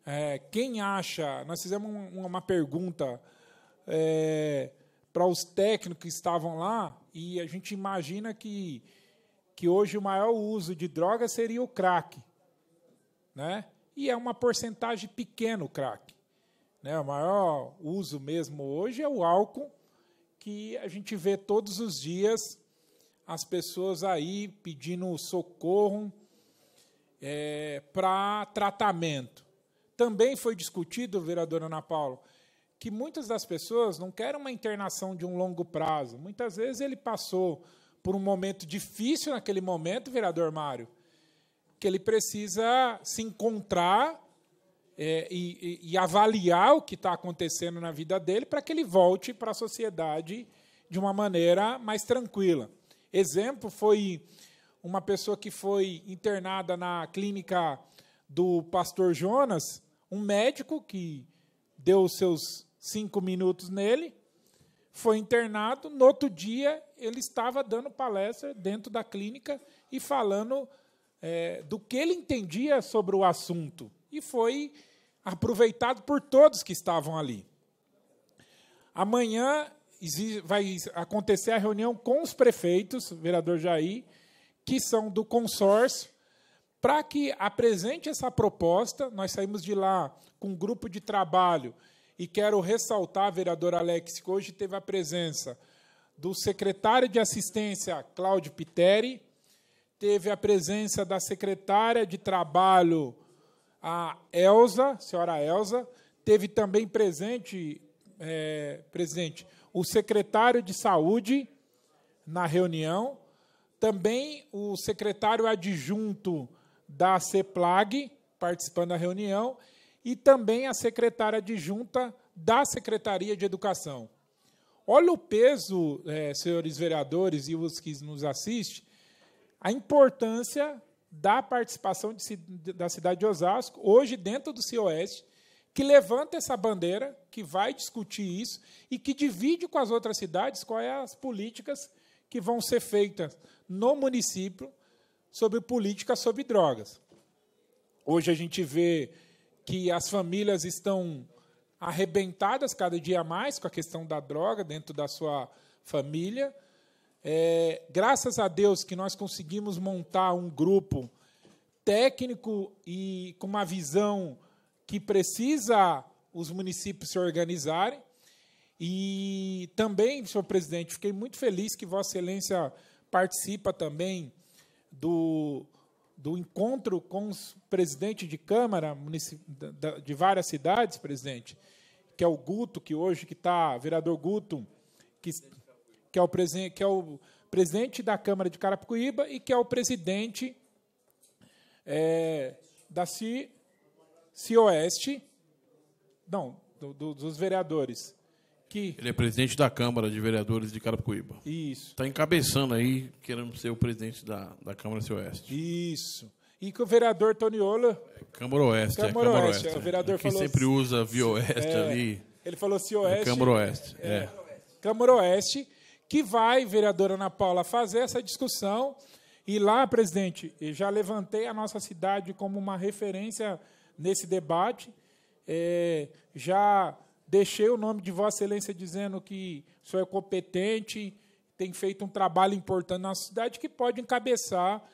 É, quem acha. Nós fizemos uma pergunta é, para os técnicos que estavam lá, e a gente imagina que, que hoje o maior uso de droga seria o crack. Né? E é uma porcentagem pequena o crack. Né? O maior uso mesmo hoje é o álcool, que a gente vê todos os dias as pessoas aí pedindo socorro é, eh, para tratamento. Também foi discutido, vereadora Ana Paula, que muitas das pessoas não querem uma internação de um longo prazo. Muitas vezes ele passou por um momento difícil naquele momento, vereador Mário, que ele precisa se encontrar é, e, e, e, avaliar o que está acontecendo na vida dele para que ele volte para a sociedade de uma maneira mais tranquila. Exemplo foi uma pessoa que foi internada na clínica do pastor Jonas, um médico que deu os seus cinco minutos nele, foi internado. No outro dia, ele estava dando palestra dentro da clínica e falando é, do que ele entendia sobre o assunto. E foi aproveitado por todos que estavam ali. Amanhã vai acontecer a reunião com os prefeitos, vereador Jair, que são do consórcio, para que apresente essa proposta. Nós saímos de lá com um grupo de trabalho e quero ressaltar, vereador Alex, que hoje teve a presença do secretário de assistência, Cláudio Piteri, teve a presença da secretária de trabalho, a Elza, senhora Elza, teve também presente, é, presidente, o secretário de saúde na reunião, também o secretário adjunto da CEPLAG participando da reunião e também a secretária adjunta da Secretaria de Educação. Olha o peso, é, senhores vereadores e os que nos assistem, a importância da participação de, da cidade de Osasco, hoje dentro do CIOeste, que levanta essa bandeira, que vai discutir isso e que divide com as outras cidades quais são as políticas que vão ser feitas no município sobre políticas sobre drogas. Hoje a gente vê que as famílias estão arrebentadas cada dia mais com a questão da droga dentro da sua família. É, graças a Deus que nós conseguimos montar um grupo técnico e com uma visão que precisa os municípios se organizarem. E também, senhor presidente, fiquei muito feliz que Vossa Excelência participa também do, do encontro com os presidentes de Câmara de várias cidades, presidente, que é o Guto, que hoje que está, vereador Guto, que, que, é o presidente, que é o presidente da Câmara de Carapicuíba e que é o presidente é, da CIOeste, não, do, do, dos vereadores que... Ele é presidente da Câmara de Vereadores de Carapicuíba. Isso. Está encabeçando aí, querendo ser o presidente da, da Câmara do Oeste. Isso. E que o vereador Toniolo... Câmara Oeste, Câmara, é, Câmara Oeste. É oeste. É, o vereador é que falou... sempre assim, usa Via Oeste é, ali. Ele falou se assim, é Oeste... Câmara Oeste, é. Câmara Oeste, que vai, vereadora Ana Paula, fazer essa discussão. E lá, presidente, já levantei a nossa cidade como uma referência nesse debate. É, já deixei o nome de Vossa Excelência dizendo que o senhor é competente, tem feito um trabalho importante na cidade, que pode encabeçar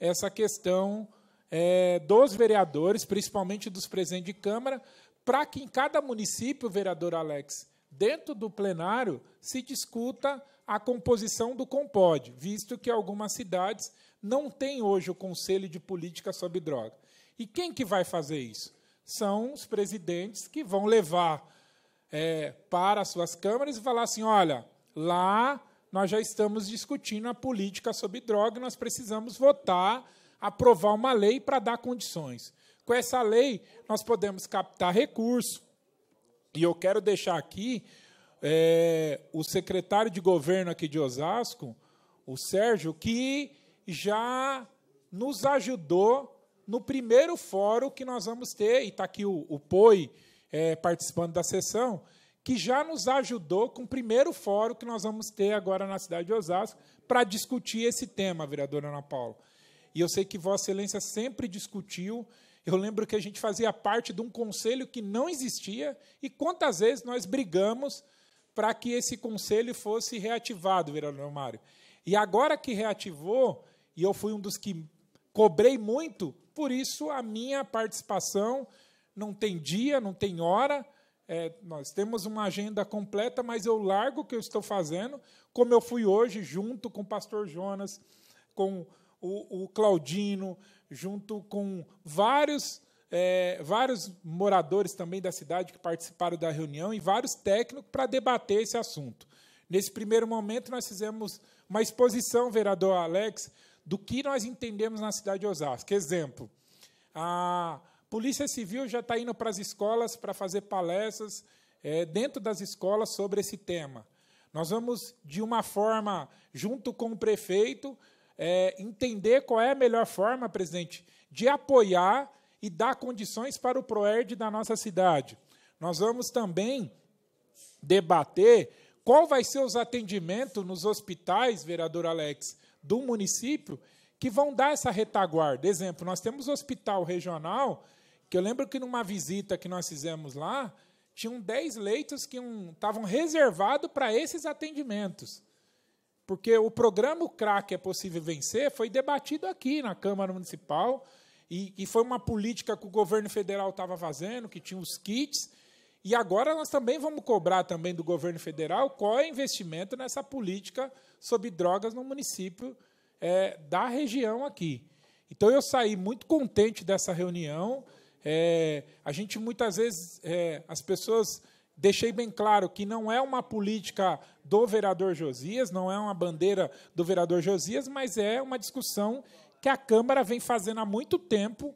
essa questão é, dos vereadores, principalmente dos presentes de Câmara, para que em cada município, vereador Alex, dentro do plenário, se discuta a composição do COMPOD, visto que algumas cidades não têm hoje o Conselho de Política sobre Droga. E quem que vai fazer isso? São os presidentes que vão levar é, para as suas câmaras e falar assim: olha, lá nós já estamos discutindo a política sobre droga e nós precisamos votar, aprovar uma lei para dar condições. Com essa lei, nós podemos captar recurso. E eu quero deixar aqui é, o secretário de governo aqui de Osasco, o Sérgio, que já nos ajudou no primeiro fórum que nós vamos ter, e está aqui o, o POI é, participando da sessão, que já nos ajudou com o primeiro fórum que nós vamos ter agora na cidade de Osasco para discutir esse tema, vereadora Ana Paula. E eu sei que Vossa Excelência sempre discutiu. Eu lembro que a gente fazia parte de um conselho que não existia e quantas vezes nós brigamos para que esse conselho fosse reativado, vereador Mário. E agora que reativou, e eu fui um dos que cobrei muito, por isso a minha participação não tem dia, não tem hora. É, nós temos uma agenda completa, mas eu largo o que eu estou fazendo, como eu fui hoje, junto com o pastor Jonas, com o, o Claudino, junto com vários, é, vários moradores também da cidade que participaram da reunião e vários técnicos para debater esse assunto. Nesse primeiro momento, nós fizemos uma exposição, vereador Alex, do que nós entendemos na cidade de Osasco. Exemplo, a Polícia Civil já está indo para as escolas para fazer palestras é, dentro das escolas sobre esse tema. Nós vamos, de uma forma, junto com o prefeito, é, entender qual é a melhor forma, presidente, de apoiar e dar condições para o PROERD da nossa cidade. Nós vamos também debater qual vai ser os atendimentos nos hospitais, vereador Alex, do município, que vão dar essa retaguarda. Exemplo, nós temos hospital regional que eu lembro que numa visita que nós fizemos lá, tinham 10 leitos que estavam um, reservados para esses atendimentos. Porque o programa o CRAC é possível vencer foi debatido aqui na Câmara Municipal e, e foi uma política que o governo federal estava fazendo, que tinha os kits. E agora nós também vamos cobrar também do governo federal qual é o investimento nessa política sobre drogas no município é, da região aqui. Então eu saí muito contente dessa reunião. É, a gente muitas vezes, é, as pessoas, deixei bem claro que não é uma política do vereador Josias, não é uma bandeira do vereador Josias, mas é uma discussão que a Câmara vem fazendo há muito tempo.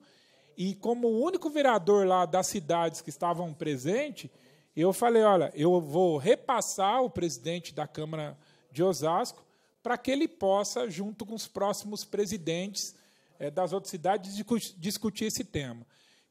E como o único vereador lá das cidades que estavam presentes, eu falei: olha, eu vou repassar o presidente da Câmara de Osasco para que ele possa, junto com os próximos presidentes é, das outras cidades, discutir esse tema.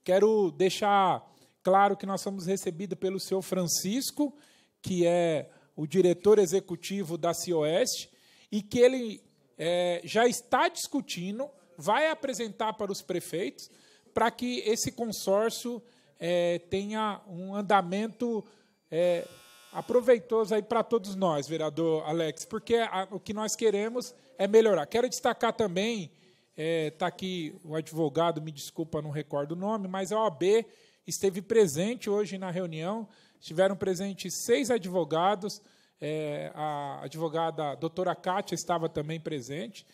Quero deixar claro que nós somos recebidos pelo senhor Francisco, que é o diretor executivo da CIOeste, e que ele é, já está discutindo, vai apresentar para os prefeitos, para que esse consórcio é, tenha um andamento é, aproveitoso aí para todos nós, vereador Alex, porque a, o que nós queremos é melhorar. Quero destacar também está é, tá aqui o advogado, me desculpa, não recordo o nome, mas a OAB esteve presente hoje na reunião, estiveram presentes seis advogados, é, a advogada a doutora Kátia estava também presente,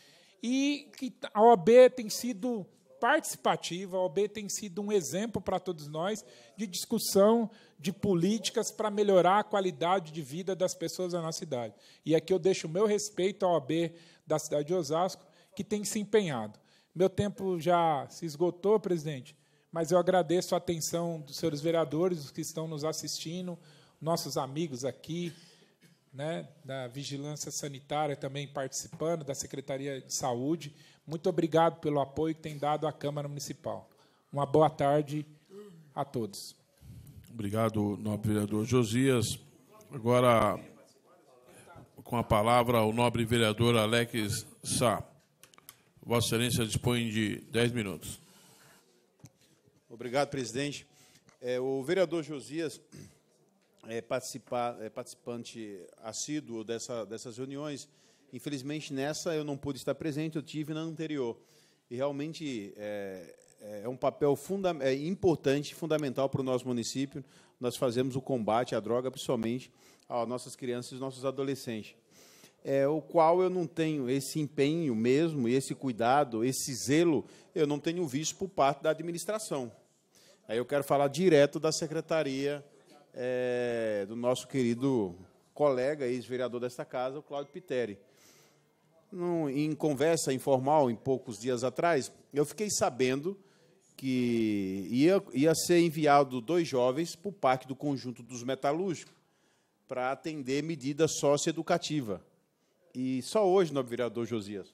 e que a OAB tem sido participativa, a OAB tem sido um exemplo para todos nós de discussão de políticas para melhorar a qualidade de vida das pessoas da nossa cidade. E aqui eu deixo o meu respeito à OAB da cidade de Osasco, que tem se empenhado. Meu tempo já se esgotou, presidente, mas eu agradeço a atenção dos senhores vereadores, os que estão nos assistindo, nossos amigos aqui, né, da Vigilância Sanitária também participando, da Secretaria de Saúde. Muito obrigado pelo apoio que tem dado à Câmara Municipal. Uma boa tarde a todos. Obrigado, nobre vereador Josias. Agora, com a palavra, o nobre vereador Alex Sá. Vossa Excelência dispõe de 10 minutos. Obrigado, presidente. É, o vereador Josias é, é participante assíduo dessa, dessas reuniões. Infelizmente, nessa eu não pude estar presente, eu tive na anterior. E realmente é, é um papel funda é importante, fundamental para o nosso município. Nós fazemos o combate à droga, principalmente às nossas crianças e aos nossos adolescentes é, o qual eu não tenho esse empenho mesmo, esse cuidado, esse zelo, eu não tenho visto por parte da administração. Aí eu quero falar direto da secretaria é, do nosso querido colega, ex-vereador desta casa, o Cláudio Piteri. Num, em conversa informal, em poucos dias atrás, eu fiquei sabendo que ia, ia ser enviado dois jovens para o Parque do Conjunto dos Metalúrgicos para atender medida socioeducativa e só hoje, nobre vereador Josias,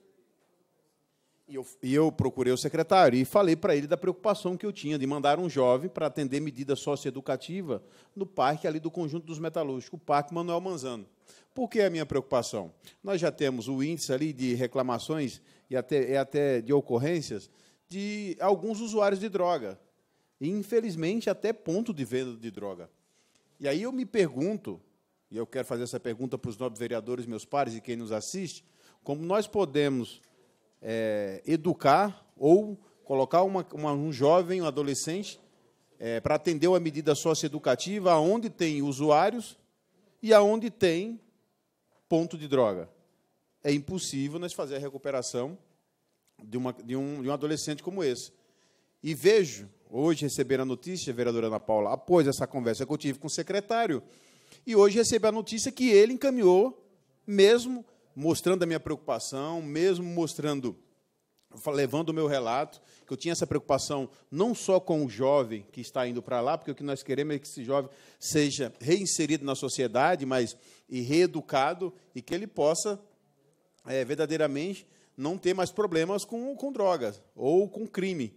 e eu, e eu, procurei o secretário e falei para ele da preocupação que eu tinha de mandar um jovem para atender medida socioeducativa no parque ali do Conjunto dos Metalúrgicos, o Parque Manuel Manzano. Por que é a minha preocupação? Nós já temos o índice ali de reclamações e até, e até de ocorrências de alguns usuários de droga. E, infelizmente, até ponto de venda de droga. E aí eu me pergunto e eu quero fazer essa pergunta para os nobres vereadores, meus pares e quem nos assiste, como nós podemos é, educar ou colocar uma, uma, um jovem, um adolescente, é, para atender uma medida socioeducativa aonde tem usuários e aonde tem ponto de droga. É impossível nós fazer a recuperação de, uma, de, um, de um adolescente como esse. E vejo, hoje receber a notícia, vereadora Ana Paula, após essa conversa que eu tive com o secretário, e hoje recebo a notícia que ele encaminhou, mesmo mostrando a minha preocupação, mesmo mostrando, levando o meu relato, que eu tinha essa preocupação não só com o jovem que está indo para lá, porque o que nós queremos é que esse jovem seja reinserido na sociedade, mas e reeducado, e que ele possa é, verdadeiramente não ter mais problemas com, com drogas ou com crime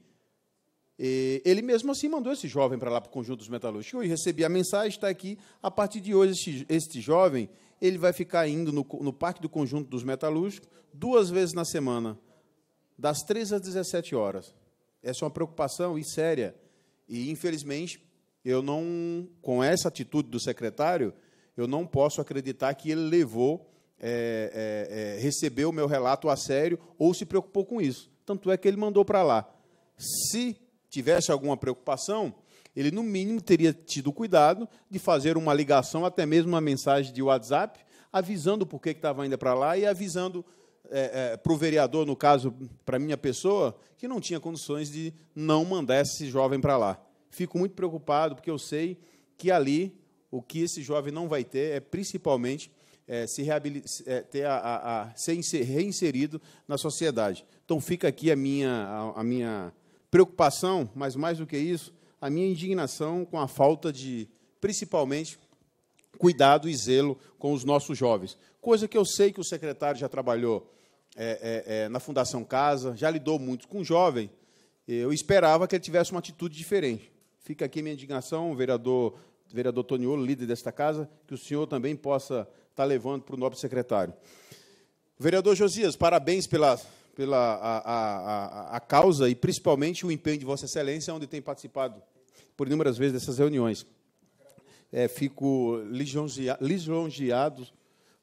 ele mesmo assim mandou esse jovem para lá para o conjunto dos metalúrgicos. Eu recebi a mensagem, está aqui. A partir de hoje, este, este jovem ele vai ficar indo no, no Parque do Conjunto dos Metalúrgicos duas vezes na semana, das 3 às 17 horas. Essa é uma preocupação e séria. E, infelizmente, eu não, com essa atitude do secretário, eu não posso acreditar que ele levou, é, é, é, recebeu o meu relato a sério ou se preocupou com isso. Tanto é que ele mandou para lá. Se tivesse alguma preocupação, ele no mínimo teria tido cuidado de fazer uma ligação, até mesmo uma mensagem de WhatsApp, avisando por que estava ainda para lá e avisando é, eh, é, eh, para o vereador, no caso, para minha pessoa, que não tinha condições de não mandar esse jovem para lá. Fico muito preocupado, porque eu sei que ali o que esse jovem não vai ter é principalmente é, se ter a, a, a ser reinserido na sociedade. Então fica aqui a minha, a, a minha preocupação, mas mais do que isso, a minha indignação com a falta de, principalmente, cuidado e zelo com os nossos jovens. Coisa que eu sei que o secretário já trabalhou é, é, é, na Fundação Casa, já lidou muito com jovem. Eu esperava que ele tivesse uma atitude diferente. Fica aqui minha indignação, vereador, vereador Toniolo, líder desta casa, que o senhor também possa estar tá levando para o nobre secretário. Vereador Josias, parabéns pela pela a, a, a, a causa e principalmente o empenho de Vossa Excelência, onde tem participado por inúmeras vezes dessas reuniões. É, fico lisonjeado, lisonjeado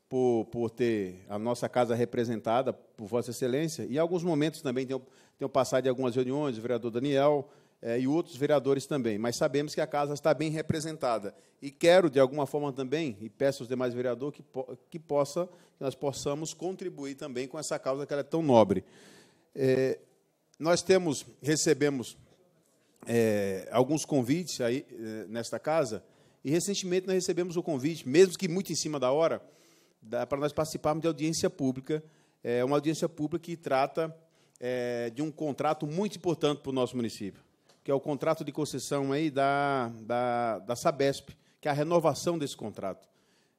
por, por ter a nossa casa representada por Vossa Excelência. E em alguns momentos também tenho, tenho passado em algumas reuniões, o vereador Daniel, é, e outros vereadores também, mas sabemos que a casa está bem representada. E quero, de alguma forma também, e peço aos demais vereadores que, po que, possa, que nós possamos contribuir também com essa causa que ela é tão nobre. É, nós temos, recebemos é, alguns convites aí nesta casa, e recentemente nós recebemos o convite, mesmo que muito em cima da hora, para nós participarmos de audiência pública, é uma audiência pública que trata é, de um contrato muito importante para o nosso município que é o contrato de concessão aí da, da, da Sabesp, que é a renovação desse contrato.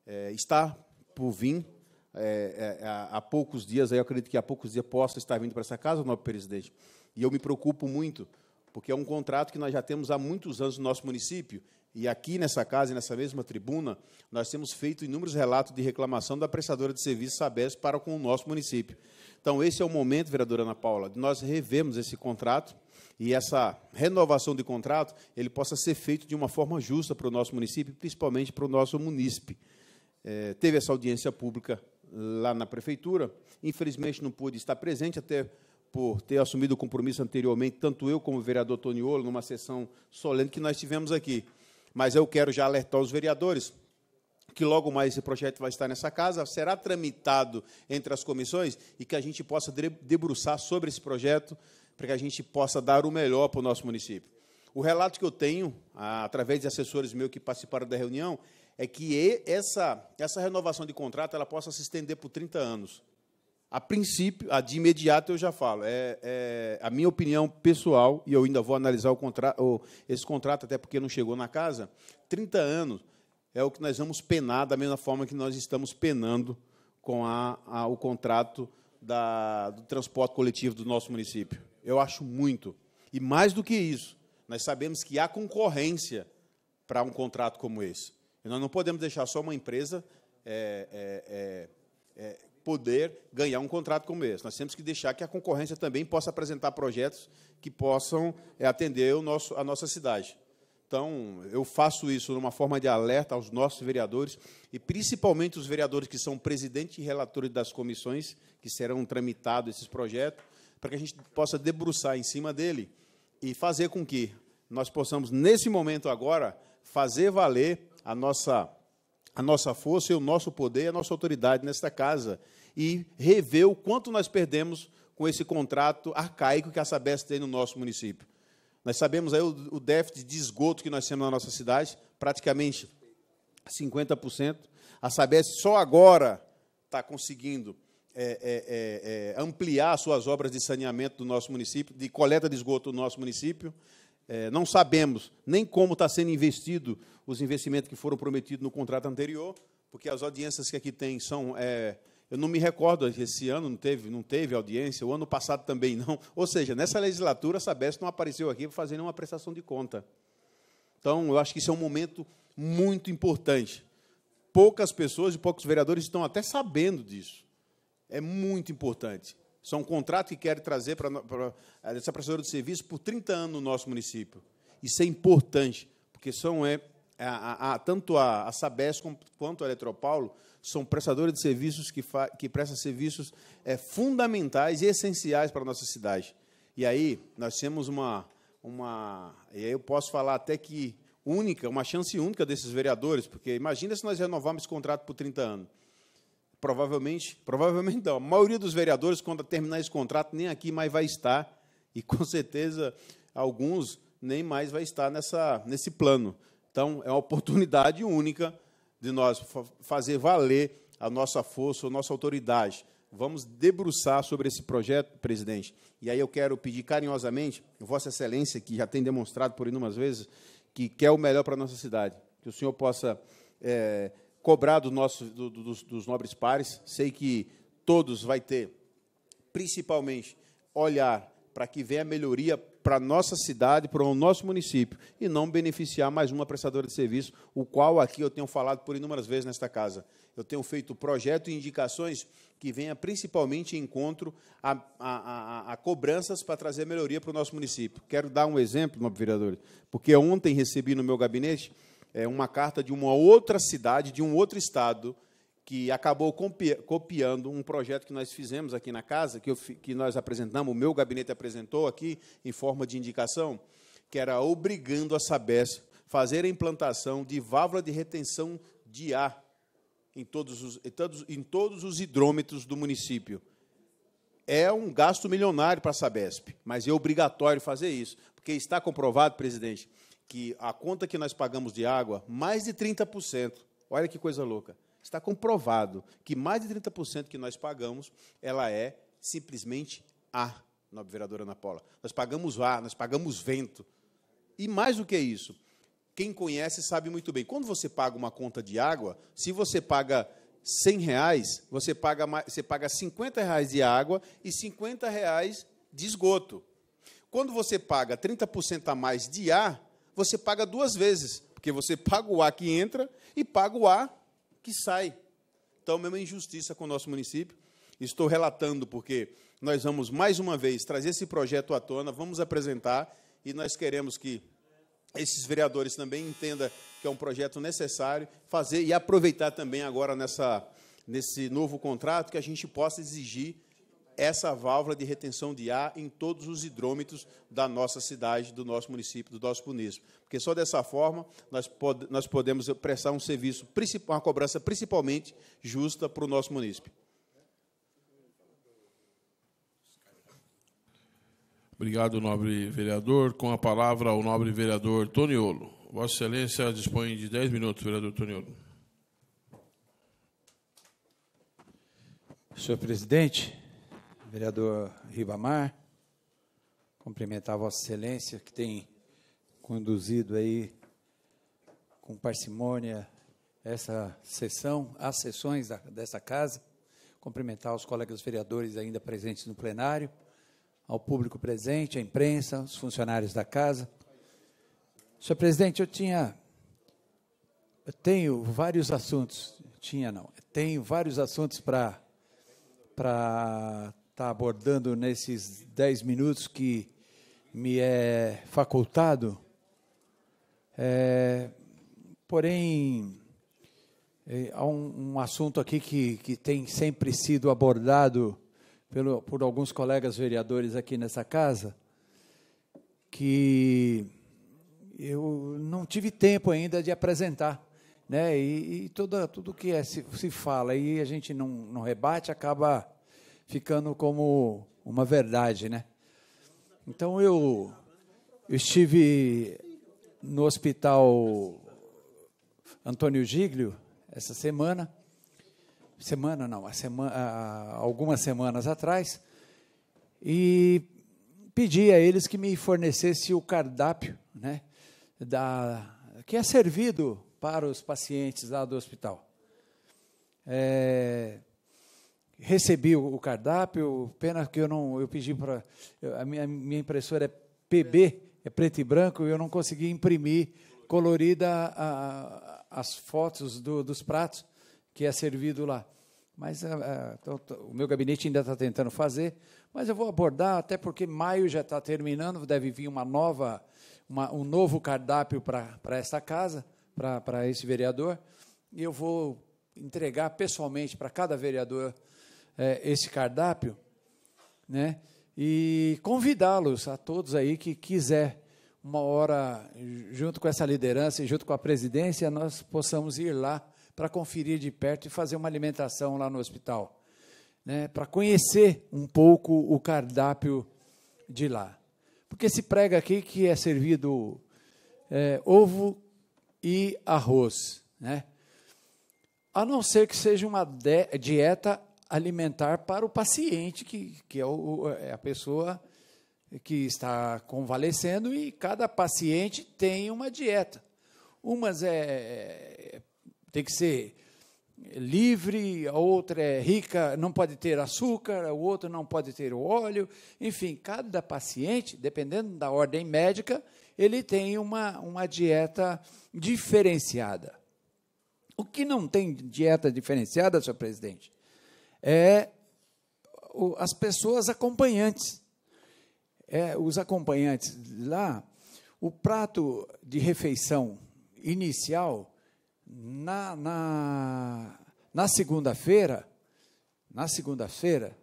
É, está por vir, é, há, é, é, há, poucos dias, aí eu acredito que há poucos dias possa estar vindo para essa casa, novo presidente. E eu me preocupo muito, porque é um contrato que nós já temos há muitos anos no nosso município, e aqui nessa casa e nessa mesma tribuna, nós temos feito inúmeros relatos de reclamação da prestadora de serviços Sabesp para com o nosso município. Então, esse é o momento, vereadora Ana Paula, de nós revermos esse contrato, e essa renovação de contrato ele possa ser feito de uma forma justa para o nosso município, principalmente para o nosso munícipe. É, teve essa audiência pública lá na prefeitura, infelizmente não pude estar presente, até por ter assumido o compromisso anteriormente, tanto eu como o vereador Toniolo, numa sessão solene que nós tivemos aqui. Mas eu quero já alertar os vereadores que logo mais esse projeto vai estar nessa casa, será tramitado entre as comissões e que a gente possa debruçar sobre esse projeto para que a gente possa dar o melhor para o nosso município. O relato que eu tenho, através de assessores meus que participaram da reunião, é que essa, essa renovação de contrato ela possa se estender por 30 anos. A princípio, a de imediato eu já falo, é, é a minha opinião pessoal, e eu ainda vou analisar o contrato, esse contrato, até porque não chegou na casa, 30 anos é o que nós vamos penar da mesma forma que nós estamos penando com a, a, o contrato da, do transporte coletivo do nosso município. Eu acho muito. E mais do que isso, nós sabemos que há concorrência para um contrato como esse. E nós não podemos deixar só uma empresa é, é, é, é poder ganhar um contrato como esse. Nós temos que deixar que a concorrência também possa apresentar projetos que possam é, atender o nosso, a nossa cidade. Então, eu faço isso de uma forma de alerta aos nossos vereadores e principalmente os vereadores que são presidente e relatores das comissões que serão tramitados esses projetos, para que a gente possa debruçar em cima dele e fazer com que nós possamos, nesse momento agora, fazer valer a nossa, a nossa força e o nosso poder, a nossa autoridade nesta casa e rever o quanto nós perdemos com esse contrato arcaico que a Sabesp tem no nosso município. Nós sabemos aí o, o déficit de esgoto que nós temos na nossa cidade, praticamente 50%. A Sabesp só agora está conseguindo é é, é, é, ampliar suas obras de saneamento do nosso município, de coleta de esgoto do nosso município. É, não sabemos nem como está sendo investido os investimentos que foram prometidos no contrato anterior, porque as audiências que aqui tem são. eu não me recordo, esse ano não teve, não teve audiência, o ano passado também não. Ou seja, nessa legislatura, a Sabesp não apareceu aqui para fazer nenhuma prestação de conta. Então, eu acho que isso é um momento muito importante. Poucas pessoas e poucos vereadores estão até sabendo disso é muito importante. Isso é um contrato que quero trazer para eh, essa prestadora de serviço por 30 anos no nosso município. Isso é importante, porque são é, é a, a, tanto a, a Sabesp quanto a Eletropaulo são prestadores de serviços que, fa, que prestam serviços é, fundamentais e essenciais para a nossa cidade. E aí nós temos uma, uma. E aí eu posso falar até que única, uma chance única desses vereadores, porque imagina se nós renovarmos esse contrato por 30 anos. Provavelmente, provavelmente não. A maioria dos vereadores, quando terminar esse contrato, nem aqui mais vai estar. E com certeza alguns nem mais vai estar nessa, nesse plano. Então, é uma oportunidade única de nós fazer valer a nossa força, a nossa autoridade. Vamos debruçar sobre esse projeto, presidente. E aí eu quero pedir carinhosamente, Vossa Excelência, que já tem demonstrado por inúmeras vezes que quer o melhor para a nossa cidade, que o senhor possa. É, cobrar do nosso, do, do, dos, dos nobres pares. Sei que todos vai ter, principalmente, olhar para que venha a melhoria para a nossa cidade, para o nosso município, e não beneficiar mais uma prestadora de serviço, o qual aqui eu tenho falado por inúmeras vezes nesta casa. Eu tenho feito projeto e indicações que venha principalmente em encontro a, a, a, a cobranças para trazer melhoria para o nosso município. Quero dar um exemplo, vereador, porque ontem recebi no meu gabinete é, uma carta de uma outra cidade, de um outro estado, que acabou copiando um projeto que nós fizemos aqui na casa, que, eu, que nós apresentamos, o meu gabinete apresentou aqui, em forma de indicação, que era obrigando a Sabesp fazer a implantação de válvula de retenção de ar em todos os, em todos, em todos os hidrômetros do município. É um gasto milionário para a Sabesp, mas é obrigatório fazer isso, porque está comprovado, presidente, que a conta que nós pagamos de água, mais de 30%, olha que coisa louca, está comprovado que mais de 30% que nós pagamos, ela é simplesmente ar, nobre vereadora Ana Paula. Nós pagamos ar, nós pagamos vento. E mais do que isso, quem conhece sabe muito bem. Quando você paga uma conta de água, se você paga 100 reais, você paga, você paga 50 reais de água e 50 reais de esgoto. Quando você paga 30% a mais de ar, você paga duas vezes, porque você paga o ar que entra e paga o ar que sai. Então, mesmo é injustiça com o nosso município. Estou relatando porque nós vamos mais uma vez trazer esse projeto à tona, vamos apresentar e nós queremos que esses vereadores também entendam que é um projeto necessário fazer e aproveitar também agora nessa, nesse novo contrato que a gente possa exigir essa válvula de retenção de ar em todos os hidrômetros da nossa cidade, do nosso município, do nosso município. Porque só dessa forma nós, pod nós podemos prestar um serviço, uma cobrança principalmente justa para o nosso município. Obrigado, nobre vereador. Com a palavra, o nobre vereador Toniolo. Vossa Excelência dispõe de 10 minutos, vereador Toniolo. Senhor presidente, vereador Ribamar, cumprimentar Vossa Excelência, que tem conduzido aí com parcimônia essa sessão, as sessões da, dessa casa, cumprimentar os colegas vereadores ainda presentes no plenário, ao público presente, à imprensa, os funcionários da casa. Senhor presidente, eu tinha eu tenho vários assuntos, tinha não, tenho vários assuntos para para está abordando nesses dez minutos que me é facultado. É, porém, é, há um, um, assunto aqui que, que tem sempre sido abordado pelo, por alguns colegas vereadores aqui nessa casa, que eu não tive tempo ainda de apresentar. Né? E, e toda, tudo que é, se, se fala e a gente não, não rebate acaba ficando como uma verdade, né? Então eu, eu estive no hospital Antônio Giglio essa semana, semana não, a semana, a, algumas semanas atrás, e pedi a eles que me fornecesse o cardápio, né, da, que é servido para os pacientes lá do hospital. É, recebi o cardápio, pena que eu não, eu pedi para a minha, minha impressora é PB, é preto e branco, e eu não consegui imprimir colorida a, a, as fotos do, dos pratos que é servido lá. Mas a, ah, ah, então, o meu gabinete ainda está tentando fazer, mas eu vou abordar até porque maio já está terminando, deve vir uma nova, uma, um novo cardápio para esta casa, para esse vereador, e eu vou entregar pessoalmente para cada vereador é, esse cardápio, né? E convidá-los a todos aí que quiser uma hora junto com essa liderança e junto com a presidência nós possamos ir lá para conferir de perto e fazer uma alimentação lá no hospital, né? Para conhecer um pouco o cardápio de lá, porque se prega aqui que é servido é, ovo e arroz, né? A não ser que seja uma dieta alimentar para o paciente, que, que é, o, é a pessoa que está convalescendo, e cada paciente tem uma dieta. Umas é, é, tem que ser livre, a outra é rica, não pode ter açúcar, o outro não pode ter óleo. Enfim, cada paciente, dependendo da ordem médica, ele tem uma, uma dieta diferenciada. O que não tem dieta diferenciada, senhor presidente, é as pessoas acompanhantes. É, os acompanhantes lá, o prato de refeição inicial, na, na, na segunda-feira, na segunda-feira,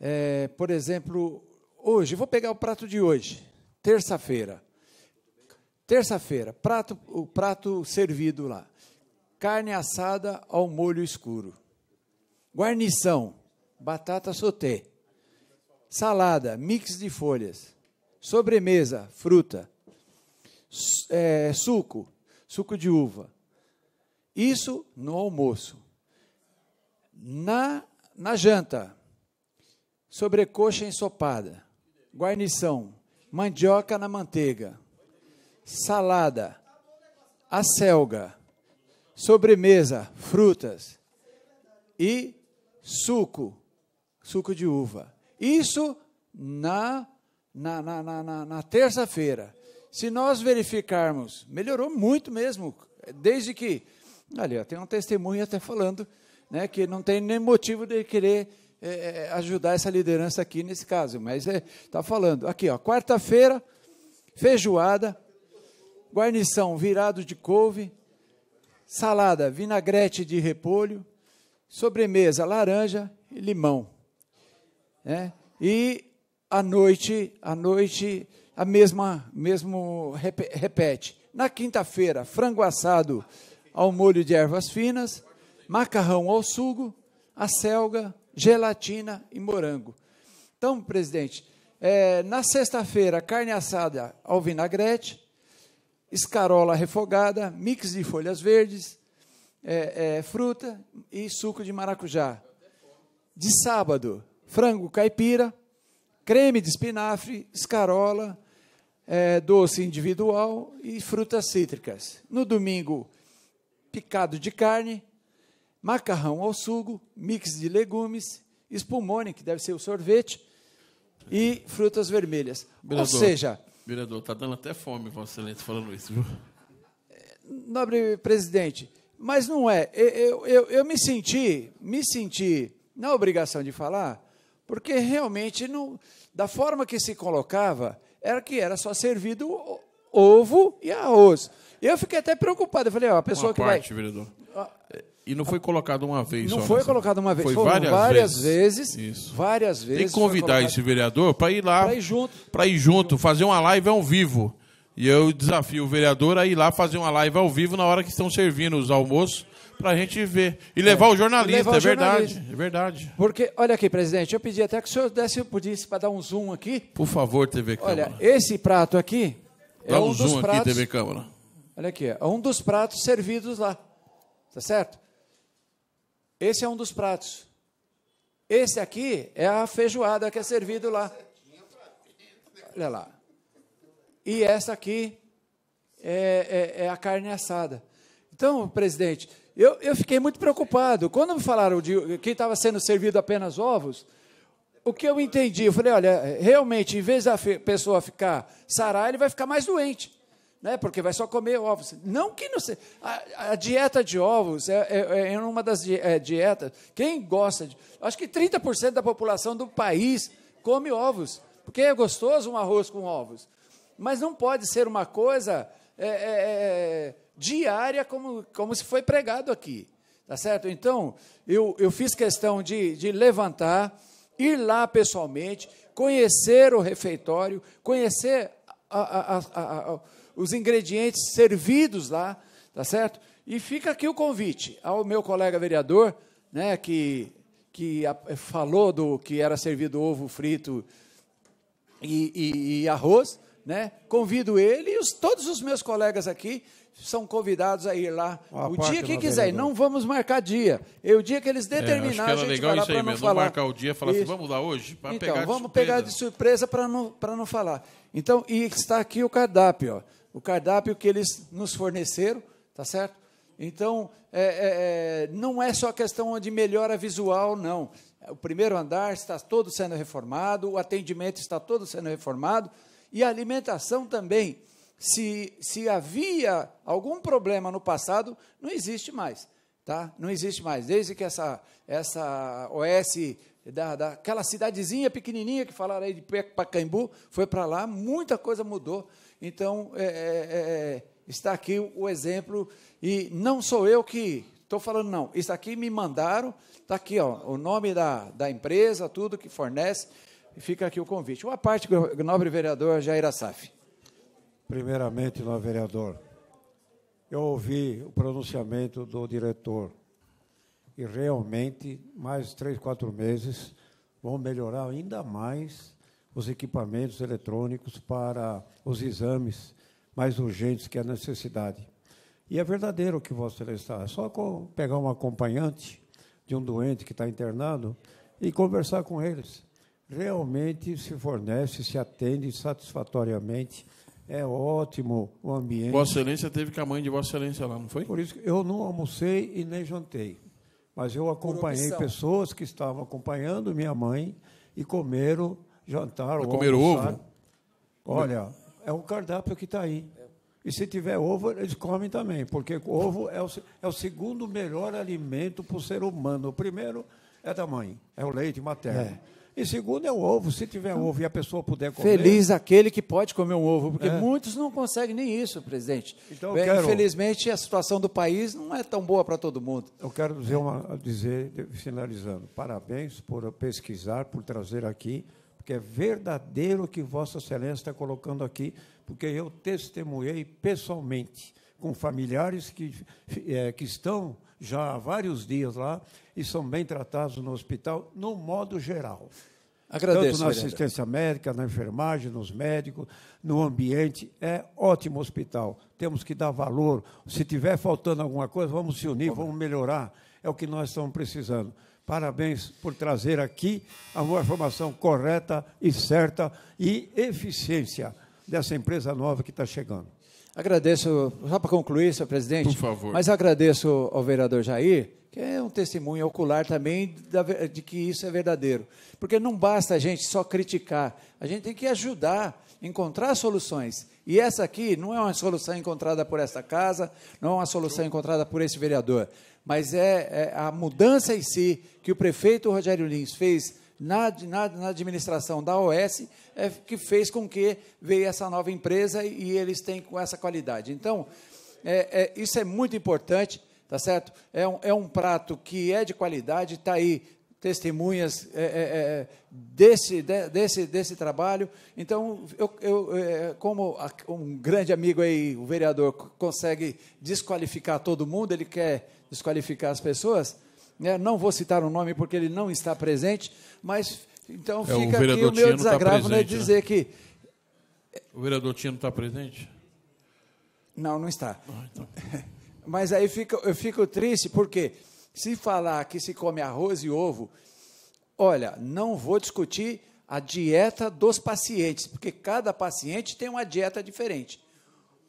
é, por exemplo, hoje, vou pegar o prato de hoje, terça-feira. Terça-feira, prato, o prato servido lá. Carne assada ao molho escuro. Guarnição: batata sauté. Salada: mix de folhas. Sobremesa: fruta. É, suco: suco de uva. Isso no almoço. Na, na janta, sobrecoxa ensopada, guarnição, mandioca na manteiga, salada, acelga, sobremesa, frutas e suco, suco de uva. Isso na, na, na, na, na terça-feira. Se nós verificarmos, melhorou muito mesmo, desde que. Ali, tem um testemunho até falando né, que não tem nem motivo de querer é, é ajudar essa liderança aqui nesse caso, mas está é, tá falando. Aqui, ó, quarta-feira, feijoada, guarnição virado de couve, salada, vinagrete de repolho, sobremesa, laranja e limão. Né? E à noite, à noite, a mesma, mesmo repete. Na quinta-feira, frango assado ao molho de ervas finas, macarrão ao sugo, acelga, gelatina e morango. Então, presidente, é, na sexta-feira, carne assada ao vinagrete, escarola refogada, mix de folhas verdes, é, é, fruta e suco de maracujá. De sábado, frango caipira, creme de espinafre, escarola, é, doce individual e frutas cítricas. No domingo, picado de carne, macarrão ao sugo, mix de legumes, espumone, que deve ser o sorvete, e frutas vermelhas. Vereador, Ou seja. Vereador, está dando até fome, Vossa Excelência, falando isso, Nobre presidente, mas não é. Eu, eu, eu me senti, me senti na obrigação de falar, porque realmente, não, da forma que se colocava, era que era só servido ovo e arroz. Eu fiquei até preocupado. Eu falei, ó, a pessoa uma que parte, vai. Vereador. E não foi colocado uma vez. Não foi nessa... Né? colocado uma vez. Foi Foram várias, várias vezes. vezes várias vezes. Tem que convidar colocado... esse vereador para ir lá. Para ir junto. Para ir junto, fazer uma live ao vivo. E eu desafio o vereador a ir lá fazer uma live ao vivo na hora que estão servindo os almoços para a gente ver. E é. levar é, o jornalista, levar o é verdade. É verdade. Porque, olha aqui, presidente, eu pedi até que o senhor desse para dar um zoom aqui. Por favor, TV Câmara. Olha, esse prato aqui. É Dá é um, um zoom pratos, aqui, TV Câmara. Olha aqui, é um dos pratos servidos lá. Tá certo? Esse é um dos pratos. Esse aqui é a feijoada que é servido lá. Olha lá e essa aqui é, é, é a carne assada. Então, presidente, eu, eu fiquei muito preocupado. Quando me falaram de que estava sendo servido apenas ovos, o que eu entendi, eu falei, olha, realmente, em vez da pessoa ficar sarar, ele vai ficar mais doente, né? Porque vai só comer ovos. Não que não seja. A, a dieta de ovos é, é, é, é uma das é, dietas. Quem gosta de. Acho que 30% da população do país come ovos. Porque é gostoso um arroz com ovos mas não pode ser uma coisa é, é, é, diária como, como se foi pregado aqui. Tá certo? Então, eu, eu fiz questão de, de levantar, ir lá pessoalmente, conhecer o refeitório, conhecer a, a, a, os ingredientes servidos lá, tá certo? E fica aqui o convite ao meu colega vereador, né, que, que falou do que era servido ovo frito e, e, e arroz, né? Convido ele e os, todos os meus colegas aqui são convidados a ir lá Uma o dia que quiser. não vamos marcar dia. É o dia que eles determinarem, é, acho que era é legal isso aí mesmo. Falar. Não marcar o dia, falar assim, isso. assim, vamos lá hoje para então, pegar vamos de pegar de surpresa para não para não falar. Então, e está aqui o cardápio, ó. O cardápio que eles nos forneceram, tá certo? Então, é, é, é, não é só questão de melhora visual, não. O primeiro andar está todo sendo reformado, o atendimento está todo sendo reformado e alimentação também. Se, se havia algum problema no passado, não existe mais. Tá? Não existe mais. Desde que essa, essa OS da, aquela cidadezinha pequenininha que falaram aí de Pacaembu, foi para lá, muita coisa mudou. Então, é, é, é, está aqui o exemplo, e não sou eu que estou falando, não. Isso aqui me mandaram, está aqui ó, o nome da, da empresa, tudo que fornece. E fica aqui o convite. Uma parte, nobre vereador Jair Assaf. Primeiramente, nobre vereador, eu ouvi o pronunciamento do diretor e realmente, mais três, quatro meses, vão melhorar ainda mais os equipamentos eletrônicos para os exames mais urgentes que é a necessidade. E é verdadeiro o que Vossa Excelência está. É só pegar um acompanhante de um doente que está internado e conversar com eles realmente se fornece, se atende satisfatoriamente. É ótimo o ambiente. Vossa Excelência teve com a mãe de Vossa Excelência lá, não foi? Por isso que eu não almocei e nem jantei. Mas eu acompanhei pessoas que estavam acompanhando minha mãe e comeram, jantaram, comeram ovo. Olha, é o cardápio que está aí. E se tiver ovo, eles comem também, porque ovo é o, é o segundo melhor alimento para o ser humano. O primeiro é da mãe, é o leite materno. É. E segundo é o ovo. Se tiver então, ovo e a pessoa puder comer. Feliz aquele que pode comer um ovo, porque é. muitos não conseguem nem isso, presidente. Então, é, quero... Infelizmente, a situação do país não é tão boa para todo mundo. Eu quero dizer, uma, dizer, finalizando, parabéns por pesquisar, por trazer aqui, porque é verdadeiro o que Vossa Excelência está colocando aqui, porque eu testemunhei pessoalmente com familiares que, é, que estão já há vários dias lá e são bem tratados no hospital, no modo geral. Agradeço, Tanto na assistência médica, na enfermagem, nos médicos, no ambiente. É ótimo hospital. Temos que dar valor. Se tiver faltando alguma coisa, vamos se unir, vamos melhorar. É o que nós estamos precisando. Parabéns por trazer aqui uma informação correta e certa e eficiência dessa empresa nova que está chegando. Agradeço, só para concluir, senhor presidente. Por favor. Mas agradeço ao vereador Jair, que é um testemunho ocular também de que isso é verdadeiro. Porque não basta a gente só criticar, a gente tem que ajudar, encontrar soluções. E essa aqui não é uma solução encontrada por esta casa, não é uma solução encontrada por esse vereador, mas é, é a mudança em si que o prefeito Rogério Lins fez na, na, na administração da OS é que fez com que veio essa nova empresa e eles têm com essa qualidade. Então, é, é, isso é muito importante, tá certo? É um, é um prato que é de qualidade, está aí testemunhas é, é, é, desse, de, desse, desse trabalho. Então, eu, eu é, como um grande amigo aí, o vereador, consegue desqualificar todo mundo, ele quer desqualificar as pessoas, né? não vou citar o nome porque ele não está presente, mas então é, fica o aqui o meu tá desagravo tá presente, né, dizer né? que. O vereador Tino está presente? Não, não está. Ah, então. [laughs] Mas aí fica, eu fico triste porque se falar que se come arroz e ovo, olha, não vou discutir a dieta dos pacientes, porque cada paciente tem uma dieta diferente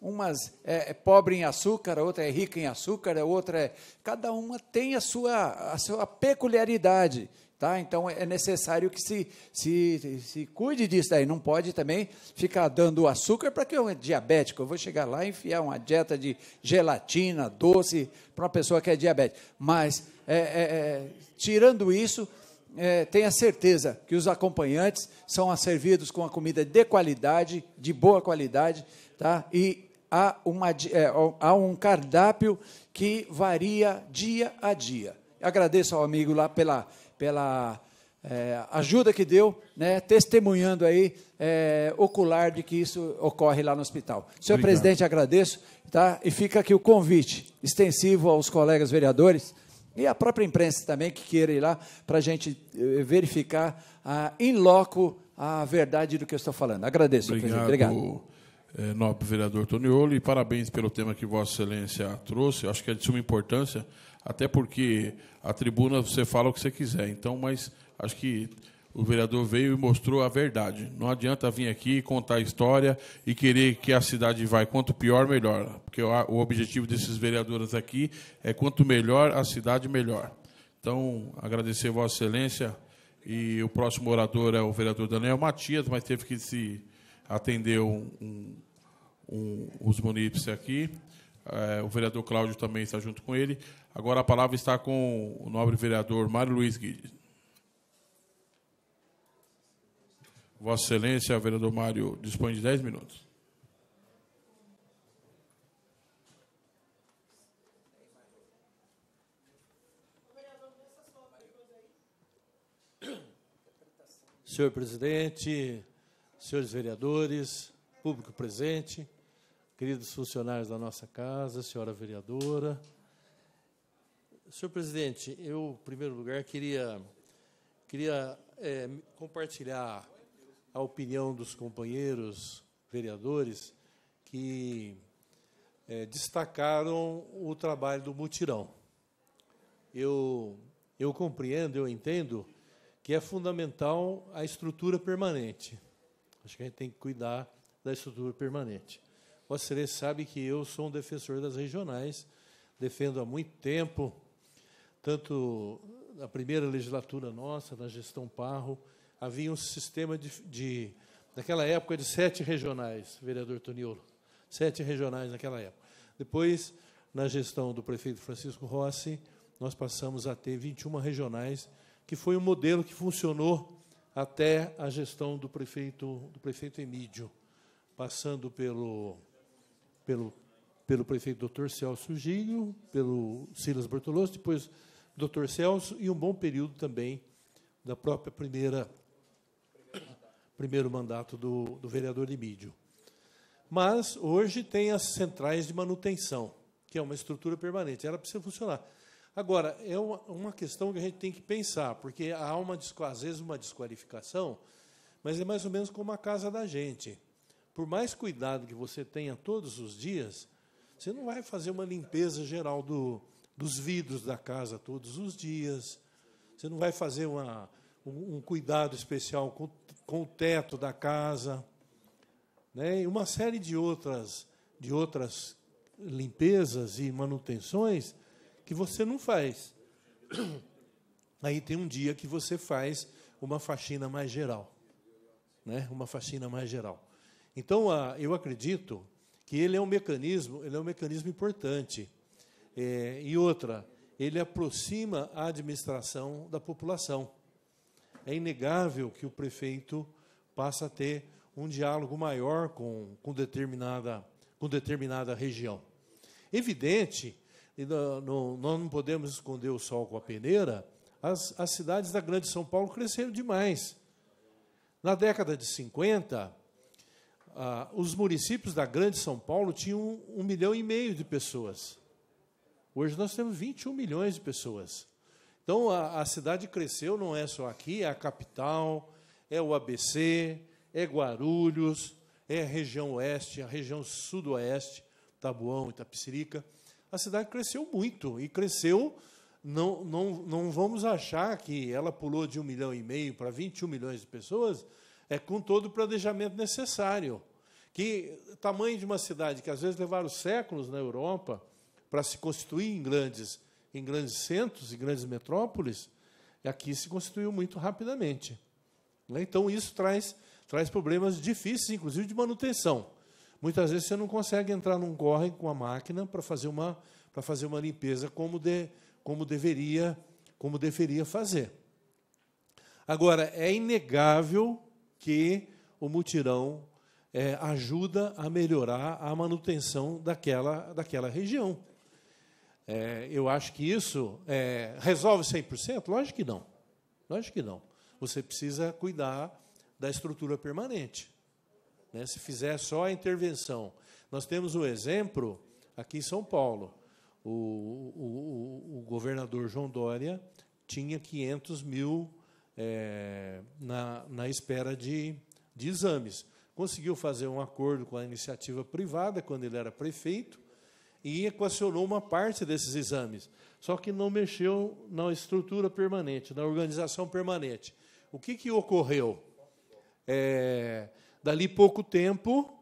umas é, é pobre em açúcar, a outra é rica em açúcar, a outra é. Cada uma tem a sua, a sua peculiaridade. Tá? Então é necessário que se, se, se cuide disso daí. Não pode também ficar dando açúcar para quem é diabético. Eu vou chegar lá e enfiar uma dieta de gelatina, doce, para uma pessoa que é diabética. Mas, é, é, é tirando isso, é, tenha certeza que os acompanhantes são servidos com a comida de qualidade, de boa qualidade, tá? e há, uma, é, há um cardápio que varia dia a dia. Agradeço ao amigo lá pela, pela é, ajuda que deu, né, testemunhando aí é, ocular de que isso ocorre lá no hospital. Senhor Obrigado. presidente, agradeço, tá? E fica aqui o convite extensivo aos colegas vereadores e à própria imprensa também que queira ir lá para a gente eh, verificar ah, em loco a verdade do que eu estou falando. Agradeço, Obrigado. presidente. Obrigado eh, nobre vereador Toniolo, e parabéns pelo tema que Vossa Excelência trouxe. Eu acho que é de suma importância, até porque a tribuna você fala o que você quiser. Então, mas acho que o vereador veio e mostrou a verdade. Não adianta vir aqui contar a história e querer que a cidade vai quanto pior, melhor. Porque o objetivo desses vereadores aqui é quanto melhor a cidade, melhor. Então, agradecer Vossa Excelência. E o próximo orador é o vereador Daniel Matias, mas teve que se atendeu um, um, os munícipes aqui. É, o vereador Cláudio também está junto com ele. Agora a palavra está com o nobre vereador Mário Luiz Guedes Vossa Excelência, vereador Mário, dispõe de 10 minutos. Senhor presidente, senhores vereadores, público presente, queridos funcionários da nossa casa, senhora vereadora. Senhor presidente, eu, em primeiro lugar, queria, queria é, compartilhar a opinião dos companheiros vereadores que é, destacaram o trabalho do mutirão. Eu, eu compreendo, eu entendo que é fundamental a estrutura permanente. Acho que a gente tem que cuidar da estrutura permanente. Vossa Excelência sabe que eu sou um defensor das regionais, defendo há muito tempo, tanto na primeira legislatura nossa, na gestão Parro, havia um sistema de, de naquela época, de sete regionais, vereador Toniolo, sete regionais naquela época. Depois, na gestão do prefeito Francisco Rossi, nós passamos a ter 21 regionais, que foi um modelo que funcionou até a gestão do prefeito, do prefeito Emídio, passando pelo, pelo, pelo prefeito Dr. Celso Gilho, pelo Silas Bortoloso, depois Dr. Celso, e um bom período também da própria primeira primeiro mandato do, do vereador Emídio. Mas hoje tem as centrais de manutenção, que é uma estrutura permanente, era para você funcionar. Agora, é uma, questão que a gente tem que pensar, porque há, uma, às vezes, uma desqualificação, mas é mais ou menos como a casa da gente. Por mais cuidado que você tenha todos os dias, você não vai fazer uma limpeza geral do, dos vidros da casa todos os dias, você não vai fazer uma, um, um cuidado especial com, com o teto da casa, né? e uma série de outras, de outras limpezas e manutenções que você não faz. [clears throat] Aí tem um dia que você faz uma faxina mais geral, né? Uma faxina mais geral. Então, eu acredito que ele é um mecanismo, ele é um mecanismo importante. É, e outra, ele aproxima a administração da população. É inegável que o prefeito passa a ter um diálogo maior com, com, determinada, com determinada região. Evidente e não, não, nós não podemos esconder o sol com a peneira, as, as cidades da Grande São Paulo cresceram demais. Na década de 50, ah, os municípios da Grande São Paulo tinham um, um milhão e meio de pessoas. Hoje nós temos 21 milhões de pessoas. Então a, a cidade cresceu, não é só aqui, é a capital, é o ABC, é Guarulhos, é a região oeste, a região sudoeste, Tabuão, Itapicirica a cidade cresceu muito e cresceu. Não, não, não vamos achar que ela pulou de um milhão e meio para 21 milhões de pessoas é com todo o planejamento necessário. Que tamanho de uma cidade que às vezes levaram séculos na Europa para se constituir em grandes, em grandes centros e grandes metrópoles, aqui se constituiu muito rapidamente. Então isso traz, traz problemas difíceis, inclusive de manutenção. Muitas vezes você não consegue entrar num corre com a máquina para fazer uma para fazer uma limpeza como de, como deveria como deveria fazer. Agora é inegável que o mutirão é, ajuda a melhorar a manutenção daquela daquela região. É, eu acho que isso é, resolve 100%? Lógico que não. Lógico que não. Você precisa cuidar da estrutura permanente né, se fizer só a intervenção. Nós temos um exemplo aqui em São Paulo. O, o, o, governador João Dória tinha 500 mil é, na, na espera de, de exames. Conseguiu fazer um acordo com a iniciativa privada quando ele era prefeito e equacionou uma parte desses exames, só que não mexeu na estrutura permanente, na organização permanente. O que, que ocorreu? É, Dali pouco tempo,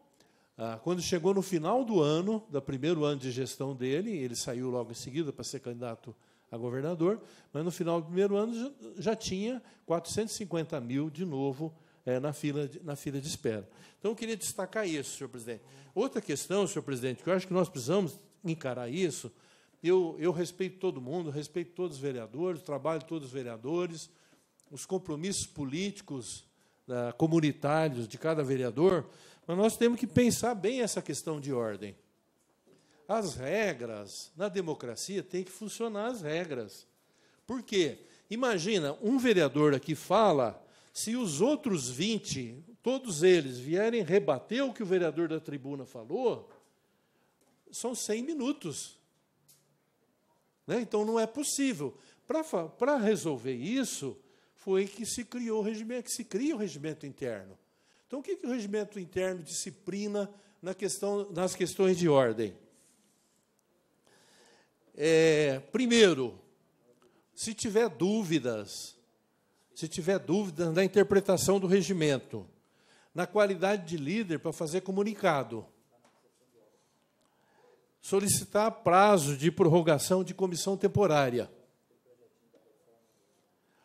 ah, quando chegou no final do ano, do primeiro ano de gestão dele, ele saiu logo em seguida para ser candidato a governador, mas no final do primeiro ano já tinha 450 mil de novo eh, na, fila de, na fila de espera. Então, eu queria destacar isso, senhor presidente. Outra questão, senhor presidente, que eu acho que nós precisamos encarar isso, eu, eu respeito todo mundo, respeito todos os vereadores, trabalho todos os vereadores, os compromissos políticos né, comunitários de cada vereador, mas nós temos que pensar bem essa questão de ordem. As regras, na democracia, tem que funcionar as regras. Por quê? Imagina, um vereador aqui fala, se os outros 20, todos eles, vierem rebater o que o vereador da tribuna falou, são 100 minutos. Né? Então não é possível. Para resolver isso, foi que se criou o regimento, que se cria o regimento interno. Então, o que, que o regimento interno disciplina na questão, nas questões de ordem? É, primeiro, se tiver dúvidas, se tiver dúvidas na interpretação do regimento, na qualidade de líder para fazer comunicado, solicitar prazo de prorrogação de comissão temporária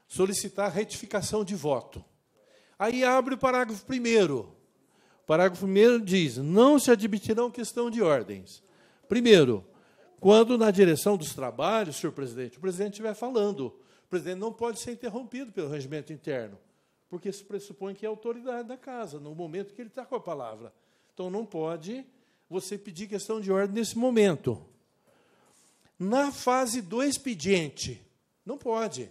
solicitar retificação de voto. Aí abre o parágrafo 1. O parágrafo 1 diz: não se admitirão questão de ordens. Primeiro, quando na direção dos trabalhos, senhor presidente, o presidente estiver falando, o presidente não pode ser interrompido pelo regimento interno, porque se pressupõe que é autoridade da casa, no momento que ele está com a palavra. Então não pode você pedir questão de ordem nesse momento. Na fase do expediente, não pode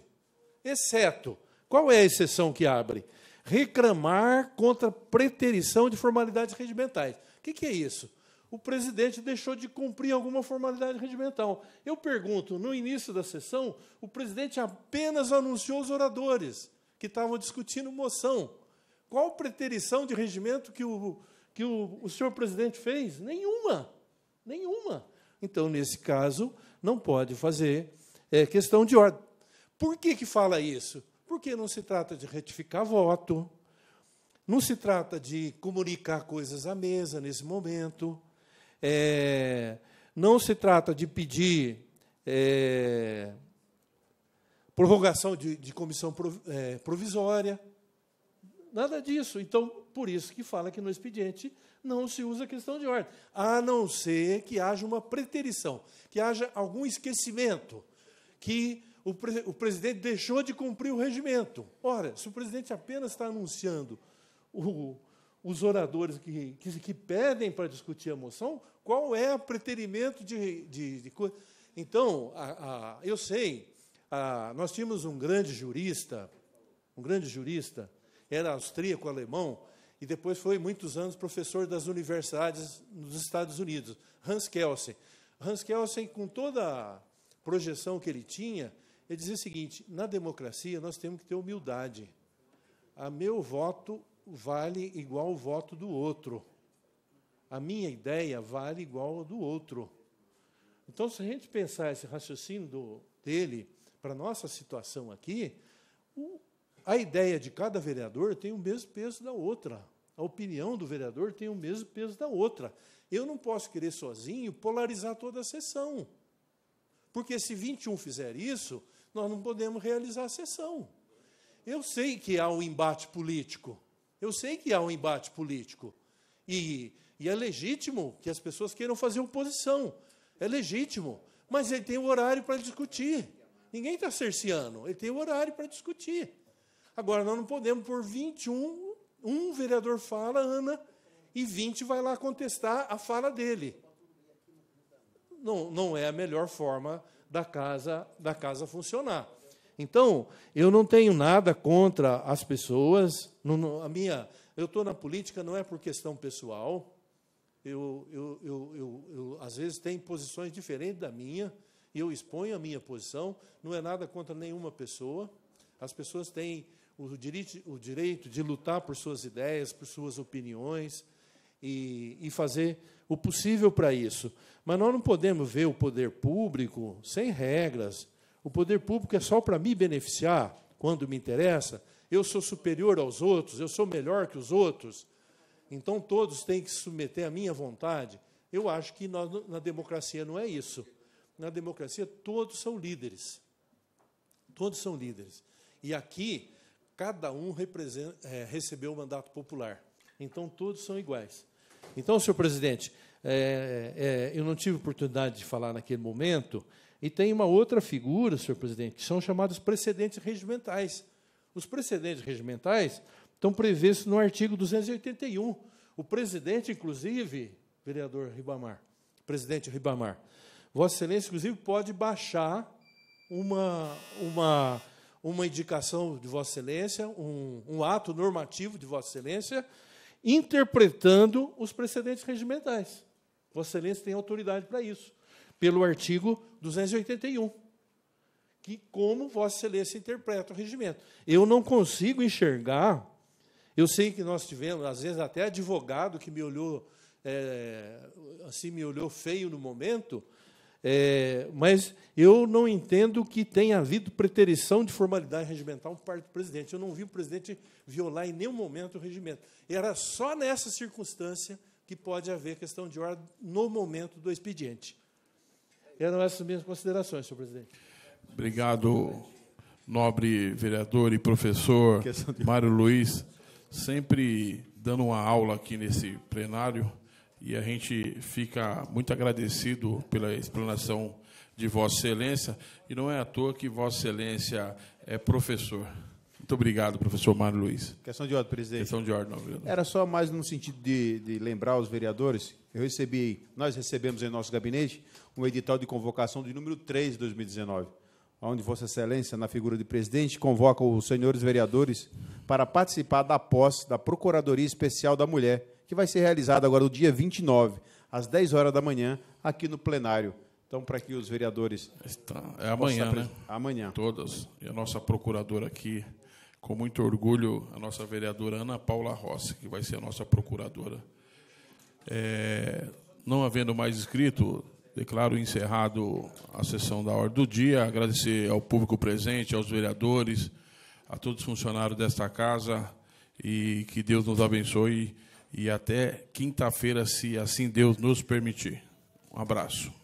exceto, qual é a exceção que abre? Reclamar contra preterição de formalidades regimentais. O que, que é isso? O presidente deixou de cumprir alguma formalidade regimental. Eu pergunto, no início da sessão, o presidente apenas anunciou os oradores que estavam discutindo moção. Qual preterição de regimento que o, que o, o senhor presidente fez? Nenhuma. Nenhuma. Então, nesse caso, não pode fazer é, questão de ordem. Por que, que fala isso? Porque não se trata de retificar voto, não se trata de comunicar coisas à mesa nesse momento, é, não se trata de pedir é, prorrogação de, de comissão é, provisória, nada disso. Então, por isso que fala que no expediente não se usa a questão de ordem, a não ser que haja uma preterição, que haja algum esquecimento, que o, pre o presidente deixou de cumprir o regimento. Ora, se o presidente apenas está anunciando o, os oradores que, que, que, pedem para discutir a moção, qual é o preterimento de, de, de coisa. Então, a, a, eu sei, a, nós tínhamos um grande jurista, um grande jurista, era austríaco, alemão, e depois foi muitos anos professor das universidades nos Estados Unidos, Hans Kelsen. Hans Kelsen, com toda a projeção que ele tinha, é dizer o seguinte: na democracia nós temos que ter humildade. A meu voto vale igual o voto do outro. A minha ideia vale igual a do outro. Então, se a gente pensar esse raciocínio do, dele para a nossa situação aqui, o, a ideia de cada vereador tem o mesmo peso da outra. A opinião do vereador tem o mesmo peso da outra. Eu não posso querer sozinho polarizar toda a sessão. Porque se 21 fizer isso, nós não podemos realizar a sessão. Eu sei que há um embate político. Eu sei que há um embate político. E, e é legítimo que as pessoas queiram fazer oposição. É legítimo. Mas ele tem o horário para discutir. Ninguém está cerceando. Ele tem o horário para discutir. Agora, nós não podemos por 21, um vereador fala, Ana, e 20 vai lá contestar a fala dele. Não, não é a melhor forma da casa, da casa funcionar. Então, eu não tenho nada contra as pessoas. no a minha, eu estou na política não é por questão pessoal. Eu, eu, eu, eu, eu às vezes tenho posições diferentes da minha e eu exponho a minha posição. Não é nada contra nenhuma pessoa. As pessoas têm o direito, o direito de lutar por suas ideias, por suas opiniões e, e fazer o possível para isso. Mas nós não podemos ver o poder público sem regras. O poder público é só para me beneficiar quando me interessa. Eu sou superior aos outros, eu sou melhor que os outros. Então todos têm que se submeter à minha vontade. Eu acho que nós, na democracia não é isso. Na democracia todos são líderes. Todos são líderes. E aqui cada um é, recebeu o mandato popular. Então todos são iguais. Então, senhor presidente, é, é, eu não tive oportunidade de falar naquele momento, e tem uma outra figura, senhor presidente, que são chamados precedentes regimentais. Os precedentes regimentais estão previstos no artigo 281. O presidente, inclusive, vereador Ribamar, presidente Ribamar, Vossa Excelência, inclusive, pode baixar uma, uma, uma indicação de Vossa Excelência, um, um ato normativo de Vossa Excelência, interpretando os precedentes regimentais. Vossa Excelência tem autoridade para isso, pelo artigo 281, que como Vossa Excelência interpreta o regimento. Eu não consigo enxergar, eu sei que nós tivemos, às vezes, até advogado que me olhou, é, assim, me olhou feio no momento, é, mas eu não entendo que tenha havido preterição de formalidade regimental por parte do presidente. Eu não vi o presidente violar em nenhum momento o regimento. Era só nessa circunstância que pode haver questão de ordem no momento do expediente. Eram essas minhas considerações, senhor presidente. Obrigado, nobre vereador e professor Mário Luiz, sempre dando uma aula aqui nesse plenário e a gente fica muito agradecido pela explanação de Vossa Excelência, e não é à toa que Vossa Excelência é professor. Muito obrigado, professor Mário Luiz. Questão de ordem, presidente. Questão de ordem, não, vereador. Era só mais no sentido de, de lembrar os vereadores. Eu recebi, nós recebemos em nosso gabinete um edital de convocação de número 3 de 2019 onde Vossa Excelência, na figura de presidente, convoca os senhores vereadores para participar da posse da Procuradoria Especial da Mulher, que vai ser realizada agora no dia 29, às 10 horas da manhã, aqui no plenário. Então, para que os vereadores. é amanhã, né? Amanhã. Todas. E a nossa procuradora aqui, com muito orgulho, a nossa vereadora Ana Paula Rossi, que vai ser a nossa procuradora. É, não havendo mais escrito, declaro encerrado a sessão da hora do dia. Agradecer ao público presente, aos vereadores, a todos os funcionários desta casa e que Deus nos abençoe e até quinta-feira, se assim Deus nos permitir. Um abraço.